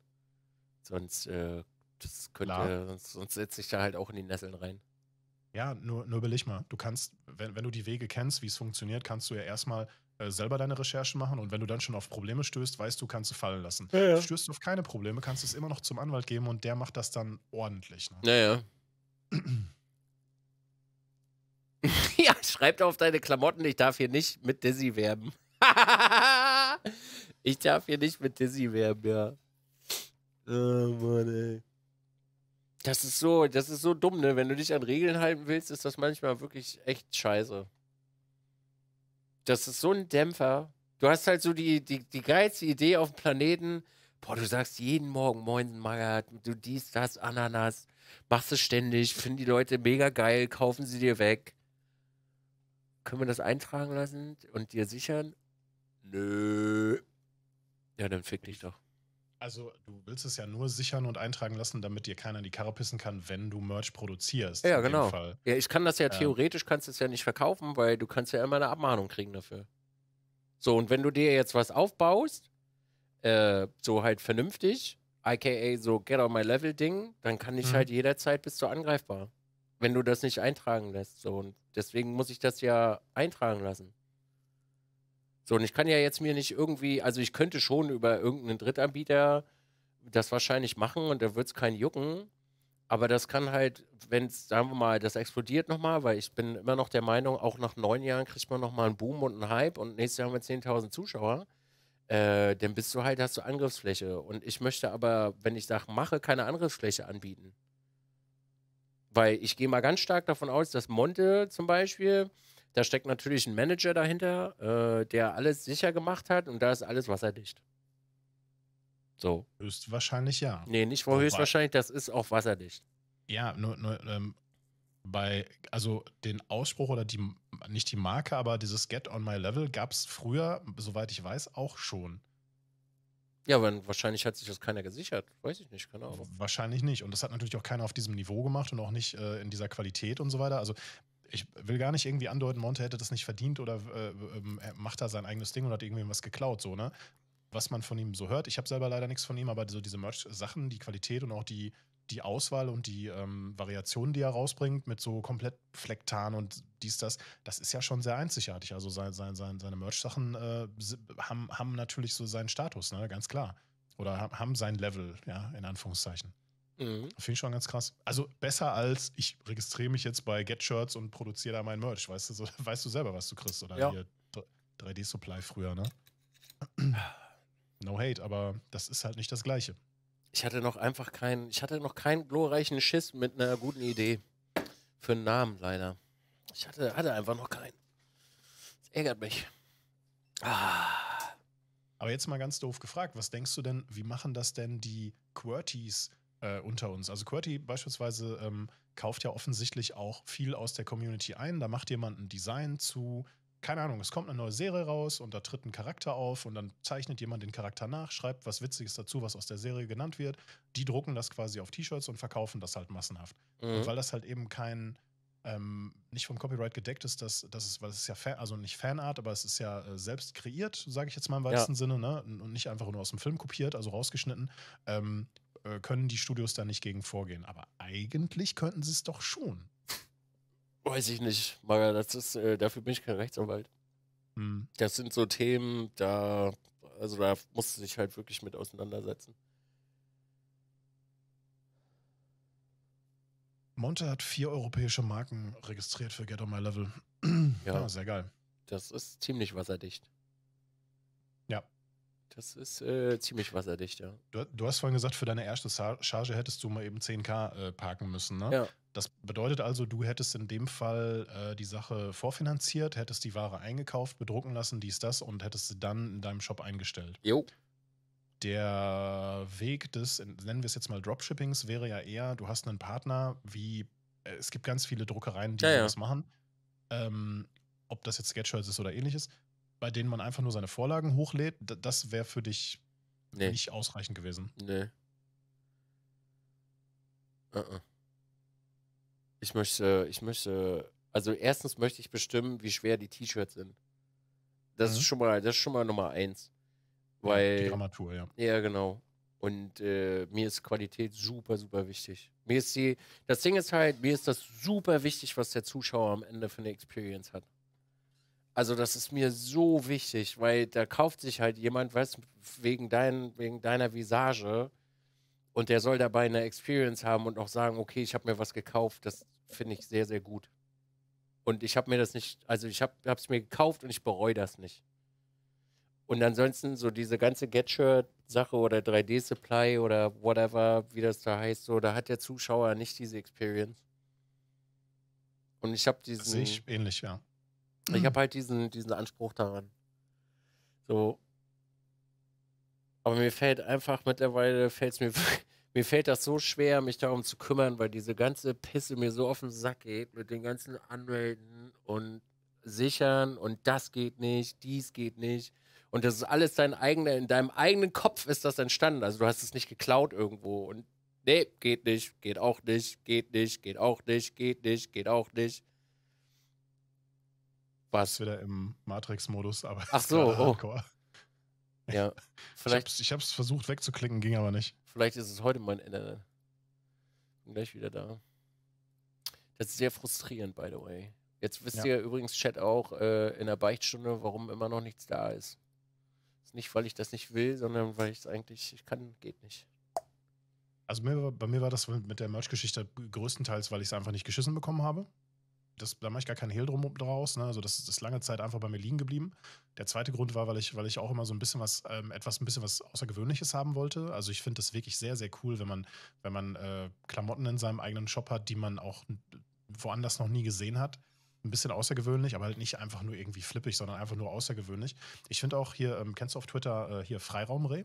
Sonst, äh, das sonst, sonst setzt sich da halt auch in die Nesseln rein. Ja, nur, nur überleg mal, du kannst, wenn, wenn du die Wege kennst, wie es funktioniert, kannst du ja erstmal äh, selber deine Recherchen machen und wenn du dann schon auf Probleme stößt, weißt du, kannst du fallen lassen. Ja, ja. Stößt du auf keine Probleme, kannst du es immer noch zum Anwalt geben und der macht das dann ordentlich. Ne? ja. Schreibt auf deine Klamotten, ich darf hier nicht mit Dizzy werben. ich darf hier nicht mit Dizzy werben, ja. Oh Mann, ey. Das ist so, das ist so dumm, ne? Wenn du dich an Regeln halten willst, ist das manchmal wirklich echt scheiße. Das ist so ein Dämpfer. Du hast halt so die, die, die geilste Idee auf dem Planeten. Boah, du sagst jeden Morgen, moin, Magat, du dies, das, Ananas. Machst es ständig, finden die Leute mega geil, kaufen sie dir weg können wir das eintragen lassen und dir sichern? Nö. Ja, dann fick dich doch. Also, du willst es ja nur sichern und eintragen lassen, damit dir keiner in die Karre pissen kann, wenn du Merch produzierst. Ja, genau. Ja, ich kann das ja ähm. theoretisch, kannst du es ja nicht verkaufen, weil du kannst ja immer eine Abmahnung kriegen dafür. So, und wenn du dir jetzt was aufbaust, äh, so halt vernünftig, aka so Get on my level Ding, dann kann ich mhm. halt jederzeit bist du angreifbar. Wenn du das nicht eintragen lässt. So, und Deswegen muss ich das ja eintragen lassen. So, und ich kann ja jetzt mir nicht irgendwie, also ich könnte schon über irgendeinen Drittanbieter das wahrscheinlich machen und da wird es keinen jucken. Aber das kann halt, wenn es, sagen wir mal, das explodiert nochmal, weil ich bin immer noch der Meinung, auch nach neun Jahren kriegt man nochmal einen Boom und einen Hype und nächstes Jahr haben wir 10.000 Zuschauer. Äh, dann bist du halt, hast du Angriffsfläche. Und ich möchte aber, wenn ich sage, mache, keine Angriffsfläche anbieten. Weil ich gehe mal ganz stark davon aus, dass Monte zum Beispiel, da steckt natürlich ein Manager dahinter, äh, der alles sicher gemacht hat und da ist alles wasserdicht. So. Höchstwahrscheinlich ja. Nee, nicht vor höchstwahrscheinlich, das ist auch wasserdicht. Ja, nur, nur ähm, bei, also den Ausspruch oder die, nicht die Marke, aber dieses Get on my level gab es früher, soweit ich weiß, auch schon. Ja, aber wahrscheinlich hat sich das keiner gesichert. Weiß ich nicht, keine Ahnung. Wahrscheinlich nicht. Und das hat natürlich auch keiner auf diesem Niveau gemacht und auch nicht äh, in dieser Qualität und so weiter. Also ich will gar nicht irgendwie andeuten, Monte hätte das nicht verdient oder äh, äh, macht da sein eigenes Ding und hat irgendwem was geklaut, so, ne? Was man von ihm so hört. Ich habe selber leider nichts von ihm, aber so diese Merch-Sachen, die Qualität und auch die, die Auswahl und die ähm, Variationen, die er rausbringt, mit so komplett Flecktan und dies, das, das ist ja schon sehr einzigartig. Also sein, sein, sein, seine Merch-Sachen äh, haben, haben natürlich so seinen Status, ne? ganz klar. Oder haben sein Level, ja, in Anführungszeichen. Mhm. Finde ich schon ganz krass. Also besser als ich registriere mich jetzt bei Get Shirts und produziere da mein Merch. Weißt du, so, weißt du selber, was du kriegst. Oder ja. hier 3D-Supply früher, ne? No hate, aber das ist halt nicht das Gleiche. Ich hatte noch einfach keinen, ich hatte noch keinen glorreichen Schiss mit einer guten Idee für einen Namen leider. Ich hatte, hatte einfach noch keinen. Das ärgert mich. Ah. Aber jetzt mal ganz doof gefragt, was denkst du denn, wie machen das denn die QWERTYs äh, unter uns? Also QWERTY beispielsweise ähm, kauft ja offensichtlich auch viel aus der Community ein. Da macht jemand ein Design zu, keine Ahnung, es kommt eine neue Serie raus und da tritt ein Charakter auf und dann zeichnet jemand den Charakter nach, schreibt was Witziges dazu, was aus der Serie genannt wird. Die drucken das quasi auf T-Shirts und verkaufen das halt massenhaft. Mhm. Und weil das halt eben kein, ähm, nicht vom Copyright gedeckt ist, dass das ist, weil es ist ja Fan, also nicht Fanart, aber es ist ja äh, selbst kreiert, sage ich jetzt mal im weitesten ja. Sinne, ne? Und nicht einfach nur aus dem Film kopiert, also rausgeschnitten. Ähm, äh, können die Studios da nicht gegen vorgehen. Aber eigentlich könnten sie es doch schon. Weiß ich nicht, Maga, das ist, äh, dafür bin ich kein Rechtsanwalt. Hm. Das sind so Themen, da, also da musst du dich halt wirklich mit auseinandersetzen. Monte hat vier europäische Marken registriert für Get on My Level. ja, ja sehr geil. Das ist ziemlich wasserdicht. Das ist äh, ziemlich wasserdicht, ja. Du, du, hast vorhin gesagt, für deine erste Charge hättest du mal eben 10k äh, parken müssen, ne? Ja. Das bedeutet also, du hättest in dem Fall äh, die Sache vorfinanziert, hättest die Ware eingekauft, bedrucken lassen, dies, das und hättest sie dann in deinem Shop eingestellt. Jo. Der Weg des, nennen wir es jetzt mal Dropshippings, wäre ja eher, du hast einen Partner, wie äh, es gibt ganz viele Druckereien, die ja, ja. das machen. Ähm, ob das jetzt Sketchers ist oder ähnliches bei denen man einfach nur seine Vorlagen hochlädt, das wäre für dich nee. nicht ausreichend gewesen. Nee. Uh -uh. Ich möchte, ich möchte, also erstens möchte ich bestimmen, wie schwer die T-Shirts sind. Das mhm. ist schon mal, das ist schon mal Nummer eins. Weil, die Grammatur, ja. Ja, genau. Und äh, mir ist Qualität super, super wichtig. Mir ist die, das Ding ist halt, mir ist das super wichtig, was der Zuschauer am Ende für eine Experience hat. Also das ist mir so wichtig, weil da kauft sich halt jemand, weißt wegen, dein, wegen deiner Visage und der soll dabei eine Experience haben und auch sagen, okay, ich habe mir was gekauft, das finde ich sehr, sehr gut. Und ich habe mir das nicht, also ich habe es mir gekauft und ich bereue das nicht. Und ansonsten so diese ganze Get-Shirt-Sache oder 3D-Supply oder whatever, wie das da heißt, so, da hat der Zuschauer nicht diese Experience. Und ich habe diesen. sehe ich ähnlich, ja. Ich habe mhm. halt diesen, diesen Anspruch daran. So. Aber mir fällt einfach mittlerweile, fällt mir, mir fällt das so schwer, mich darum zu kümmern, weil diese ganze Pisse mir so auf den Sack geht mit den ganzen Anwälten und sichern und das geht nicht, dies geht nicht. Und das ist alles dein eigener, in deinem eigenen Kopf ist das entstanden. Also du hast es nicht geklaut irgendwo. Und nee, geht nicht, geht auch nicht, geht nicht, geht auch nicht, geht nicht, geht auch nicht. Was? Wieder im Matrix-Modus, aber. Ach so, oh. Ja, vielleicht. Ich hab's, ich hab's versucht wegzuklicken, ging aber nicht. Vielleicht ist es heute mein Internet. Bin gleich wieder da. Das ist sehr frustrierend, by the way. Jetzt wisst ja. ihr übrigens, Chat, auch äh, in der Beichtstunde, warum immer noch nichts da ist. ist nicht, weil ich das nicht will, sondern weil ich es eigentlich, ich kann, geht nicht. Also mir, bei mir war das mit der Merch-Geschichte größtenteils, weil ich es einfach nicht geschissen bekommen habe das, da mache ich gar keinen Hehl drum draus. Ne? Also das, das ist lange Zeit einfach bei mir liegen geblieben. Der zweite Grund war, weil ich, weil ich auch immer so ein bisschen was, ähm, etwas ein bisschen was Außergewöhnliches haben wollte. Also ich finde das wirklich sehr, sehr cool, wenn man, wenn man äh, Klamotten in seinem eigenen Shop hat, die man auch woanders noch nie gesehen hat. Ein bisschen außergewöhnlich, aber halt nicht einfach nur irgendwie flippig, sondern einfach nur außergewöhnlich. Ich finde auch hier, ähm, kennst du auf Twitter äh, hier Freiraumreh?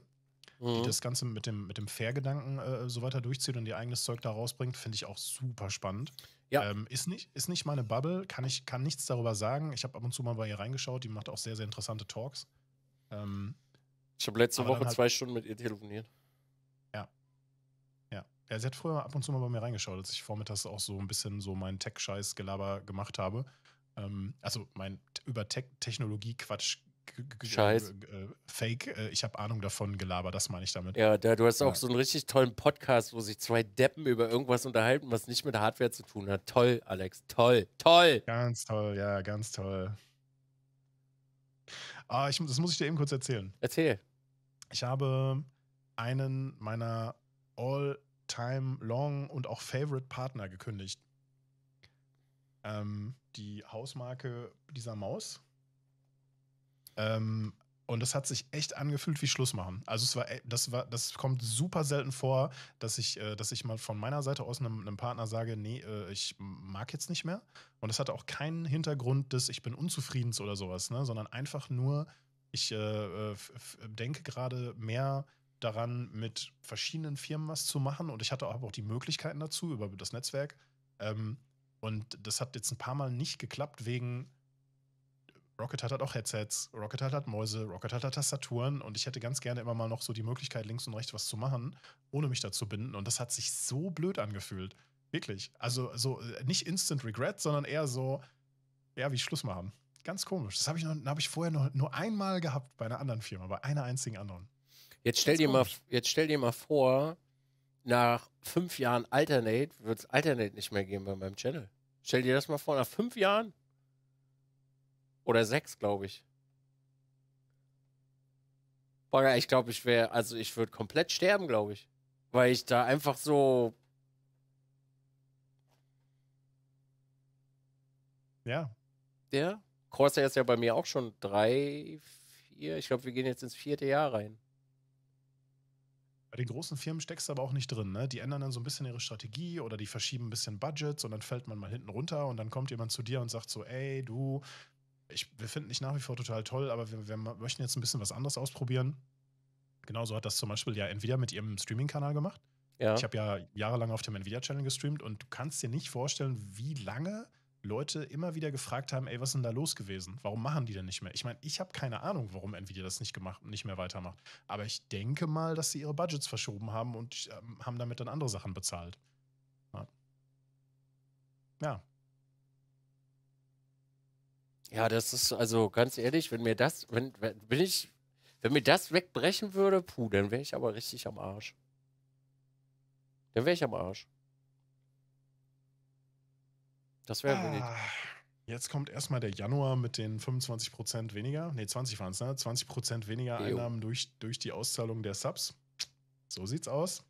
mhm. die das Ganze mit dem, mit dem Fair-Gedanken äh, so weiter durchzieht und ihr eigenes Zeug da rausbringt, finde ich auch super spannend. Ja. Ähm, ist, nicht, ist nicht meine Bubble, kann ich kann nichts darüber sagen. Ich habe ab und zu mal bei ihr reingeschaut, die macht auch sehr, sehr interessante Talks. Ähm, ich habe letzte Woche halt zwei Stunden mit ihr telefoniert. Ja. Ja. ja. Sie hat früher ab und zu mal bei mir reingeschaut, als ich vormittags auch so ein bisschen so meinen Tech-Scheiß-Gelaber gemacht habe. Ähm, also mein über Tech Technologie-Quatsch Scheiß. Äh, Fake, äh, ich habe Ahnung davon gelabert, das meine ich damit. Ja, da, du hast ja. auch so einen richtig tollen Podcast, wo sich zwei Deppen über irgendwas unterhalten, was nicht mit Hardware zu tun hat. Toll, Alex, toll, toll. Ganz toll, ja, ganz toll. Ah, ich, das muss ich dir eben kurz erzählen. Erzähl. Ich habe einen meiner All-Time-Long und auch Favorite-Partner gekündigt. Ähm, die Hausmarke dieser Maus ähm, und das hat sich echt angefühlt wie Schluss machen. Also es war, e, das war, das kommt super selten vor, dass ich, äh, dass ich mal von meiner Seite aus einem, einem Partner sage, nee, äh, ich mag jetzt nicht mehr. Und das hatte auch keinen Hintergrund des, ich bin unzufrieden oder sowas, ne? sondern einfach nur, ich äh, äh denke gerade mehr daran, mit verschiedenen Firmen was zu machen. Und ich hatte auch, auch die Möglichkeiten dazu über das Netzwerk. Ähm, und das hat jetzt ein paar Mal nicht geklappt wegen Rocket hat halt auch Headsets, Rocket hat halt Mäuse, Rocket hat halt Tastaturen und ich hätte ganz gerne immer mal noch so die Möglichkeit, links und rechts was zu machen, ohne mich dazu binden. Und das hat sich so blöd angefühlt. Wirklich. Also so äh, nicht Instant Regret, sondern eher so, ja, wie Schluss machen. Ganz komisch. Das habe ich, hab ich vorher noch, nur einmal gehabt bei einer anderen Firma, bei einer einzigen anderen. Jetzt stell, dir mal, jetzt stell dir mal vor, nach fünf Jahren Alternate wird es Alternate nicht mehr geben bei meinem Channel. Stell dir das mal vor, nach fünf Jahren. Oder sechs, glaube ich. Boah, ich glaube, ich wäre, also ich würde komplett sterben, glaube ich. Weil ich da einfach so. Ja. Der? Corsair ist ja bei mir auch schon drei, vier. Ich glaube, wir gehen jetzt ins vierte Jahr rein. Bei den großen Firmen steckst du aber auch nicht drin, ne? Die ändern dann so ein bisschen ihre Strategie oder die verschieben ein bisschen Budgets und dann fällt man mal hinten runter und dann kommt jemand zu dir und sagt so, ey, du, ich, wir finden dich nach wie vor total toll, aber wir, wir möchten jetzt ein bisschen was anderes ausprobieren. Genauso hat das zum Beispiel ja Nvidia mit ihrem Streaming-Kanal gemacht. Ja. Ich habe ja jahrelang auf dem Nvidia-Channel gestreamt und du kannst dir nicht vorstellen, wie lange Leute immer wieder gefragt haben, ey, was ist denn da los gewesen? Warum machen die denn nicht mehr? Ich meine, ich habe keine Ahnung, warum Nvidia das nicht, gemacht, nicht mehr weitermacht. Aber ich denke mal, dass sie ihre Budgets verschoben haben und ähm, haben damit dann andere Sachen bezahlt. Ja. ja. Ja, das ist also ganz ehrlich, wenn mir das, wenn, wenn, bin ich, wenn mir das wegbrechen würde, puh, dann wäre ich aber richtig am Arsch. Dann wäre ich am Arsch. Das wäre ah, Jetzt kommt erstmal der Januar mit den 25% weniger, Ne, 20 waren es, ne? 20% weniger Einnahmen durch, durch die Auszahlung der Subs. So sieht's aus.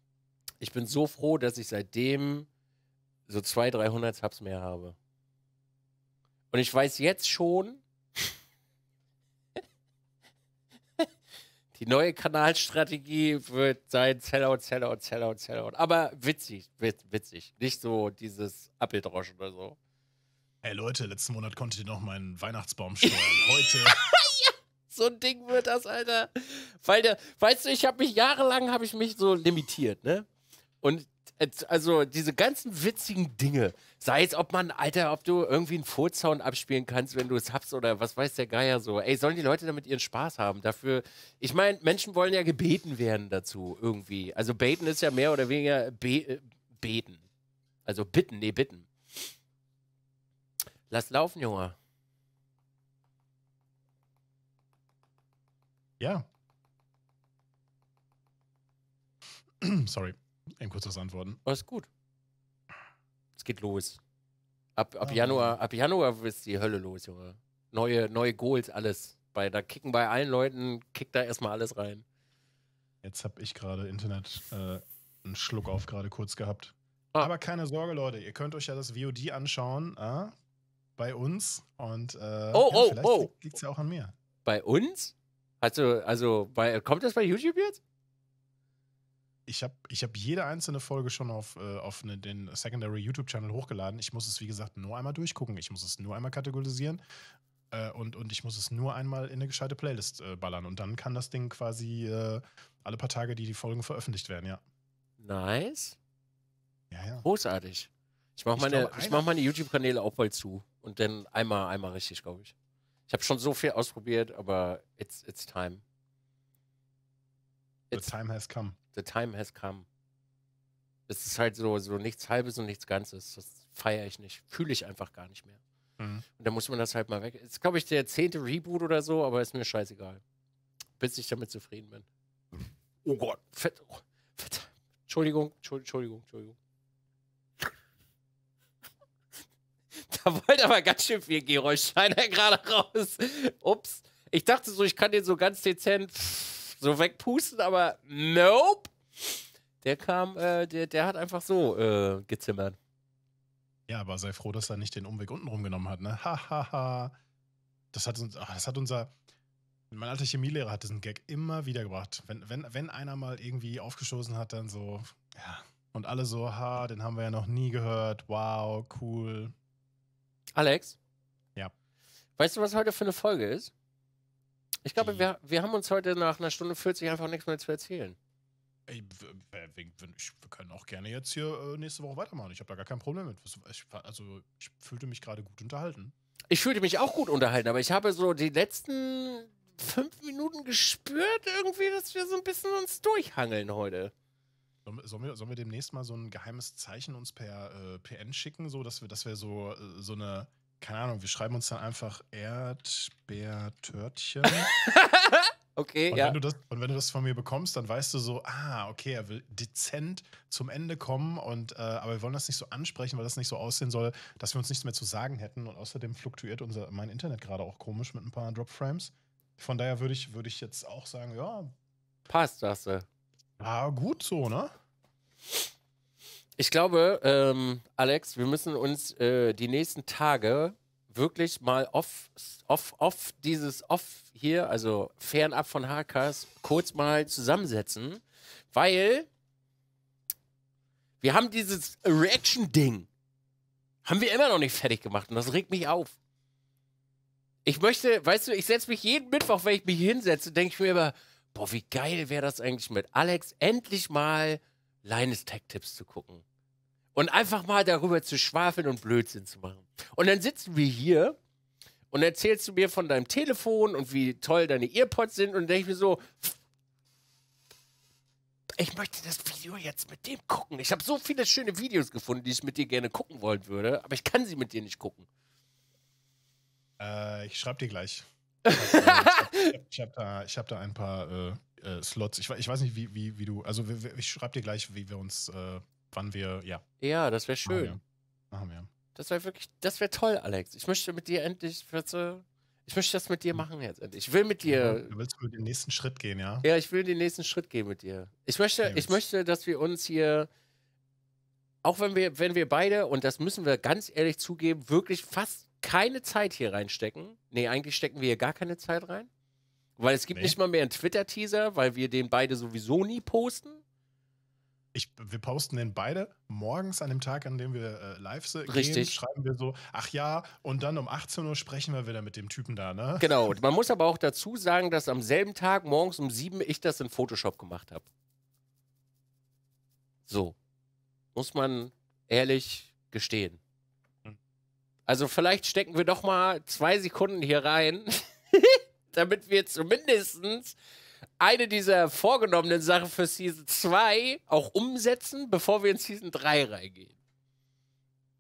Ich bin so froh, dass ich seitdem so 200, 300 Subs mehr habe. Und ich weiß jetzt schon, die neue Kanalstrategie wird sein Sellout, Sellout, Sellout, Sellout. Aber witzig, witz, witzig. Nicht so dieses Appeldrosch oder so. Hey Leute, letzten Monat konntet ihr noch meinen Weihnachtsbaum steuern. Heute. so ein Ding wird das, Alter. Weil der, weißt du, ich habe mich jahrelang habe ich mich so limitiert, ne? Und äh, also diese ganzen witzigen Dinge, sei es, ob man, Alter, ob du irgendwie einen Furzound abspielen kannst, wenn du es habst oder was weiß der Geier so. Ey, sollen die Leute damit ihren Spaß haben? Dafür, ich meine, Menschen wollen ja gebeten werden dazu irgendwie. Also beten ist ja mehr oder weniger be äh, beten. Also bitten, nee, bitten. Lass laufen, Junge. Ja. Sorry eben kurz das antworten. Alles oh, gut. Es geht los. Ab, ab, ja. Ah. Januar, ab Januar ist die Hölle los, Junge. Neue, neue Goals, alles. Bei, da kicken bei allen Leuten, kickt da erstmal alles rein. Jetzt habe ich gerade Internet äh, einen Schluck auf gerade kurz gehabt. Ah. Aber keine Sorge, Leute, ihr könnt euch ja das VOD anschauen äh, bei uns. Und äh, oh, ja, oh, vielleicht oh. liegt es ja auch an mir. Bei uns? Also, also bei, kommt das bei YouTube jetzt? ich habe ich hab jede einzelne Folge schon auf, äh, auf ne, den Secondary YouTube-Channel hochgeladen. Ich muss es, wie gesagt, nur einmal durchgucken. Ich muss es nur einmal kategorisieren. Äh, und, und ich muss es nur einmal in eine gescheite Playlist äh, ballern. Und dann kann das Ding quasi äh, alle paar Tage, die die Folgen veröffentlicht werden, ja. Nice. Ja, ja. Großartig. Ich mache meine, mach meine YouTube-Kanäle auch bald zu. Und dann einmal, einmal richtig, glaube ich. Ich habe schon so viel ausprobiert, aber it's, it's time. It's, The time has come the time has come. Das ist halt so, so nichts Halbes und nichts Ganzes. Das feiere ich nicht. Fühle ich einfach gar nicht mehr. Mhm. Und da muss man das halt mal weg. Ist, glaube ich, der zehnte Reboot oder so, aber ist mir scheißegal. Bis ich damit zufrieden bin. Oh Gott, fett. Oh, fett. Entschuldigung, Entschuldigung, Entschuldigung. Da wollte aber ganz schön viel Geräusch Steiner gerade raus. Ups. Ich dachte so, ich kann den so ganz dezent so wegpusten, aber nope. Der kam, äh, der, der hat einfach so äh, gezimmert. Ja, aber sei froh, dass er nicht den Umweg unten rumgenommen hat, ne? Ha, Ha, ha. Das hat uns, ach, das hat unser, mein alter Chemielehrer hat diesen Gag immer wieder gebracht. Wenn, wenn, wenn einer mal irgendwie aufgestoßen hat, dann so, ja. Und alle so, ha, den haben wir ja noch nie gehört. Wow, cool. Alex? Ja. Weißt du, was heute für eine Folge ist? Ich glaube, wir, wir haben uns heute nach einer Stunde 40 einfach nichts mehr zu erzählen. Ey, wir, wir können auch gerne jetzt hier äh, nächste Woche weitermachen. Ich habe da gar kein Problem mit. also, ich fühlte mich gerade gut unterhalten. Ich fühlte mich auch gut unterhalten, aber ich habe so die letzten fünf Minuten gespürt irgendwie, dass wir so ein bisschen uns durchhangeln heute. Sollen wir, sollen wir demnächst mal so ein geheimes Zeichen uns per äh, PN schicken, so dass wir, dass wir so, äh, so eine keine Ahnung, wir schreiben uns dann einfach Erdbeertörtchen. okay, und ja. Wenn das, und wenn du das von mir bekommst, dann weißt du so, ah, okay, er will dezent zum Ende kommen, und, äh, aber wir wollen das nicht so ansprechen, weil das nicht so aussehen soll, dass wir uns nichts mehr zu sagen hätten. Und außerdem fluktuiert unser, mein Internet gerade auch komisch mit ein paar Dropframes. Von daher würde ich, würd ich jetzt auch sagen, ja. Passt, das. Ah, gut so, ne? Ich glaube, ähm, Alex, wir müssen uns äh, die nächsten Tage wirklich mal off, off, off dieses off hier, also fernab von Harkas, kurz mal zusammensetzen, weil wir haben dieses Reaction-Ding, haben wir immer noch nicht fertig gemacht und das regt mich auf. Ich möchte, weißt du, ich setze mich jeden Mittwoch, wenn ich mich hinsetze, denke ich mir immer, boah, wie geil wäre das eigentlich mit Alex endlich mal Leines Tech Tipps zu gucken und einfach mal darüber zu schwafeln und Blödsinn zu machen. Und dann sitzen wir hier und erzählst du mir von deinem Telefon und wie toll deine Earpods sind und denke ich mir so, ich möchte das Video jetzt mit dem gucken. Ich habe so viele schöne Videos gefunden, die ich mit dir gerne gucken wollen würde, aber ich kann sie mit dir nicht gucken. Äh, ich schreibe dir gleich. ich habe äh, da, ich hab da ein paar äh, äh, Slots. Ich, ich, weiß nicht, wie, wie, wie du. Also, ich schreibe dir gleich, wie wir uns äh, wann wir, ja. Ja, das wäre schön. Machen wir. Machen wir. Das wäre wirklich, das wäre toll, Alex. Ich möchte mit dir endlich, ich möchte das mit dir hm. machen jetzt. Ich will mit dir. Ja, willst du willst den nächsten Schritt gehen, ja? Ja, ich will den nächsten Schritt gehen mit dir. Ich möchte, okay, ich möchte, dass wir uns hier, auch wenn wir, wenn wir beide, und das müssen wir ganz ehrlich zugeben, wirklich fast keine Zeit hier reinstecken. Nee, eigentlich stecken wir hier gar keine Zeit rein. Weil es gibt nee. nicht mal mehr einen Twitter-Teaser, weil wir den beide sowieso nie posten ich, wir posten den beide morgens an dem Tag, an dem wir äh, live sind. Äh, Richtig. Gehen, schreiben wir so, ach ja, und dann um 18 Uhr sprechen wir wieder mit dem Typen da, ne? Genau. Man muss aber auch dazu sagen, dass am selben Tag morgens um 7 ich das in Photoshop gemacht habe. So. Muss man ehrlich gestehen. Hm. Also vielleicht stecken wir doch mal zwei Sekunden hier rein, damit wir zumindestens eine dieser vorgenommenen Sachen für Season 2 auch umsetzen, bevor wir in Season 3 reingehen.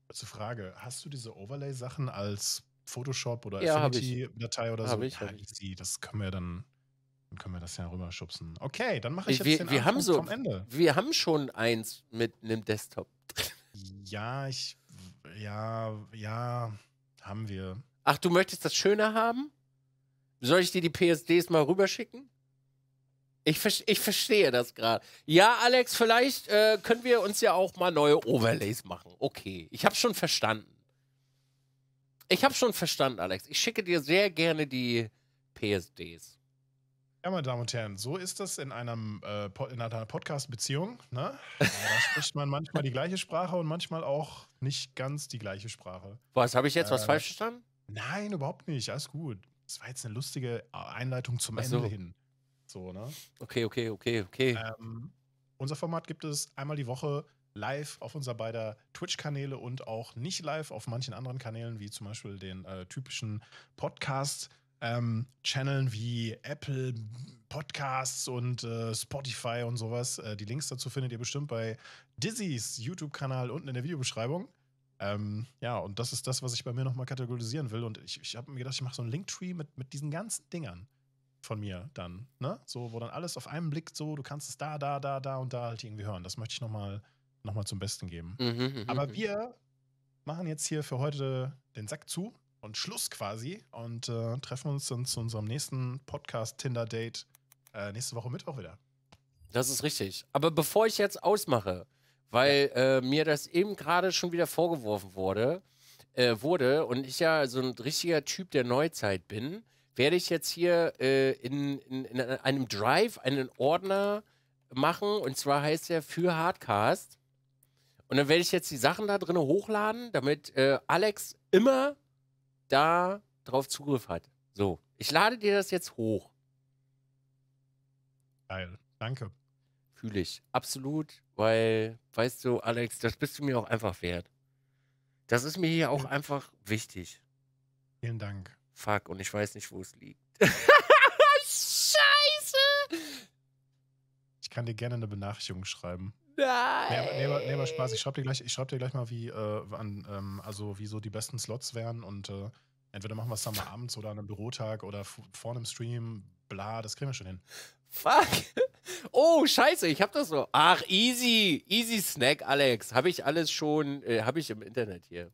Kurze Frage: Hast du diese Overlay-Sachen als Photoshop oder ja, Affinity-Datei oder hab so? Ich, ja, ah, ich. Easy, das können wir dann. Dann können wir das ja rüberschubsen. Okay, dann mache ich jetzt wir, den wir haben so, vom Ende. Wir haben schon eins mit einem Desktop. Ja, ich. Ja, ja, haben wir. Ach, du möchtest das schöner haben? Soll ich dir die PSDs mal rüberschicken? Ich, ich verstehe das gerade. Ja, Alex, vielleicht äh, können wir uns ja auch mal neue Overlays machen. Okay, ich habe schon verstanden. Ich habe schon verstanden, Alex. Ich schicke dir sehr gerne die PSDs. Ja, meine Damen und Herren, so ist das in, einem, äh, in einer Podcast-Beziehung. Ne? Da spricht man manchmal die gleiche Sprache und manchmal auch nicht ganz die gleiche Sprache. Was, habe ich jetzt äh, was falsch verstanden? Nein, überhaupt nicht. Alles gut. Das war jetzt eine lustige Einleitung zum so. Ende hin. So, ne? Okay, okay, okay, okay. Ähm, unser Format gibt es einmal die Woche live auf unserer beider Twitch-Kanäle und auch nicht live auf manchen anderen Kanälen, wie zum Beispiel den äh, typischen Podcast- ähm, Channeln wie Apple Podcasts und äh, Spotify und sowas. Äh, die Links dazu findet ihr bestimmt bei Dizzys YouTube-Kanal unten in der Videobeschreibung. Ähm, ja, und das ist das, was ich bei mir nochmal kategorisieren will. Und ich, ich habe mir gedacht, ich mache so einen Linktree mit, mit diesen ganzen Dingern von mir dann, ne? So, wo dann alles auf einen Blick so, du kannst es da, da, da, da und da halt irgendwie hören. Das möchte ich nochmal noch mal zum Besten geben. Mhm, mhm, mhm, Aber wir machen jetzt hier für heute den Sack zu und Schluss quasi und äh, treffen uns dann zu unserem nächsten Podcast Tinder Date äh, nächste Woche Mittwoch wieder. Das ist richtig. Aber bevor ich jetzt ausmache, weil ja. äh, mir das eben gerade schon wieder vorgeworfen wurde, äh, wurde und ich ja so ein richtiger Typ der Neuzeit bin, werde ich jetzt hier äh, in, in, in, einem Drive einen Ordner machen und zwar heißt der für Hardcast. Und dann werde ich jetzt die Sachen da drin hochladen, damit äh, Alex immer da drauf Zugriff hat. So, ich lade dir das jetzt hoch. Geil, danke. Fühle ich, absolut, weil, weißt du, Alex, das bist du mir auch einfach wert. Das ist mir hier auch einfach wichtig. Vielen Dank. Fuck, und ich weiß nicht, wo es liegt. Scheiße! Ich kann dir gerne eine Benachrichtigung schreiben. Nein! Nee, aber, nee, nee, Spaß. Ich schreibe dir, gleich, ich schreib dir gleich mal, wie, äh, an, ähm, also, wie so die besten Slots wären und äh, entweder machen wir es dann mal abends oder an einem Bürotag oder vor einem Stream. Bla, das kriegen wir schon hin. Fuck! Oh, scheiße, ich hab das so. Ach, easy. Easy Snack, Alex. Hab ich alles schon, äh, habe ich im Internet hier.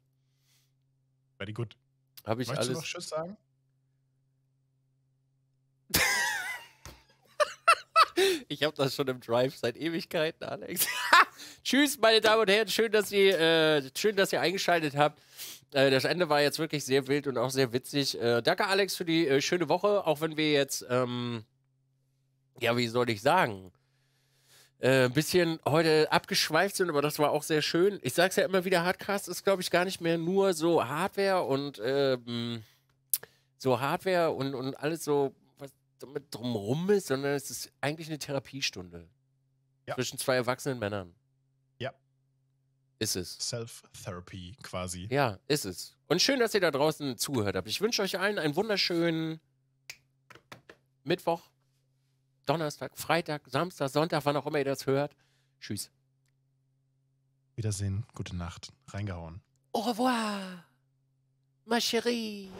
Very good. Habe ich Möchtest alles. du noch Tschüss sagen? ich habe das schon im Drive seit Ewigkeiten, Alex. Tschüss, meine Damen und Herren. Schön, dass ihr, äh, schön, dass ihr eingeschaltet habt. Äh, das Ende war jetzt wirklich sehr wild und auch sehr witzig. Äh, danke, Alex, für die äh, schöne Woche. Auch wenn wir jetzt, ähm, ja, wie soll ich sagen? ein äh, bisschen heute abgeschweift sind, aber das war auch sehr schön. Ich sage es ja immer wieder, Hardcast ist, glaube ich, gar nicht mehr nur so Hardware und ähm, so Hardware und, und alles so, was damit drumrum ist, sondern es ist eigentlich eine Therapiestunde. Ja. Zwischen zwei erwachsenen Männern. Ja. Ist es. Self-Therapy quasi. Ja, ist es. Und schön, dass ihr da draußen zugehört habt. Ich wünsche euch allen einen wunderschönen Mittwoch. Donnerstag, Freitag, Samstag, Sonntag, wann auch immer ihr das hört. Tschüss. Wiedersehen, gute Nacht, reingehauen. Au revoir, ma chérie.